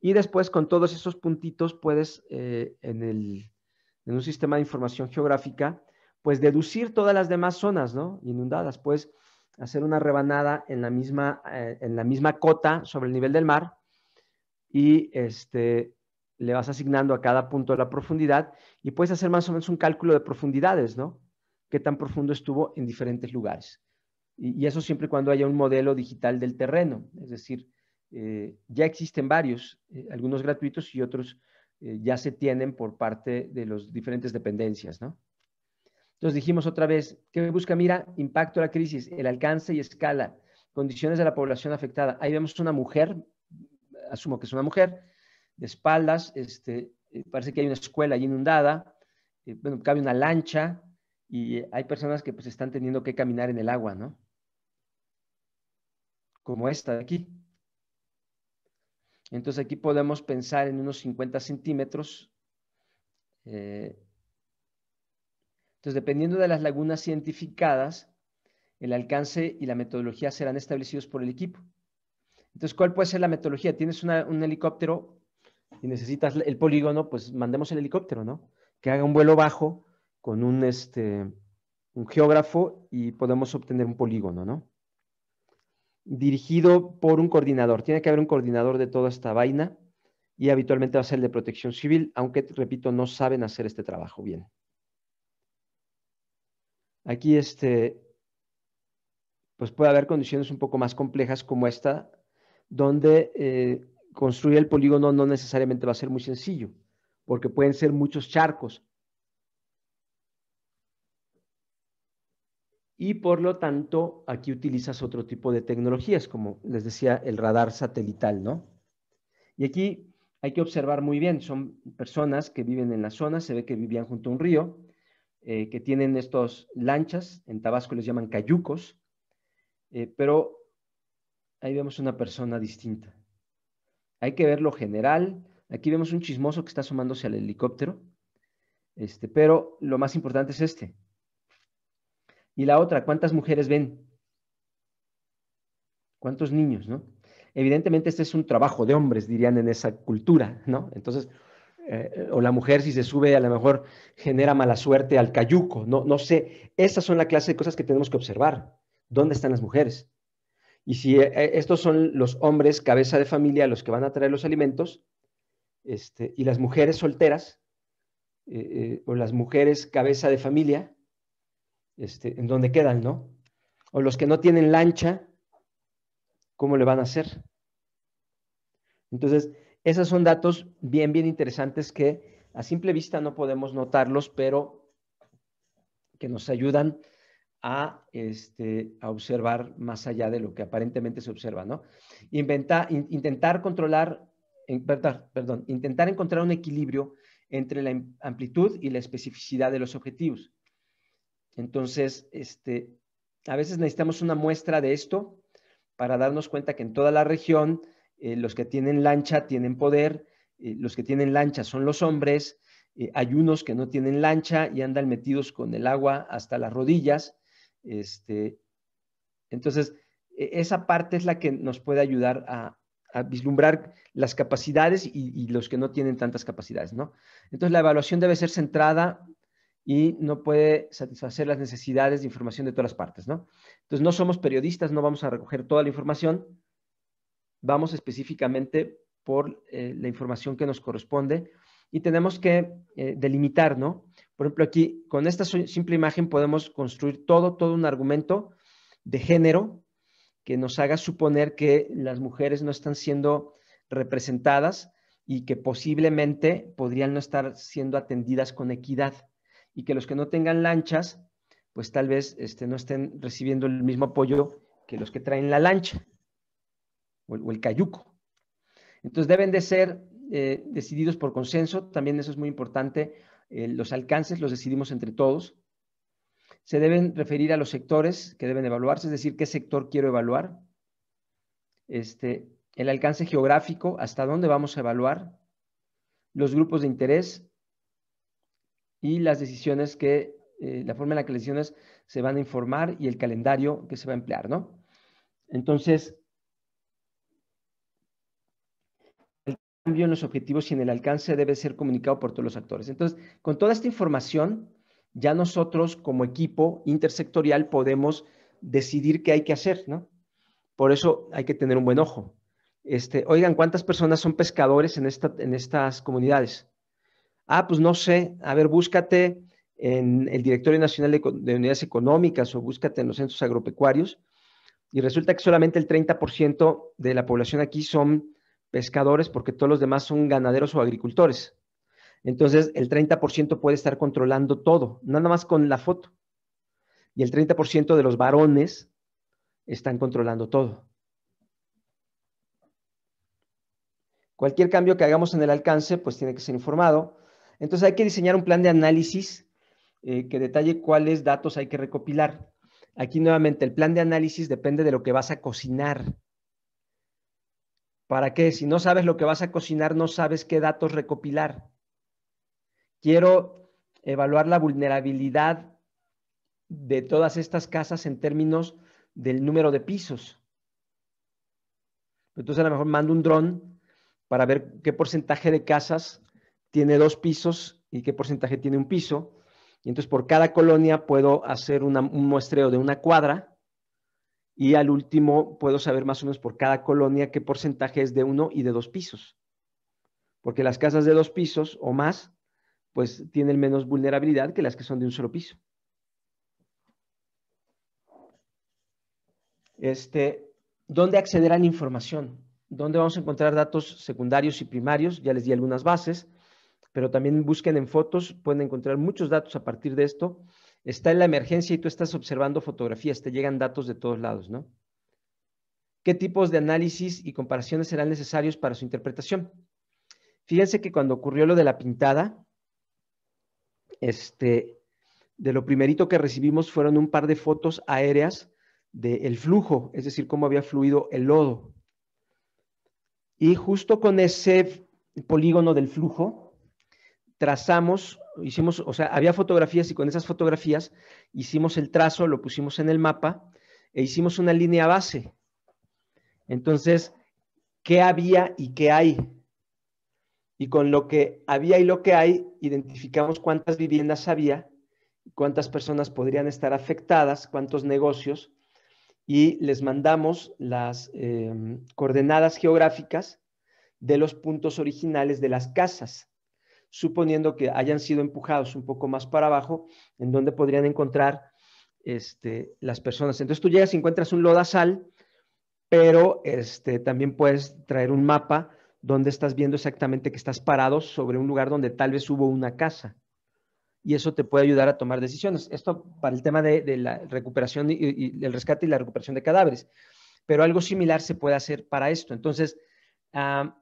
Y después con todos esos puntitos puedes en, un sistema de información geográfica, pues deducir todas las demás zonas ¿no? inundadas. Puedes hacer una rebanada en la misma, en la misma cota sobre el nivel del mar y este, le vas asignando a cada punto de la profundidad y puedes hacer más o menos un cálculo de profundidades, ¿no? Qué tan profundo estuvo en diferentes lugares. Y, eso siempre cuando haya un modelo digital del terreno, es decir, eh, ya existen varios, eh, algunos gratuitos y otros eh, ya se tienen por parte de las diferentes dependencias, ¿no? Entonces dijimos otra vez, ¿qué busca? Mira, impacto de la crisis, el alcance y escala, condiciones de la población afectada. Ahí vemos una mujer, asumo que es una mujer, de espaldas, este, eh, parece que hay una escuela inundada, eh, bueno, cabe una lancha y eh, hay personas que pues están teniendo que caminar en el agua, ¿no? Como esta de aquí. Entonces aquí podemos pensar en unos 50 centímetros. entonces, dependiendo de las lagunas identificadas, el alcance y la metodología serán establecidos por el equipo. Entonces, ¿cuál puede ser la metodología? Tienes un helicóptero y necesitas el polígono, pues mandemos el helicóptero, ¿no? Que haga un vuelo bajo con un, este, un geógrafo y podemos obtener un polígono, ¿no? Dirigido por un coordinador. Tiene que haber un coordinador de toda esta vaina y habitualmente va a ser el de protección civil, aunque, repito, no saben hacer este trabajo bien. Aquí este, pues puede haber condiciones un poco más complejas como esta, donde eh, construir el polígono no necesariamente va a ser muy sencillo, porque pueden ser muchos charcos. Y por lo tanto, aquí utilizas otro tipo de tecnologías, como les decía, el radar satelital, ¿no? Y aquí hay que observar muy bien, son personas que viven en la zona, se ve que vivían junto a un río, eh, que tienen estas lanchas, en Tabasco les llaman cayucos, eh, pero ahí vemos una persona distinta. Hay que ver lo general. Aquí vemos un chismoso que está sumándose al helicóptero. Este, pero lo más importante es este. Y la otra, ¿cuántas mujeres ven? ¿Cuántos niños, no? Evidentemente este es un trabajo de hombres, dirían en esa cultura, ¿no? Entonces, eh, o la mujer si se sube a lo mejor genera mala suerte al cayuco, no, no sé. Esas son la clase de cosas que tenemos que observar. ¿Dónde están las mujeres? Y si eh, eh, estos son los hombres cabeza de familia los que van a traer los alimentos, este, y las mujeres solteras, eh, o las mujeres cabeza de familia, este, en dónde quedan, ¿no? O los que no tienen lancha, ¿cómo le van a hacer? Entonces, esos son datos bien, bien interesantes que a simple vista no podemos notarlos, pero que nos ayudan a, este, a observar más allá de lo que aparentemente se observa, ¿no? intentar controlar, perdón, intentar encontrar un equilibrio entre la amplitud y la especificidad de los objetivos. Entonces, este, a veces necesitamos una muestra de esto para darnos cuenta que en toda la región eh, los que tienen lancha tienen poder, eh, los que tienen lancha son los hombres, eh, hay unos que no tienen lancha y andan metidos con el agua hasta las rodillas, este, entonces, e-, esa parte es la que nos puede ayudar a, vislumbrar las capacidades y, los que no tienen tantas capacidades, ¿no? Entonces, la evaluación debe ser centrada y no puede satisfacer las necesidades de información de todas las partes, ¿no? Entonces, no somos periodistas, no vamos a recoger toda la información, vamos específicamente por eh, la información que nos corresponde y tenemos que eh, delimitar, ¿no? Por ejemplo, aquí con esta simple imagen podemos construir todo, todo un argumento de género que nos haga suponer que las mujeres no están siendo representadas y que posiblemente podrían no estar siendo atendidas con equidad y que los que no tengan lanchas, pues tal vez este, no estén recibiendo el mismo apoyo que los que traen la lancha o el, cayuco. Entonces deben de ser eh, decididos por consenso, también eso es muy importante, eh, los alcances los decidimos entre todos. Se deben referir a los sectores que deben evaluarse, es decir, qué sector quiero evaluar. Este, el alcance geográfico, hasta dónde vamos a evaluar. Los grupos de interés y las decisiones que, eh, la forma en la que las decisiones se van a informar y el calendario que se va a emplear, ¿no? Entonces, cambio en los objetivos y en el alcance debe ser comunicado por todos los actores. Entonces, con toda esta información, ya nosotros como equipo intersectorial podemos decidir qué hay que hacer, ¿no? Por eso hay que tener un buen ojo. Este, oigan, ¿cuántas personas son pescadores en, esta, en estas comunidades? Ah, pues no sé, a ver, búscate en el Directorio Nacional de, Unidades Económicas o búscate en los centros agropecuarios y resulta que solamente el 30% de la población aquí son pescadores porque todos los demás son ganaderos o agricultores. Entonces, el 30% puede estar controlando todo, nada más con la foto. Y el 30% de los varones están controlando todo. Cualquier cambio que hagamos en el alcance, pues tiene que ser informado. Entonces, hay que diseñar un plan de análisis eh, que detalle cuáles datos hay que recopilar. Aquí nuevamente, el plan de análisis depende de lo que vas a cocinar. ¿Para qué? Si no sabes lo que vas a cocinar, no sabes qué datos recopilar. Quiero evaluar la vulnerabilidad de todas estas casas en términos del número de pisos. Entonces a lo mejor mando un dron para ver qué porcentaje de casas tiene dos pisos y qué porcentaje tiene un piso. Y entonces por cada colonia puedo hacer un muestreo de una cuadra y al último, puedo saber más o menos por cada colonia qué porcentaje es de uno y de dos pisos. Porque las casas de dos pisos o más, pues tienen menos vulnerabilidad que las que son de un solo piso. Este, ¿Dónde acceder a la información? ¿Dónde vamos a encontrar datos secundarios y primarios? Ya les di algunas bases, pero también busquen en fotos, pueden encontrar muchos datos a partir de esto está en la emergencia y tú estás observando fotografías, te llegan datos de todos lados, ¿no? ¿Qué tipos de análisis y comparaciones serán necesarios para su interpretación? Fíjense que cuando ocurrió lo de la pintada, este, de lo primerito que recibimos fueron un par de fotos aéreas del flujo, es decir, cómo había fluido el lodo. Y justo con ese polígono del flujo, trazamos, hicimos, o sea, había fotografías y con esas fotografías hicimos el trazo, lo pusimos en el mapa e hicimos una línea base. Entonces, ¿qué había y qué hay? Y con lo que había y lo que hay, identificamos cuántas viviendas había, cuántas personas podrían estar afectadas, cuántos negocios, y les mandamos las eh, coordenadas geográficas de los puntos originales de las casas suponiendo que hayan sido empujados un poco más para abajo, en donde podrían encontrar este, las personas. Entonces tú llegas y encuentras un lodazal, pero este, también puedes traer un mapa donde estás viendo exactamente que estás parado sobre un lugar donde tal vez hubo una casa. Y eso te puede ayudar a tomar decisiones. Esto para el tema de, la recuperación y, el rescate y la recuperación de cadáveres. Pero algo similar se puede hacer para esto. Entonces, ah,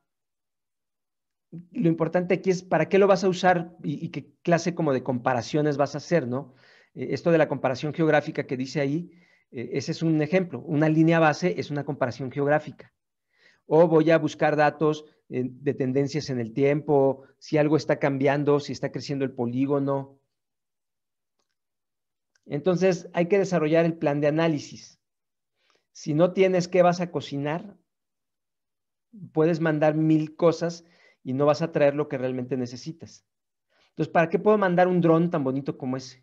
lo importante aquí es para qué lo vas a usar y, qué clase como de comparaciones vas a hacer, ¿no? E, esto de la comparación geográfica que dice ahí, e, ese es un ejemplo. Una línea base es una comparación geográfica. O voy a buscar datos eh, de tendencias en el tiempo, si algo está cambiando, si está creciendo el polígono. Entonces, hay que desarrollar el plan de análisis. Si no tienes qué vas a cocinar, puedes mandar mil cosas y no vas a traer lo que realmente necesitas. Entonces, ¿para qué puedo mandar un dron tan bonito como ese?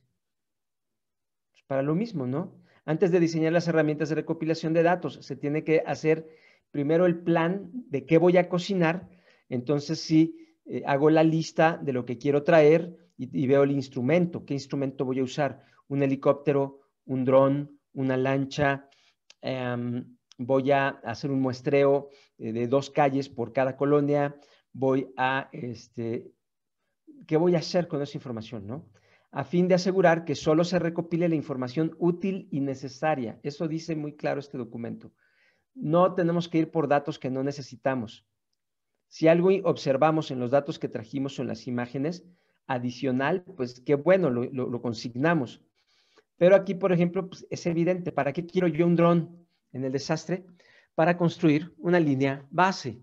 Pues para lo mismo, ¿no? Antes de diseñar las herramientas de recopilación de datos, se tiene que hacer primero el plan de qué voy a cocinar. Entonces, si eh, hago la lista de lo que quiero traer y, veo el instrumento. ¿Qué instrumento voy a usar? Un helicóptero, un dron, una lancha, em, voy a hacer un muestreo eh, de dos calles por cada colonia, voy a, este, qué voy a hacer con esa información, ¿no? A fin de asegurar que solo se recopile la información útil y necesaria. Eso dice muy claro este documento. No tenemos que ir por datos que no necesitamos. Si algo observamos en los datos que trajimos o en las imágenes, adicional, pues qué bueno, lo, consignamos. Pero aquí, por ejemplo, pues, es evidente, ¿para qué quiero yo un dron en el desastre? Para construir una línea base.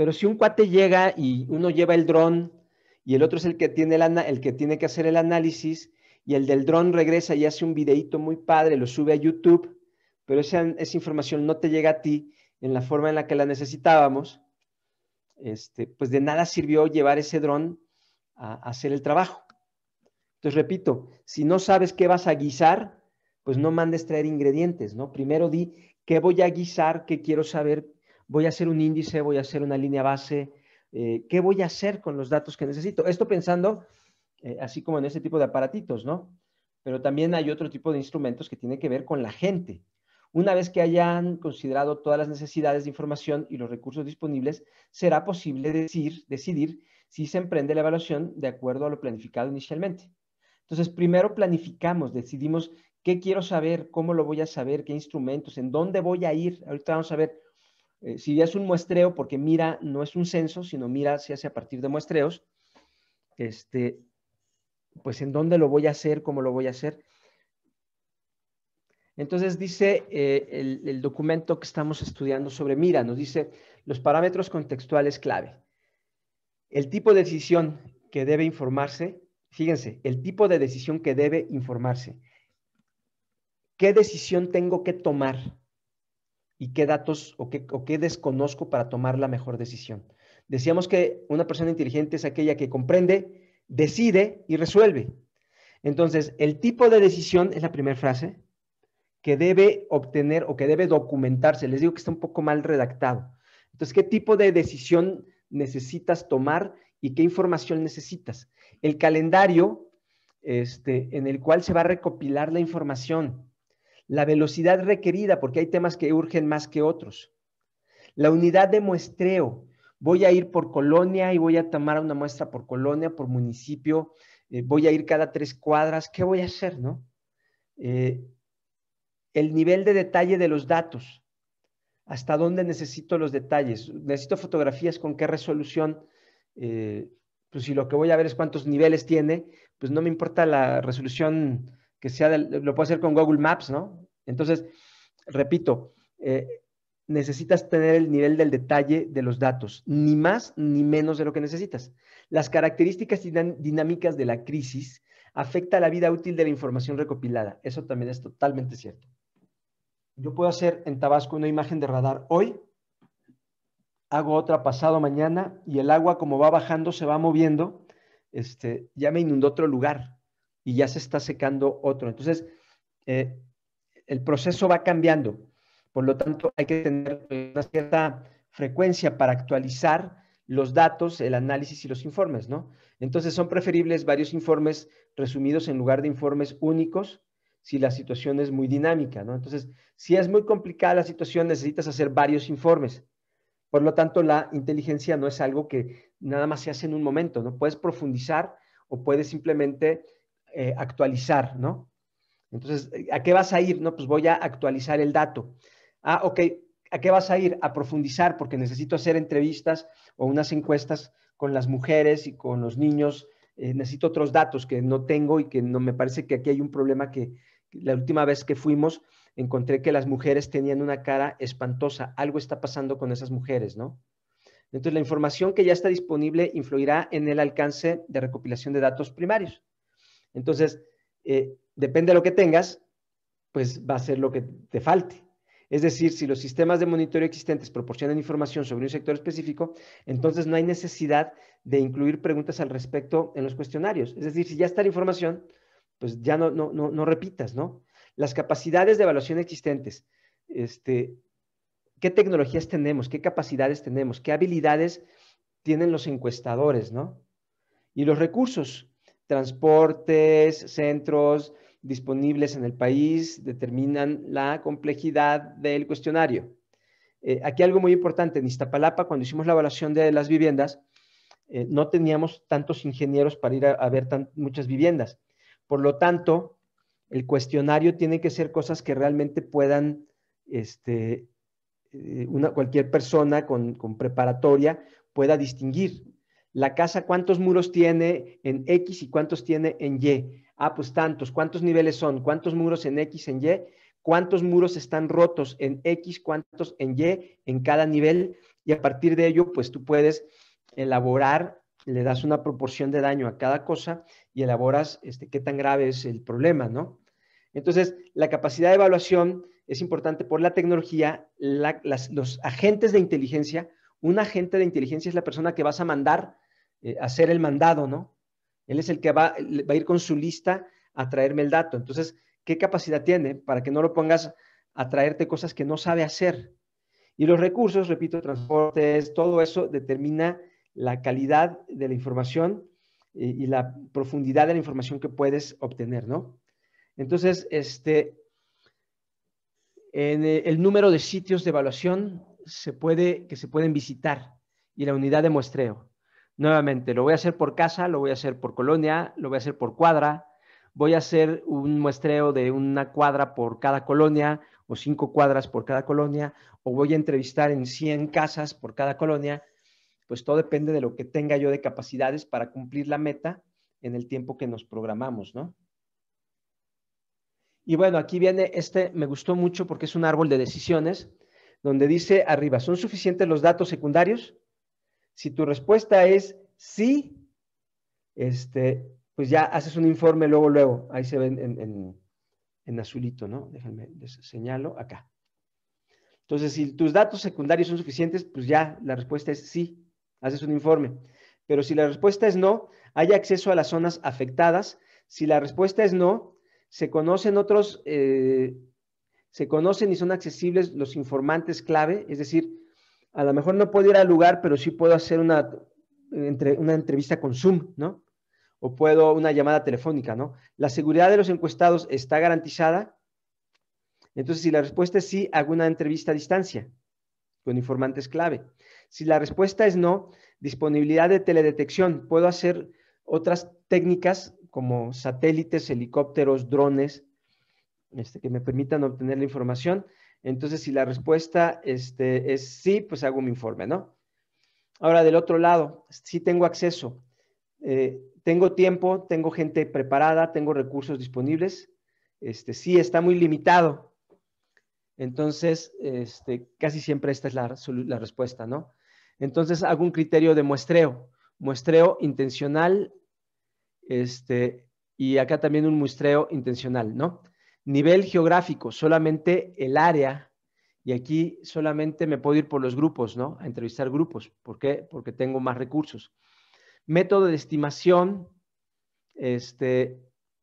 Pero si un cuate llega y uno lleva el dron y el otro es el que tiene el, el que, tiene que hacer el análisis y el del dron regresa y hace un videíto muy padre, lo sube a YouTube, pero esa, información no te llega a ti en la forma en la que la necesitábamos, este, pues de nada sirvió llevar ese dron a, a hacer el trabajo. Entonces, repito, si no sabes qué vas a guisar, pues no mandes traer ingredientes, ¿no? Primero di qué voy a guisar, qué quiero saber voy a hacer un índice, voy a hacer una línea base, eh, qué voy a hacer con los datos que necesito. Esto pensando eh, así como en ese tipo de aparatitos, ¿no? Pero también hay otro tipo de instrumentos que tienen que ver con la gente. Una vez que hayan considerado todas las necesidades de información y los recursos disponibles, será posible decir, decidir si se emprende la evaluación de acuerdo a lo planificado inicialmente. Entonces, primero planificamos, decidimos qué quiero saber, cómo lo voy a saber, qué instrumentos, en dónde voy a ir. Ahorita vamos a ver eh, si ya es un muestreo, porque mira no es un censo, sino mira se hace a partir de muestreos, este, pues en dónde lo voy a hacer, cómo lo voy a hacer. Entonces dice eh, el, el, documento que estamos estudiando sobre mira, nos dice los parámetros contextuales clave. El tipo de decisión que debe informarse, fíjense, el tipo de decisión que debe informarse. ¿Qué decisión tengo que tomar? y qué datos o qué, desconozco para tomar la mejor decisión. Decíamos que una persona inteligente es aquella que comprende, decide y resuelve. Entonces, el tipo de decisión es la primera frase que debe obtener o que debe documentarse. Les digo que está un poco mal redactado. Entonces, ¿qué tipo de decisión necesitas tomar y qué información necesitas? El calendario este, en el cual se va a recopilar la información la velocidad requerida, porque hay temas que urgen más que otros. La unidad de muestreo, voy a ir por colonia y voy a tomar una muestra por colonia, por municipio, eh, voy a ir cada tres cuadras, ¿qué voy a hacer, no? Eh, el nivel de detalle de los datos, hasta dónde necesito los detalles, necesito fotografías con qué resolución, eh, pues si lo que voy a ver es cuántos niveles tiene, pues no me importa la resolución que sea, lo puedo hacer con Google Maps, ¿no? Entonces, repito, eh, necesitas tener el nivel del detalle de los datos, ni más ni menos de lo que necesitas. Las características dinámicas de la crisis afecta la vida útil de la información recopilada. Eso también es totalmente cierto. Yo puedo hacer en Tabasco una imagen de radar hoy, hago otra pasado mañana y el agua como va bajando se va moviendo, este, ya me inundó otro lugar y ya se está secando otro. Entonces, eh, el proceso va cambiando. Por lo tanto, hay que tener una cierta frecuencia para actualizar los datos, el análisis y los informes, ¿no? Entonces, son preferibles varios informes resumidos en lugar de informes únicos si la situación es muy dinámica, ¿no? Entonces, si es muy complicada la situación, necesitas hacer varios informes. Por lo tanto, la inteligencia no es algo que nada más se hace en un momento, ¿no? Puedes profundizar o puedes simplemente eh, actualizar, ¿no? Entonces, eh, ¿a qué vas a ir? No, pues voy a actualizar el dato. Ah, ok, ¿a qué vas a ir? A profundizar, porque necesito hacer entrevistas o unas encuestas con las mujeres y con los niños. Eh, necesito otros datos que no tengo y que no me parece que aquí hay un problema que la última vez que fuimos encontré que las mujeres tenían una cara espantosa. Algo está pasando con esas mujeres, ¿no? Entonces, la información que ya está disponible influirá en el alcance de recopilación de datos primarios. Entonces, eh, depende de lo que tengas, pues va a ser lo que te falte. Es decir, si los sistemas de monitoreo existentes proporcionan información sobre un sector específico, entonces no hay necesidad de incluir preguntas al respecto en los cuestionarios. Es decir, si ya está la información, pues ya no, repitas, ¿no? Las capacidades de evaluación existentes. Este, ¿Qué tecnologías tenemos? ¿Qué capacidades tenemos? ¿Qué habilidades tienen los encuestadores, ¿no? Y los recursos transportes, centros disponibles en el país determinan la complejidad del cuestionario. Eh, aquí algo muy importante, en Iztapalapa, cuando hicimos la evaluación de las viviendas, eh, no teníamos tantos ingenieros para ir a, ver tantas muchas viviendas. Por lo tanto, el cuestionario tiene que ser cosas que realmente puedan, este, eh, cualquier persona con preparatoria pueda distinguir la casa cuántos muros tiene en X y cuántos tiene en Y. Ah, pues tantos, cuántos niveles son, cuántos muros en X, en Y, cuántos muros están rotos en X, cuántos en Y en cada nivel. Y a partir de ello, pues tú puedes elaborar, le das una proporción de daño a cada cosa y elaboras este, qué tan grave es el problema, ¿no? Entonces, la capacidad de evaluación es importante por la tecnología, los agentes de inteligencia un agente de inteligencia es la persona que vas a mandar eh, a hacer el mandado, ¿no? Él es el que va, a ir con su lista a traerme el dato. Entonces, ¿qué capacidad tiene para que no lo pongas a traerte cosas que no sabe hacer? Y los recursos, repito, transportes, todo eso determina la calidad de la información eh, y, la profundidad de la información que puedes obtener, ¿no? Entonces, este, en eh, el número de sitios de evaluación, se puede, que se pueden visitar y la unidad de muestreo. Nuevamente, lo voy a hacer por casa, lo voy a hacer por colonia, lo voy a hacer por cuadra, voy a hacer un muestreo de una cuadra por cada colonia o cinco cuadras por cada colonia, o voy a entrevistar en 100 casas por cada colonia, pues todo depende de lo que tenga yo de capacidades para cumplir la meta en el tiempo que nos programamos, ¿no? Y bueno, aquí viene este, me gustó mucho porque es un árbol de decisiones donde dice arriba, ¿son suficientes los datos secundarios? Si tu respuesta es sí, este, pues ya haces un informe luego, luego. Ahí se ven en, azulito, ¿no? Déjenme, les señalo acá. Entonces, si tus datos secundarios son suficientes, pues ya la respuesta es sí, haces un informe. Pero si la respuesta es no, hay acceso a las zonas afectadas. Si la respuesta es no, se conocen otros eh, se conocen y son accesibles los informantes clave, es decir, a lo mejor no puedo ir al lugar, pero sí puedo hacer una, entrevista con Zoom, ¿no? O puedo una llamada telefónica, ¿no? La seguridad de los encuestados está garantizada. Entonces, si la respuesta es sí, hago una entrevista a distancia con informantes clave. Si la respuesta es no, disponibilidad de teledetección. Puedo hacer otras técnicas como satélites, helicópteros, drones, este, que me permitan obtener la información. Entonces, si la respuesta este, es sí, pues hago mi informe, ¿no? Ahora, del otro lado, si tengo acceso, eh, tengo tiempo, tengo gente preparada, tengo recursos disponibles, este, sí está muy limitado. Entonces, este, casi siempre esta es la, la respuesta, ¿no? Entonces, hago un criterio de muestreo, muestreo intencional, este, y acá también un muestreo intencional, ¿no? Nivel geográfico, solamente el área. Y aquí solamente me puedo ir por los grupos, ¿no? A entrevistar grupos. ¿Por qué? Porque tengo más recursos. Método de estimación este,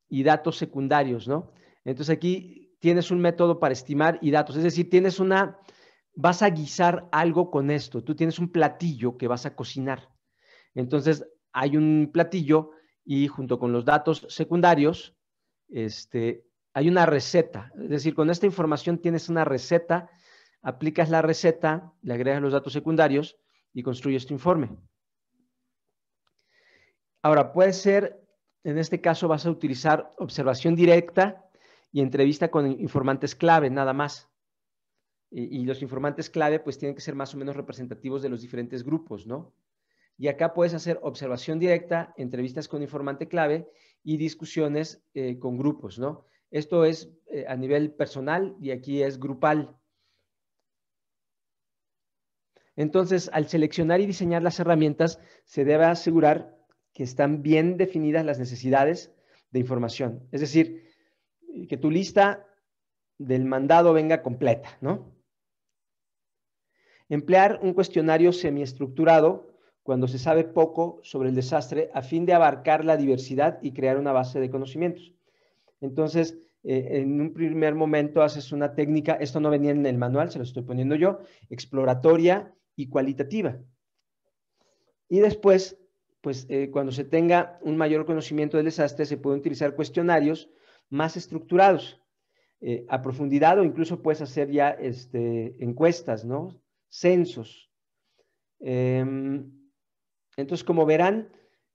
y datos secundarios, ¿no? Entonces aquí tienes un método para estimar y datos. Es decir, tienes una, vas a guisar algo con esto. Tú tienes un platillo que vas a cocinar. Entonces hay un platillo y junto con los datos secundarios, este, hay una receta, es decir, con esta información tienes una receta, aplicas la receta, le agregas los datos secundarios y construyes tu informe. Ahora, puede ser, en este caso vas a utilizar observación directa y entrevista con informantes clave, nada más. Y, los informantes clave pues tienen que ser más o menos representativos de los diferentes grupos, ¿no? Y acá puedes hacer observación directa, entrevistas con informante clave y discusiones eh, con grupos, ¿no? Esto es eh, a nivel personal y aquí es grupal. Entonces, al seleccionar y diseñar las herramientas, se debe asegurar que están bien definidas las necesidades de información. Es decir, que tu lista del mandado venga completa, ¿no? Emplear un cuestionario semiestructurado cuando se sabe poco sobre el desastre a fin de abarcar la diversidad y crear una base de conocimientos. Entonces, eh, en un primer momento haces una técnica, esto no venía en el manual, se lo estoy poniendo yo, exploratoria y cualitativa. Y después, pues eh, cuando se tenga un mayor conocimiento del desastre, se puede utilizar cuestionarios más estructurados, eh, a profundidad o incluso puedes hacer ya este, encuestas, ¿no? Censos. Em, entonces, como verán,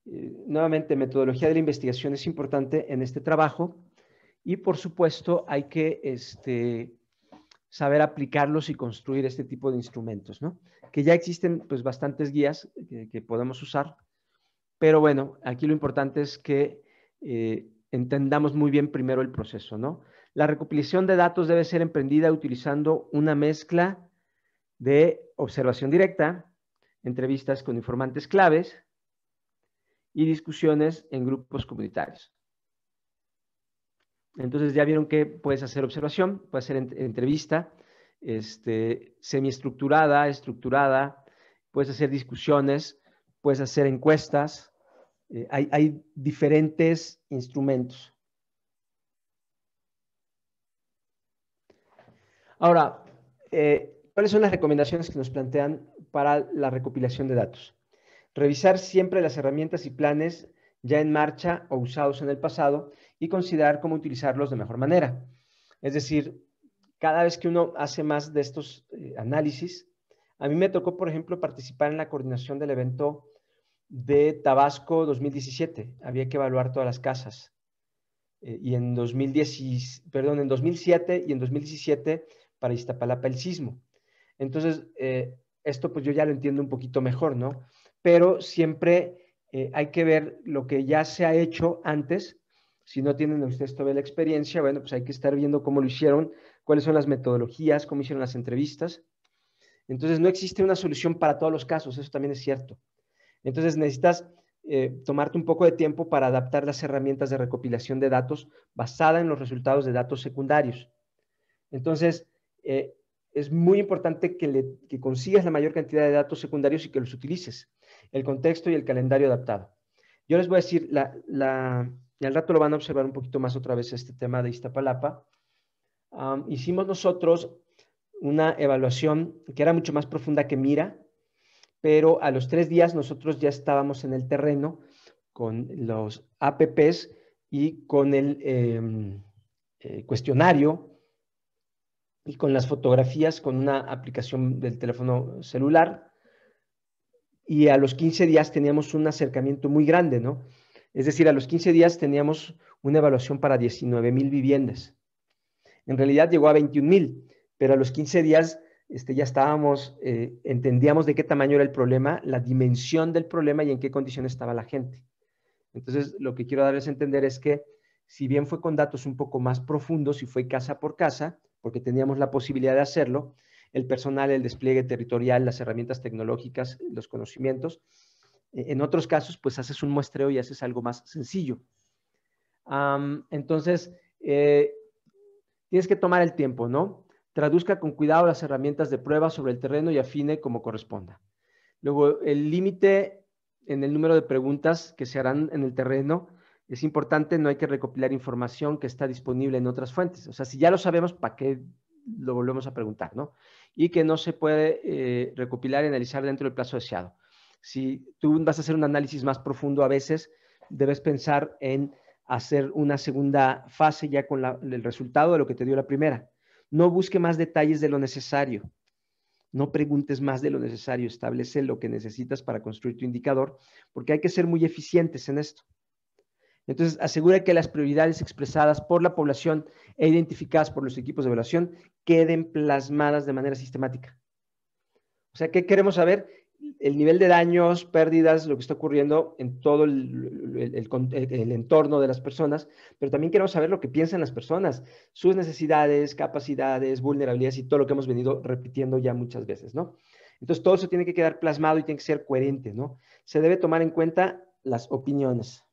nuevamente, metodología de la investigación es importante en este trabajo y por supuesto hay que este, saber aplicarlos y construir este tipo de instrumentos, ¿no? Que ya existen pues bastantes guías que, podemos usar, pero bueno, aquí lo importante es que eh, entendamos muy bien primero el proceso, ¿no? La recopilación de datos debe ser emprendida utilizando una mezcla de observación directa, entrevistas con informantes claves y discusiones en grupos comunitarios. Entonces ya vieron que puedes hacer observación, puedes hacer entrevista este, semiestructurada, estructurada, puedes hacer discusiones, puedes hacer encuestas. Eh, hay, diferentes instrumentos. Ahora, eh, ¿cuáles son las recomendaciones que nos plantean para la recopilación de datos? Revisar siempre las herramientas y planes ya en marcha o usados en el pasado y considerar cómo utilizarlos de mejor manera. Es decir, cada vez que uno hace más de estos eh, análisis, a mí me tocó, por ejemplo, participar en la coordinación del evento de Tabasco 2017. Había que evaluar todas las casas. Eh, y en, 2010, perdón, en 2007 y en 2017 para Iztapalapa el sismo. Entonces, eh, esto pues yo ya lo entiendo un poquito mejor, ¿no? Pero siempre hay que ver lo que ya se ha hecho antes si no tienen ustedes todavía la experiencia, bueno, pues hay que estar viendo cómo lo hicieron, cuáles son las metodologías, cómo hicieron las entrevistas. Entonces, no existe una solución para todos los casos, eso también es cierto. Entonces, necesitas eh, tomarte un poco de tiempo para adaptar las herramientas de recopilación de datos basada en los resultados de datos secundarios. Entonces, eh, es muy importante que, le, que, consigas la mayor cantidad de datos secundarios y que los utilices. El contexto y el calendario adaptado. Yo les voy a decir, la, y al rato lo van a observar un poquito más otra vez este tema de Iztapalapa, hicimos nosotros una evaluación que era mucho más profunda que Mira, pero a los tres días nosotros ya estábamos en el terreno con los APPs y con el em, eh, cuestionario y con las fotografías con una aplicación del teléfono celular. Y a los 15 días teníamos un acercamiento muy grande, ¿no? Es decir, a los 15 días teníamos una evaluación para 19 mil viviendas. En realidad llegó a 21 mil, pero a los 15 días este, ya estábamos, eh, entendíamos de qué tamaño era el problema, la dimensión del problema y en qué condiciones estaba la gente. Entonces, lo que quiero darles a entender es que si bien fue con datos un poco más profundos y fue casa por casa, porque teníamos la posibilidad de hacerlo, el personal, el despliegue territorial, las herramientas tecnológicas, los conocimientos, eh, en otros casos, pues haces un muestreo y haces algo más sencillo. entonces, eh, tienes que tomar el tiempo, ¿no? Traduzca con cuidado las herramientas de prueba sobre el terreno y afine como corresponda. Luego, el límite en el número de preguntas que se harán en el terreno es importante, no hay que recopilar información que está disponible en otras fuentes. O sea, si ya lo sabemos, ¿para qué lo volvemos a preguntar, no? Y que no se puede eh, recopilar y analizar dentro del plazo deseado. Si tú vas a hacer un análisis más profundo a veces, debes pensar en hacer una segunda fase ya con el resultado de lo que te dio la primera. No busque más detalles de lo necesario. No preguntes más de lo necesario. Establece lo que necesitas para construir tu indicador, porque hay que ser muy eficientes en esto. Entonces, asegura que las prioridades expresadas por la población e identificadas por los equipos de evaluación queden plasmadas de manera sistemática. O sea, ¿qué queremos saber? el nivel de daños, pérdidas, lo que está ocurriendo en todo el, entorno de las personas, pero también queremos saber lo que piensan las personas, sus necesidades, capacidades, vulnerabilidades y todo lo que hemos venido repitiendo ya muchas veces, ¿no? Entonces todo eso tiene que quedar plasmado y tiene que ser coherente, ¿no? Se debe tomar en cuenta las opiniones.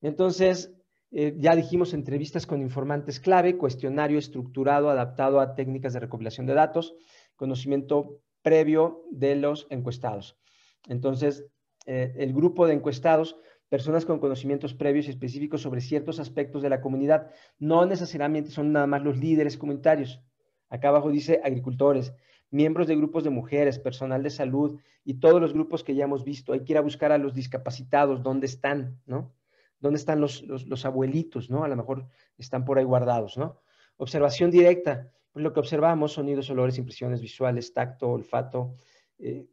Entonces, eh, ya dijimos entrevistas con informantes clave, cuestionario estructurado, adaptado a técnicas de recopilación de datos, conocimiento previo de los encuestados. Entonces, eh, el grupo de encuestados, personas con conocimientos previos y específicos sobre ciertos aspectos de la comunidad, no necesariamente son nada más los líderes comunitarios. Acá abajo dice agricultores, miembros de grupos de mujeres, personal de salud y todos los grupos que ya hemos visto. Hay que ir a buscar a los discapacitados, dónde están, ¿no? ¿Dónde están los, los abuelitos, ¿no? A lo mejor están por ahí guardados, ¿no? Observación directa, lo que observamos, sonidos, olores, impresiones visuales, tacto, olfato. Eh,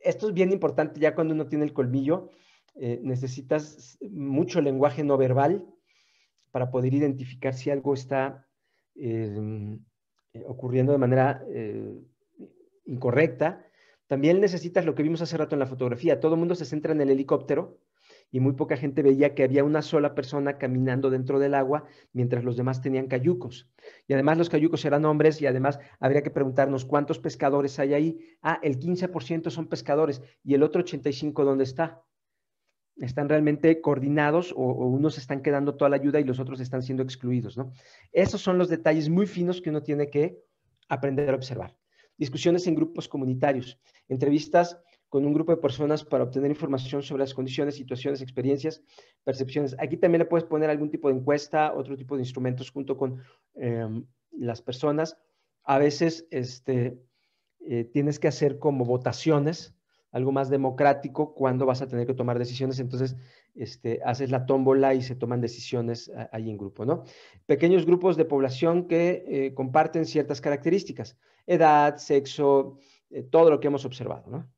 esto es bien importante ya cuando uno tiene el colmillo. Eh, necesitas mucho lenguaje no verbal para poder identificar si algo está eh, ocurriendo de manera incorrecta. También necesitas lo que vimos hace rato en la fotografía. Todo el mundo se centra en el helicóptero, y muy poca gente veía que había una sola persona caminando dentro del agua mientras los demás tenían cayucos. Y además los cayucos eran hombres y además habría que preguntarnos cuántos pescadores hay ahí. Ah, el 15% son pescadores y el otro 85% ¿dónde está? Están realmente coordinados o, unos están quedando toda la ayuda y los otros están siendo excluidos, ¿no? Esos son los detalles muy finos que uno tiene que aprender a observar. Discusiones en grupos comunitarios, entrevistas con un grupo de personas para obtener información sobre las condiciones, situaciones, experiencias, percepciones. Aquí también le puedes poner algún tipo de encuesta, otro tipo de instrumentos junto con em, las personas. A veces este, eh, tienes que hacer como votaciones, algo más democrático, cuando vas a tener que tomar decisiones. Entonces, este, haces la tómbola y se toman decisiones ahí en grupo, ¿no? Pequeños grupos de población que eh, comparten ciertas características, edad, sexo, eh, todo lo que hemos observado, ¿no?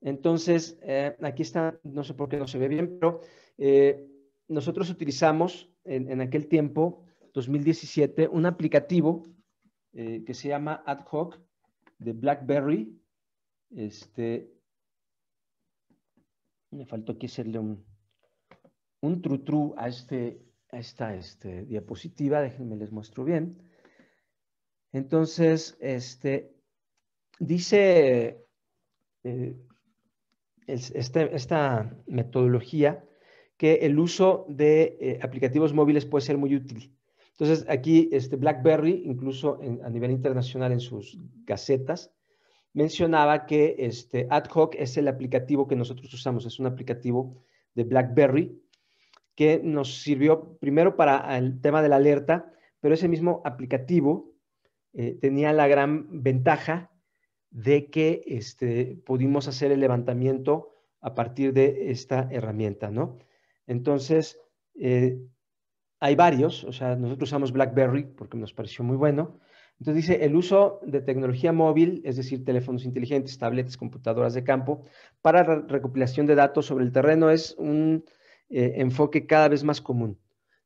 Entonces, eh, aquí está, no sé por qué no se ve bien, pero eh, nosotros utilizamos en, aquel tiempo, 2017, un aplicativo eh, que se llama Ad hoc de BlackBerry. Este, me faltó aquí hacerle un, un tru, -tru a, este, a esta este, diapositiva, déjenme les muestro bien. Entonces, este, dice este, esta metodología que el uso de eh, aplicativos móviles puede ser muy útil. Entonces, aquí este BlackBerry, incluso a nivel internacional en sus gacetas, mencionaba que este ad hoc es el aplicativo que nosotros usamos, es un aplicativo de BlackBerry que nos sirvió primero para el tema de la alerta, pero ese mismo aplicativo eh, tenía la gran ventaja de que este, pudimos hacer el levantamiento a partir de esta herramienta, ¿no? Entonces, eh, hay varios, o sea, nosotros usamos BlackBerry porque nos pareció muy bueno. Entonces dice, el uso de tecnología móvil, es decir, teléfonos inteligentes, tabletas, computadoras de campo, para recopilación de datos sobre el terreno es un eh, enfoque cada vez más común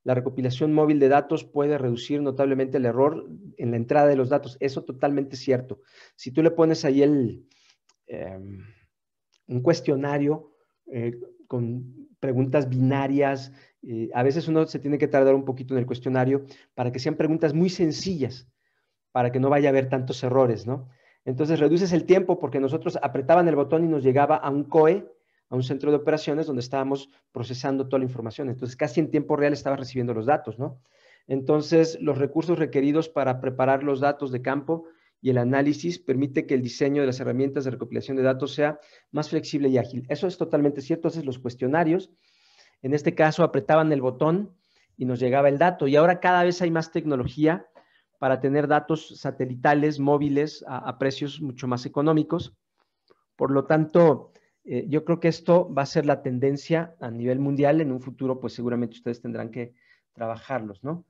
la recopilación móvil de datos puede reducir notablemente el error en la entrada de los datos. Eso totalmente cierto. Si tú le pones ahí el, em, un cuestionario eh, con preguntas binarias, eh, a veces uno se tiene que tardar un poquito en el cuestionario para que sean preguntas muy sencillas, para que no vaya a haber tantos errores, ¿no? Entonces reduces el tiempo porque nosotros apretaban el botón y nos llegaba a un COE a un centro de operaciones donde estábamos procesando toda la información. Entonces, casi en tiempo real estaba recibiendo los datos, ¿no? Entonces, los recursos requeridos para preparar los datos de campo y el análisis permite que el diseño de las herramientas de recopilación de datos sea más flexible y ágil. Eso es totalmente cierto. Entonces, los cuestionarios, en este caso, apretaban el botón y nos llegaba el dato. Y ahora cada vez hay más tecnología para tener datos satelitales, móviles, a, a precios mucho más económicos. Por lo tanto, eh, yo creo que esto va a ser la tendencia a nivel mundial. En un futuro, pues seguramente ustedes tendrán que trabajarlos, ¿no?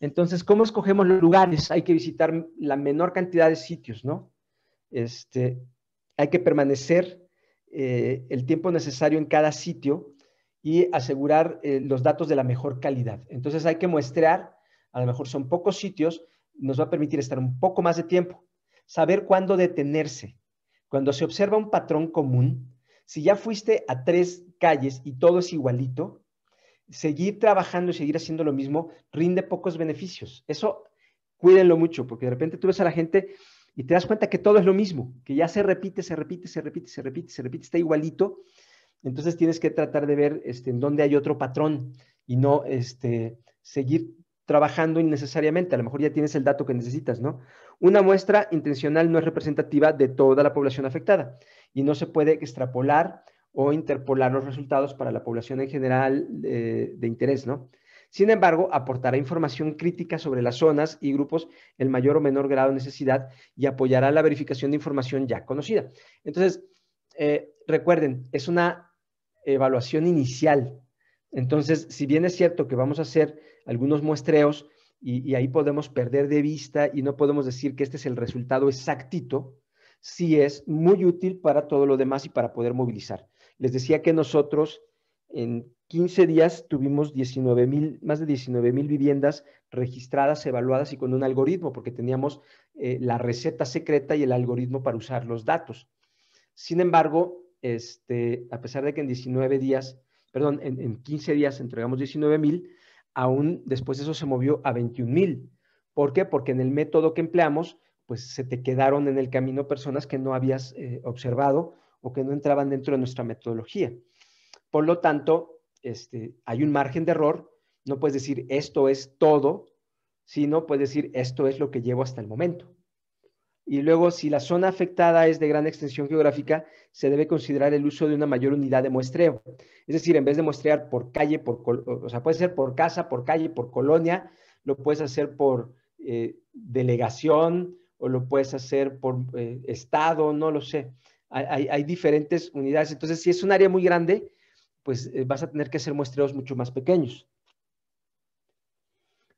Entonces, ¿cómo escogemos los lugares? Hay que visitar la menor cantidad de sitios, ¿no? Este, hay que permanecer eh, el tiempo necesario en cada sitio y asegurar eh, los datos de la mejor calidad. Entonces, hay que muestrear, a lo mejor son pocos sitios, nos va a permitir estar un poco más de tiempo, saber cuándo detenerse. Cuando se observa un patrón común, si ya fuiste a tres calles y todo es igualito, seguir trabajando y seguir haciendo lo mismo rinde pocos beneficios. Eso cuídenlo mucho, porque de repente tú ves a la gente y te das cuenta que todo es lo mismo, que ya se repite, se repite, se repite, se repite, se repite, está igualito. Entonces tienes que tratar de ver este, en dónde hay otro patrón y no este, seguir trabajando innecesariamente. A lo mejor ya tienes el dato que necesitas, ¿no? Una muestra intencional no es representativa de toda la población afectada y no se puede extrapolar o interpolar los resultados para la población en general eh, de, interés, ¿no? Sin embargo, aportará información crítica sobre las zonas y grupos en mayor o menor grado de necesidad y apoyará la verificación de información ya conocida. Entonces, eh, recuerden, es una evaluación inicial, entonces, si bien es cierto que vamos a hacer algunos muestreos y, ahí podemos perder de vista y no podemos decir que este es el resultado exactito, sí es muy útil para todo lo demás y para poder movilizar. Les decía que nosotros en 15 días tuvimos 19 más de 19 mil viviendas registradas, evaluadas y con un algoritmo, porque teníamos eh, la receta secreta y el algoritmo para usar los datos. Sin embargo, este, a pesar de que en 19 días perdón, en, 15 días entregamos 19 mil, aún después eso se movió a 21 mil. ¿Por qué? Porque en el método que empleamos, pues se te quedaron en el camino personas que no habías eh, observado o que no entraban dentro de nuestra metodología. Por lo tanto, este, hay un margen de error. No puedes decir esto es todo, sino puedes decir esto es lo que llevo hasta el momento. Y luego, si la zona afectada es de gran extensión geográfica, se debe considerar el uso de una mayor unidad de muestreo. Es decir, en vez de muestrear por calle, por o sea, puede ser por casa, por calle, por colonia, lo puedes hacer por eh, delegación o lo puedes hacer por eh, estado, no lo sé. Hay, diferentes unidades. Entonces, si es un área muy grande, pues eh, vas a tener que hacer muestreos mucho más pequeños.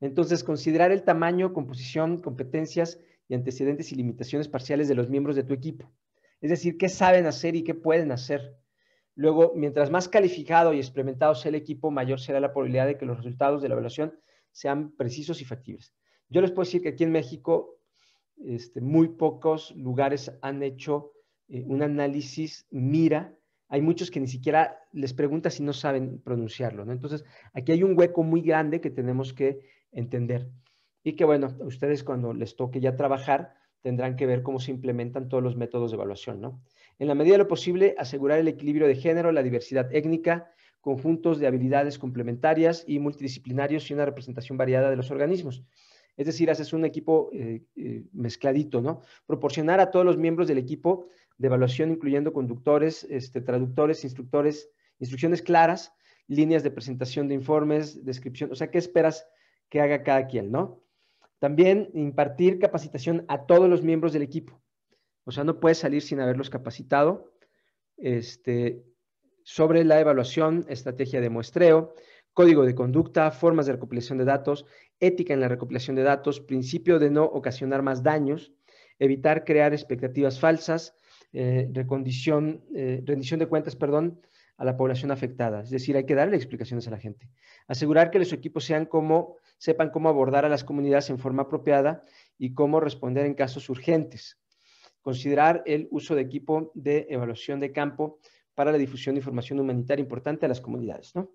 Entonces, considerar el tamaño, composición, competencias y antecedentes y limitaciones parciales de los miembros de tu equipo. Es decir, qué saben hacer y qué pueden hacer. Luego, mientras más calificado y experimentado sea el equipo, mayor será la probabilidad de que los resultados de la evaluación sean precisos y factibles. Yo les puedo decir que aquí en México, este, muy pocos lugares han hecho eh, un análisis mira. Hay muchos que ni siquiera les pregunta si no saben pronunciarlo. Entonces, aquí hay un hueco muy grande que tenemos que entender y que bueno, ustedes cuando les toque ya trabajar tendrán que ver cómo se implementan todos los métodos de evaluación, ¿no? En la medida de lo posible, asegurar el equilibrio de género, la diversidad étnica, conjuntos de habilidades complementarias y multidisciplinarios y una representación variada de los organismos. Es decir, haces un equipo eh, eh, mezcladito, ¿no? Proporcionar a todos los miembros del equipo de evaluación, incluyendo conductores, este, traductores, instructores, instrucciones claras, líneas de presentación de informes, descripción, o sea, ¿qué esperas que haga cada quien, ¿no? También impartir capacitación a todos los miembros del equipo. O sea, no puedes salir sin haberlos capacitado este, sobre la evaluación, estrategia de muestreo, código de conducta, formas de recopilación de datos, ética en la recopilación de datos, principio de no ocasionar más daños, evitar crear expectativas falsas, eh, eh, rendición de cuentas, perdón, a la población afectada. Es decir, hay que darle explicaciones a la gente. Asegurar que los equipos sean como sepan cómo abordar a las comunidades en forma apropiada y cómo responder en casos urgentes. Considerar el uso de equipo de evaluación de campo para la difusión de información humanitaria importante a las comunidades, ¿no?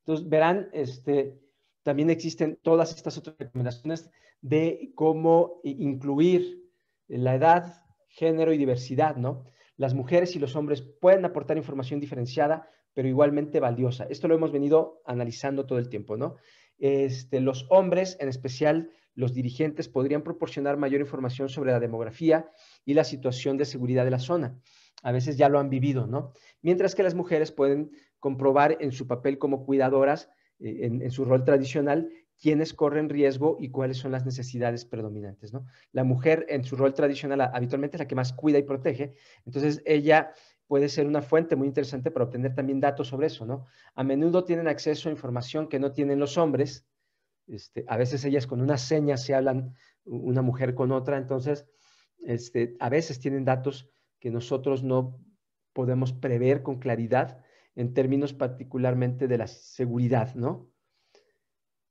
Entonces, verán, este, también existen todas estas otras recomendaciones de cómo incluir la edad, género y diversidad, ¿no? Las mujeres y los hombres pueden aportar información diferenciada, pero igualmente valiosa. Esto lo hemos venido analizando todo el tiempo, ¿no? Este, los hombres, en especial los dirigentes, podrían proporcionar mayor información sobre la demografía y la situación de seguridad de la zona. A veces ya lo han vivido, ¿no? Mientras que las mujeres pueden comprobar en su papel como cuidadoras, eh, en, en, su rol tradicional, quiénes corren riesgo y cuáles son las necesidades predominantes, ¿no? La mujer en su rol tradicional habitualmente es la que más cuida y protege, entonces ella puede ser una fuente muy interesante para obtener también datos sobre eso, ¿no? A menudo tienen acceso a información que no tienen los hombres. Este, a veces ellas con una seña se hablan, una mujer con otra, entonces este, a veces tienen datos que nosotros no podemos prever con claridad en términos particularmente de la seguridad, ¿no?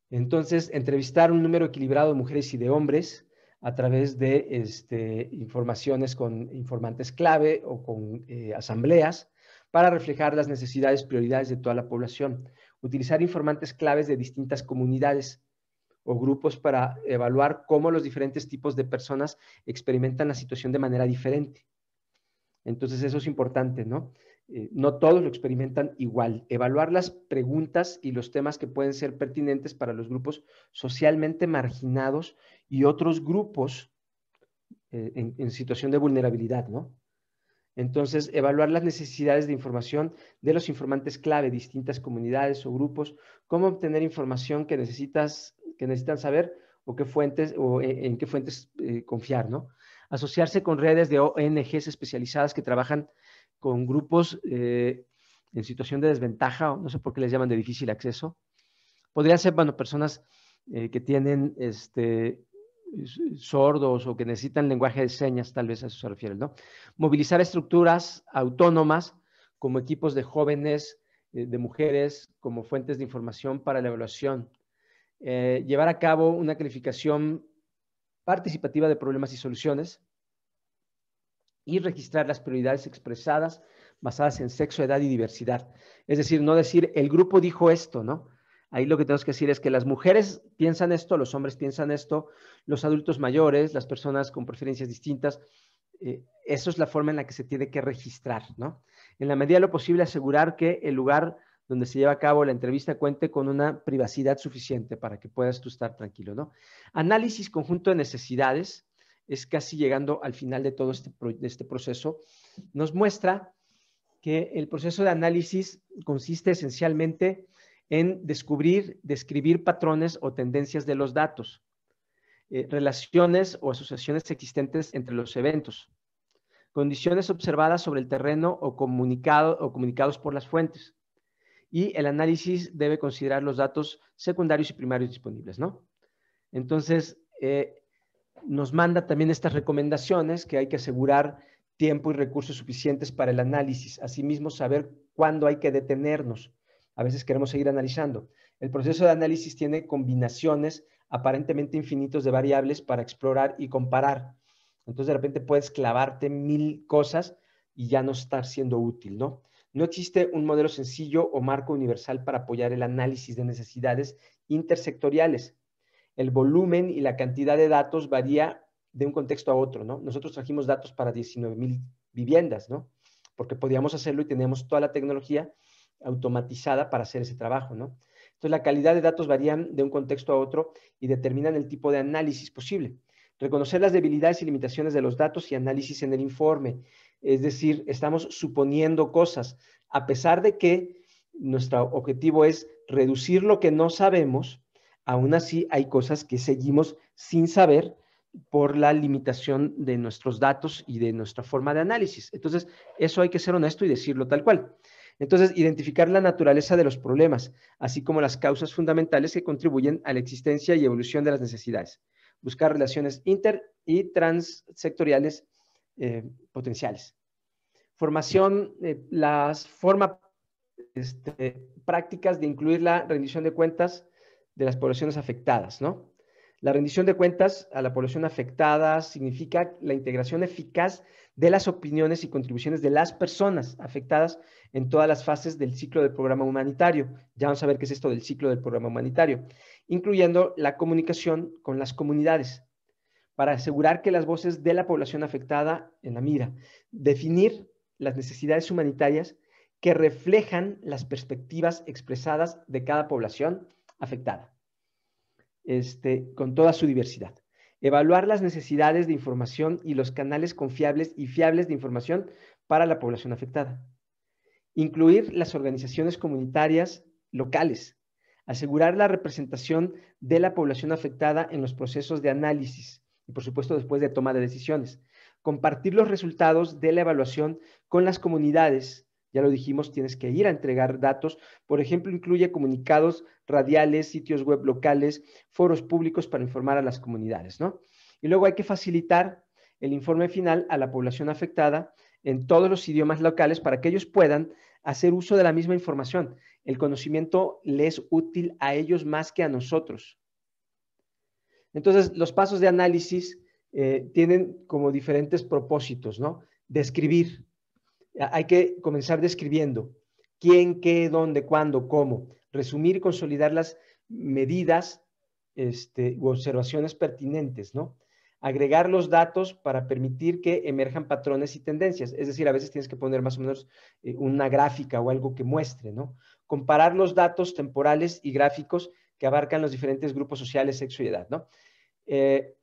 Entonces, entrevistar un número equilibrado de mujeres y de hombres a través de este, informaciones con informantes clave o con eh, asambleas para reflejar las necesidades, prioridades de toda la población. Utilizar informantes claves de distintas comunidades o grupos para evaluar cómo los diferentes tipos de personas experimentan la situación de manera diferente. Entonces eso es importante, ¿no? Eh, no todos lo experimentan igual. Evaluar las preguntas y los temas que pueden ser pertinentes para los grupos socialmente marginados y otros grupos eh, en, situación de vulnerabilidad, ¿no? Entonces, evaluar las necesidades de información de los informantes clave, distintas comunidades o grupos, cómo obtener información que, necesitas, que necesitan saber o qué fuentes o eh, en, qué fuentes confiar, ¿no? Asociarse con redes de ONGs especializadas que trabajan con grupos eh, en situación de desventaja, no sé por qué les llaman de difícil acceso. Podrían ser, bueno, personas eh, que tienen este, sordos o que necesitan lenguaje de señas, tal vez a eso se refiere, ¿no? Movilizar estructuras autónomas como equipos de jóvenes, eh, de mujeres, como fuentes de información para la evaluación. llevar a cabo una calificación participativa de problemas y soluciones y registrar las prioridades expresadas basadas en sexo, edad y diversidad. Es decir, no decir, el grupo dijo esto, ¿no? Ahí lo que tenemos que decir es que las mujeres piensan esto, los hombres piensan esto, los adultos mayores, las personas con preferencias distintas. Eh, eso es la forma en la que se tiene que registrar, ¿no? En la medida de lo posible, asegurar que el lugar donde se lleva a cabo la entrevista cuente con una privacidad suficiente para que puedas tú estar tranquilo, ¿no? Análisis conjunto de necesidades, es casi llegando al final de todo este, este, proceso, nos muestra que el proceso de análisis consiste esencialmente en descubrir, describir patrones o tendencias de los datos, eh, relaciones o asociaciones existentes entre los eventos, condiciones observadas sobre el terreno o, comunicado, o comunicados por las fuentes. Y el análisis debe considerar los datos secundarios y primarios disponibles, ¿no? Entonces, eh, nos manda también estas recomendaciones que hay que asegurar tiempo y recursos suficientes para el análisis, asimismo saber cuándo hay que detenernos. A veces queremos seguir analizando. El proceso de análisis tiene combinaciones aparentemente infinitos de variables para explorar y comparar. Entonces de repente puedes clavarte mil cosas y ya no estar siendo útil, ¿no? No existe un modelo sencillo o marco universal para apoyar el análisis de necesidades intersectoriales el volumen y la cantidad de datos varía de un contexto a otro, ¿no? Nosotros trajimos datos para 19.000 viviendas, ¿no? Porque podíamos hacerlo y teníamos toda la tecnología automatizada para hacer ese trabajo, ¿no? Entonces, la calidad de datos varía de un contexto a otro y determinan el tipo de análisis posible. Reconocer las debilidades y limitaciones de los datos y análisis en el informe. Es decir, estamos suponiendo cosas, a pesar de que nuestro objetivo es reducir lo que no sabemos Aún así, hay cosas que seguimos sin saber por la limitación de nuestros datos y de nuestra forma de análisis. Entonces, eso hay que ser honesto y decirlo tal cual. Entonces, identificar la naturaleza de los problemas, así como las causas fundamentales que contribuyen a la existencia y evolución de las necesidades. Buscar relaciones inter y transsectoriales eh, potenciales. Formación, eh, las formas este, prácticas de incluir la rendición de cuentas de las poblaciones afectadas, ¿no? La rendición de cuentas a la población afectada significa la integración eficaz de las opiniones y contribuciones de las personas afectadas en todas las fases del ciclo del programa humanitario. Ya vamos a ver qué es esto del ciclo del programa humanitario, incluyendo la comunicación con las comunidades para asegurar que las voces de la población afectada en la mira, definir las necesidades humanitarias que reflejan las perspectivas expresadas de cada población, afectada, este, con toda su diversidad. Evaluar las necesidades de información y los canales confiables y fiables de información para la población afectada. Incluir las organizaciones comunitarias locales. Asegurar la representación de la población afectada en los procesos de análisis y, por supuesto, después de toma de decisiones. Compartir los resultados de la evaluación con las comunidades ya lo dijimos, tienes que ir a entregar datos. Por ejemplo, incluye comunicados radiales, sitios web locales, foros públicos para informar a las comunidades, ¿no? Y luego hay que facilitar el informe final a la población afectada en todos los idiomas locales para que ellos puedan hacer uso de la misma información. El conocimiento les es útil a ellos más que a nosotros. Entonces, los pasos de análisis eh, tienen como diferentes propósitos, ¿no? Describir, hay que comenzar describiendo quién, qué, dónde, cuándo, cómo, resumir y consolidar las medidas este, u observaciones pertinentes, ¿no? Agregar los datos para permitir que emerjan patrones y tendencias. Es decir, a veces tienes que poner más o menos eh, una gráfica o algo que muestre, ¿no? Comparar los datos temporales y gráficos que abarcan los diferentes grupos sociales, sexo y edad, ¿no? Eh,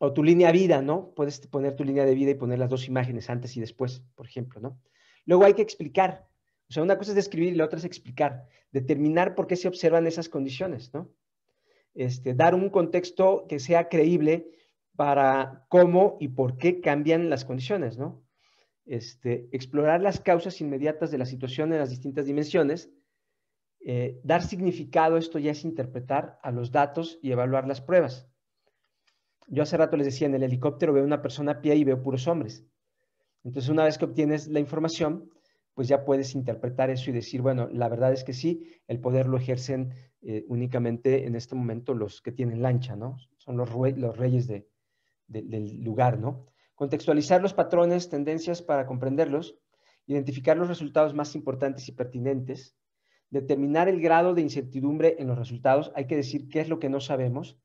o tu línea de vida, ¿no? Puedes poner tu línea de vida y poner las dos imágenes antes y después, por ejemplo, ¿no? Luego hay que explicar. O sea, una cosa es describir y la otra es explicar. Determinar por qué se observan esas condiciones, ¿no? Este, dar un contexto que sea creíble para cómo y por qué cambian las condiciones, ¿no? Este, explorar las causas inmediatas de la situación en las distintas dimensiones, eh, dar significado, esto ya es interpretar a los datos y evaluar las pruebas. Yo hace rato les decía, en el helicóptero veo una persona a pie y veo puros hombres. Entonces, una vez que obtienes la información, pues ya puedes interpretar eso y decir, bueno, la verdad es que sí, el poder lo ejercen eh, únicamente en este momento los que tienen lancha, ¿no? Son los, reyes del lugar, ¿no? Contextualizar los patrones, tendencias para comprenderlos, identificar los resultados más importantes y pertinentes, determinar el grado de incertidumbre en los resultados, hay que decir qué es lo que no sabemos,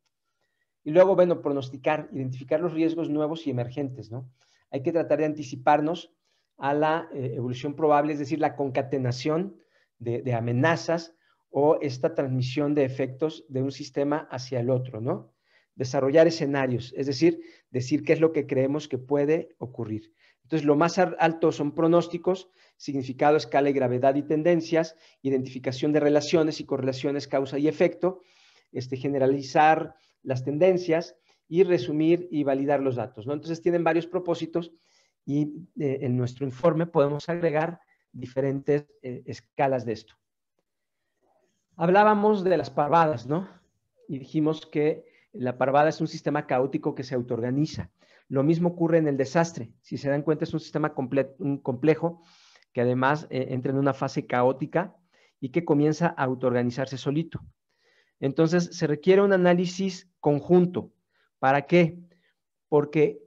y luego, bueno, pronosticar, identificar los riesgos nuevos y emergentes, ¿no? hay que tratar de anticiparnos a la eh, evolución probable, es decir, la concatenación de, amenazas o esta transmisión de efectos de un sistema hacia el otro, ¿no? Desarrollar escenarios, es decir, decir qué es lo que creemos que puede ocurrir. Entonces, lo más alto son pronósticos, significado, escala y gravedad y tendencias, identificación de relaciones y correlaciones causa y efecto, este, generalizar las tendencias, y resumir y validar los datos. ¿no? Entonces tienen varios propósitos y eh, en nuestro informe podemos agregar diferentes eh, escalas de esto. Hablábamos de las parvadas, ¿no? Y dijimos que la parvada es un sistema caótico que se autoorganiza. Lo mismo ocurre en el desastre. Si se dan cuenta, es un sistema complejo que además eh, entra en una fase caótica y que comienza a autoorganizarse solito. Entonces, se requiere un análisis conjunto ¿Para qué? Porque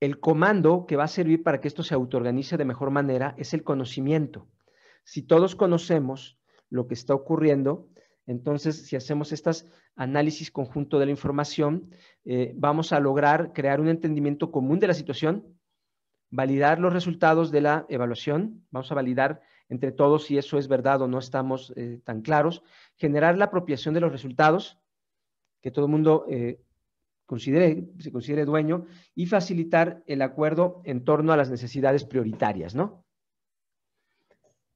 el comando que va a servir para que esto se autoorganice de mejor manera es el conocimiento. Si todos conocemos lo que está ocurriendo, entonces si hacemos estas análisis conjunto de la información, eh, vamos a lograr crear un entendimiento común de la situación, validar los resultados de la evaluación, vamos a validar entre todos si eso es verdad o no estamos eh, tan claros, generar la apropiación de los resultados, que todo el mundo eh, considere, se considere dueño y facilitar el acuerdo en torno a las necesidades prioritarias, ¿no?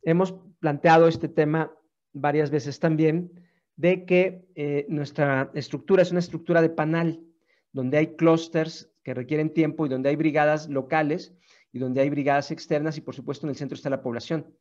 Hemos planteado este tema varias veces también de que eh, nuestra estructura es una estructura de panal, donde hay clústeres que requieren tiempo y donde hay brigadas locales y donde hay brigadas externas y por supuesto en el centro está la población.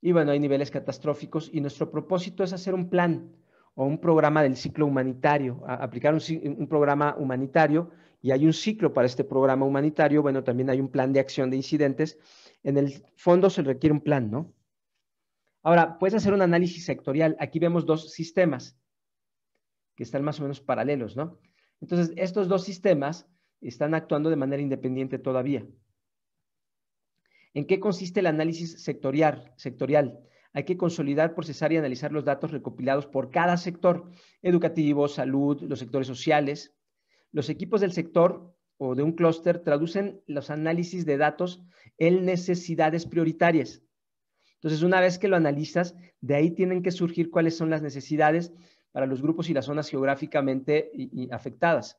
Y bueno, hay niveles catastróficos y nuestro propósito es hacer un plan o un programa del ciclo humanitario, aplicar un, programa humanitario y hay un ciclo para este programa humanitario, bueno, también hay un plan de acción de incidentes. En el fondo se requiere un plan, ¿no? Ahora, puedes hacer un análisis sectorial. Aquí vemos dos sistemas que están más o menos paralelos, ¿no? Entonces, estos dos sistemas están actuando de manera independiente todavía. ¿En qué consiste el análisis sectorial? sectorial? hay que consolidar, procesar y analizar los datos recopilados por cada sector, educativo, salud, los sectores sociales. Los equipos del sector o de un clúster traducen los análisis de datos en necesidades prioritarias. Entonces, una vez que lo analizas, de ahí tienen que surgir cuáles son las necesidades para los grupos y las zonas geográficamente afectadas.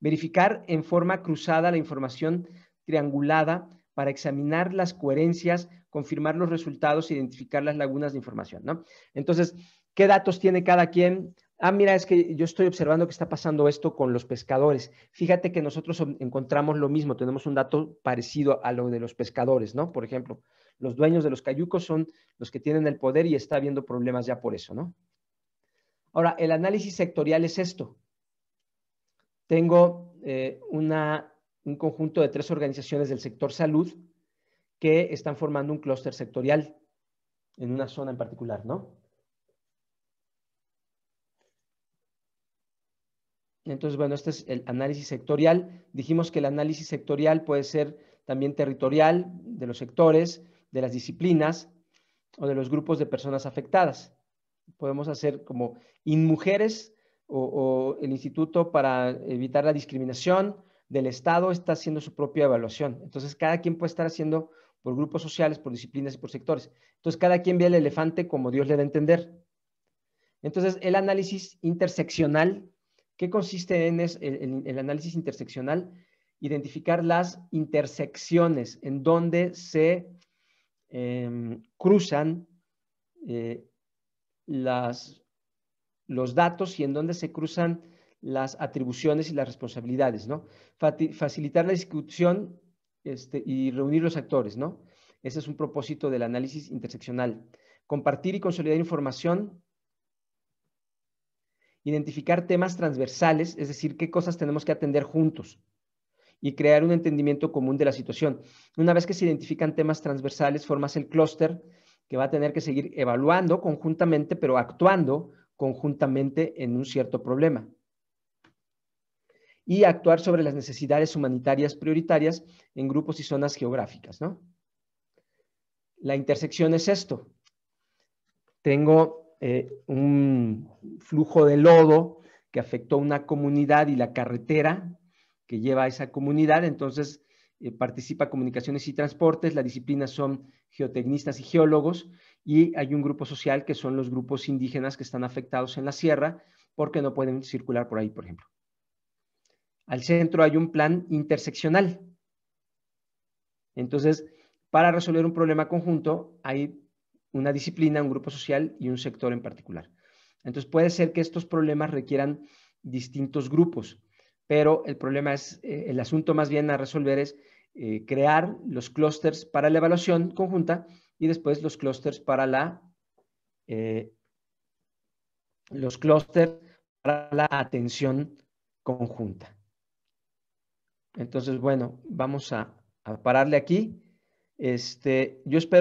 Verificar en forma cruzada la información triangulada para examinar las coherencias, confirmar los resultados, identificar las lagunas de información, ¿no? Entonces, ¿qué datos tiene cada quien? Ah, mira, es que yo estoy observando que está pasando esto con los pescadores. Fíjate que nosotros encontramos lo mismo, tenemos un dato parecido a lo de los pescadores, ¿no? Por ejemplo, los dueños de los cayucos son los que tienen el poder y está habiendo problemas ya por eso, ¿no? Ahora, el análisis sectorial es esto. Tengo eh, una un conjunto de tres organizaciones del sector salud que están formando un clúster sectorial en una zona en particular, ¿no? Entonces, bueno, este es el análisis sectorial. Dijimos que el análisis sectorial puede ser también territorial, de los sectores, de las disciplinas o de los grupos de personas afectadas. Podemos hacer como InMujeres o, o el Instituto para Evitar la Discriminación del Estado está haciendo su propia evaluación. Entonces, cada quien puede estar haciendo por grupos sociales, por disciplinas y por sectores. Entonces, cada quien ve al elefante como Dios le da a entender. Entonces, el análisis interseccional, ¿qué consiste en el, análisis interseccional? Identificar las intersecciones en donde se em, cruzan eh, las, los datos y en donde se cruzan las atribuciones y las responsabilidades, ¿no? Facilitar la discusión este, y reunir los actores, ¿no? Ese es un propósito del análisis interseccional. Compartir y consolidar información. Identificar temas transversales, es decir, qué cosas tenemos que atender juntos y crear un entendimiento común de la situación. Una vez que se identifican temas transversales, formas el clúster que va a tener que seguir evaluando conjuntamente, pero actuando conjuntamente en un cierto problema y actuar sobre las necesidades humanitarias prioritarias en grupos y zonas geográficas. ¿no? La intersección es esto. Tengo eh, un flujo de lodo que afectó a una comunidad y la carretera que lleva a esa comunidad, entonces eh, participa comunicaciones y transportes, la disciplina son geotecnistas y geólogos, y hay un grupo social que son los grupos indígenas que están afectados en la sierra porque no pueden circular por ahí, por ejemplo al centro hay un plan interseccional. Entonces, para resolver un problema conjunto hay una disciplina, un grupo social y un sector en particular. Entonces, puede ser que estos problemas requieran distintos grupos, pero el problema es, eh, el asunto más bien a resolver es eh, crear los clústeres para la evaluación conjunta y después los para la eh, los clústeres para la atención conjunta. Entonces, bueno, vamos a, pararle aquí. Este, yo espero.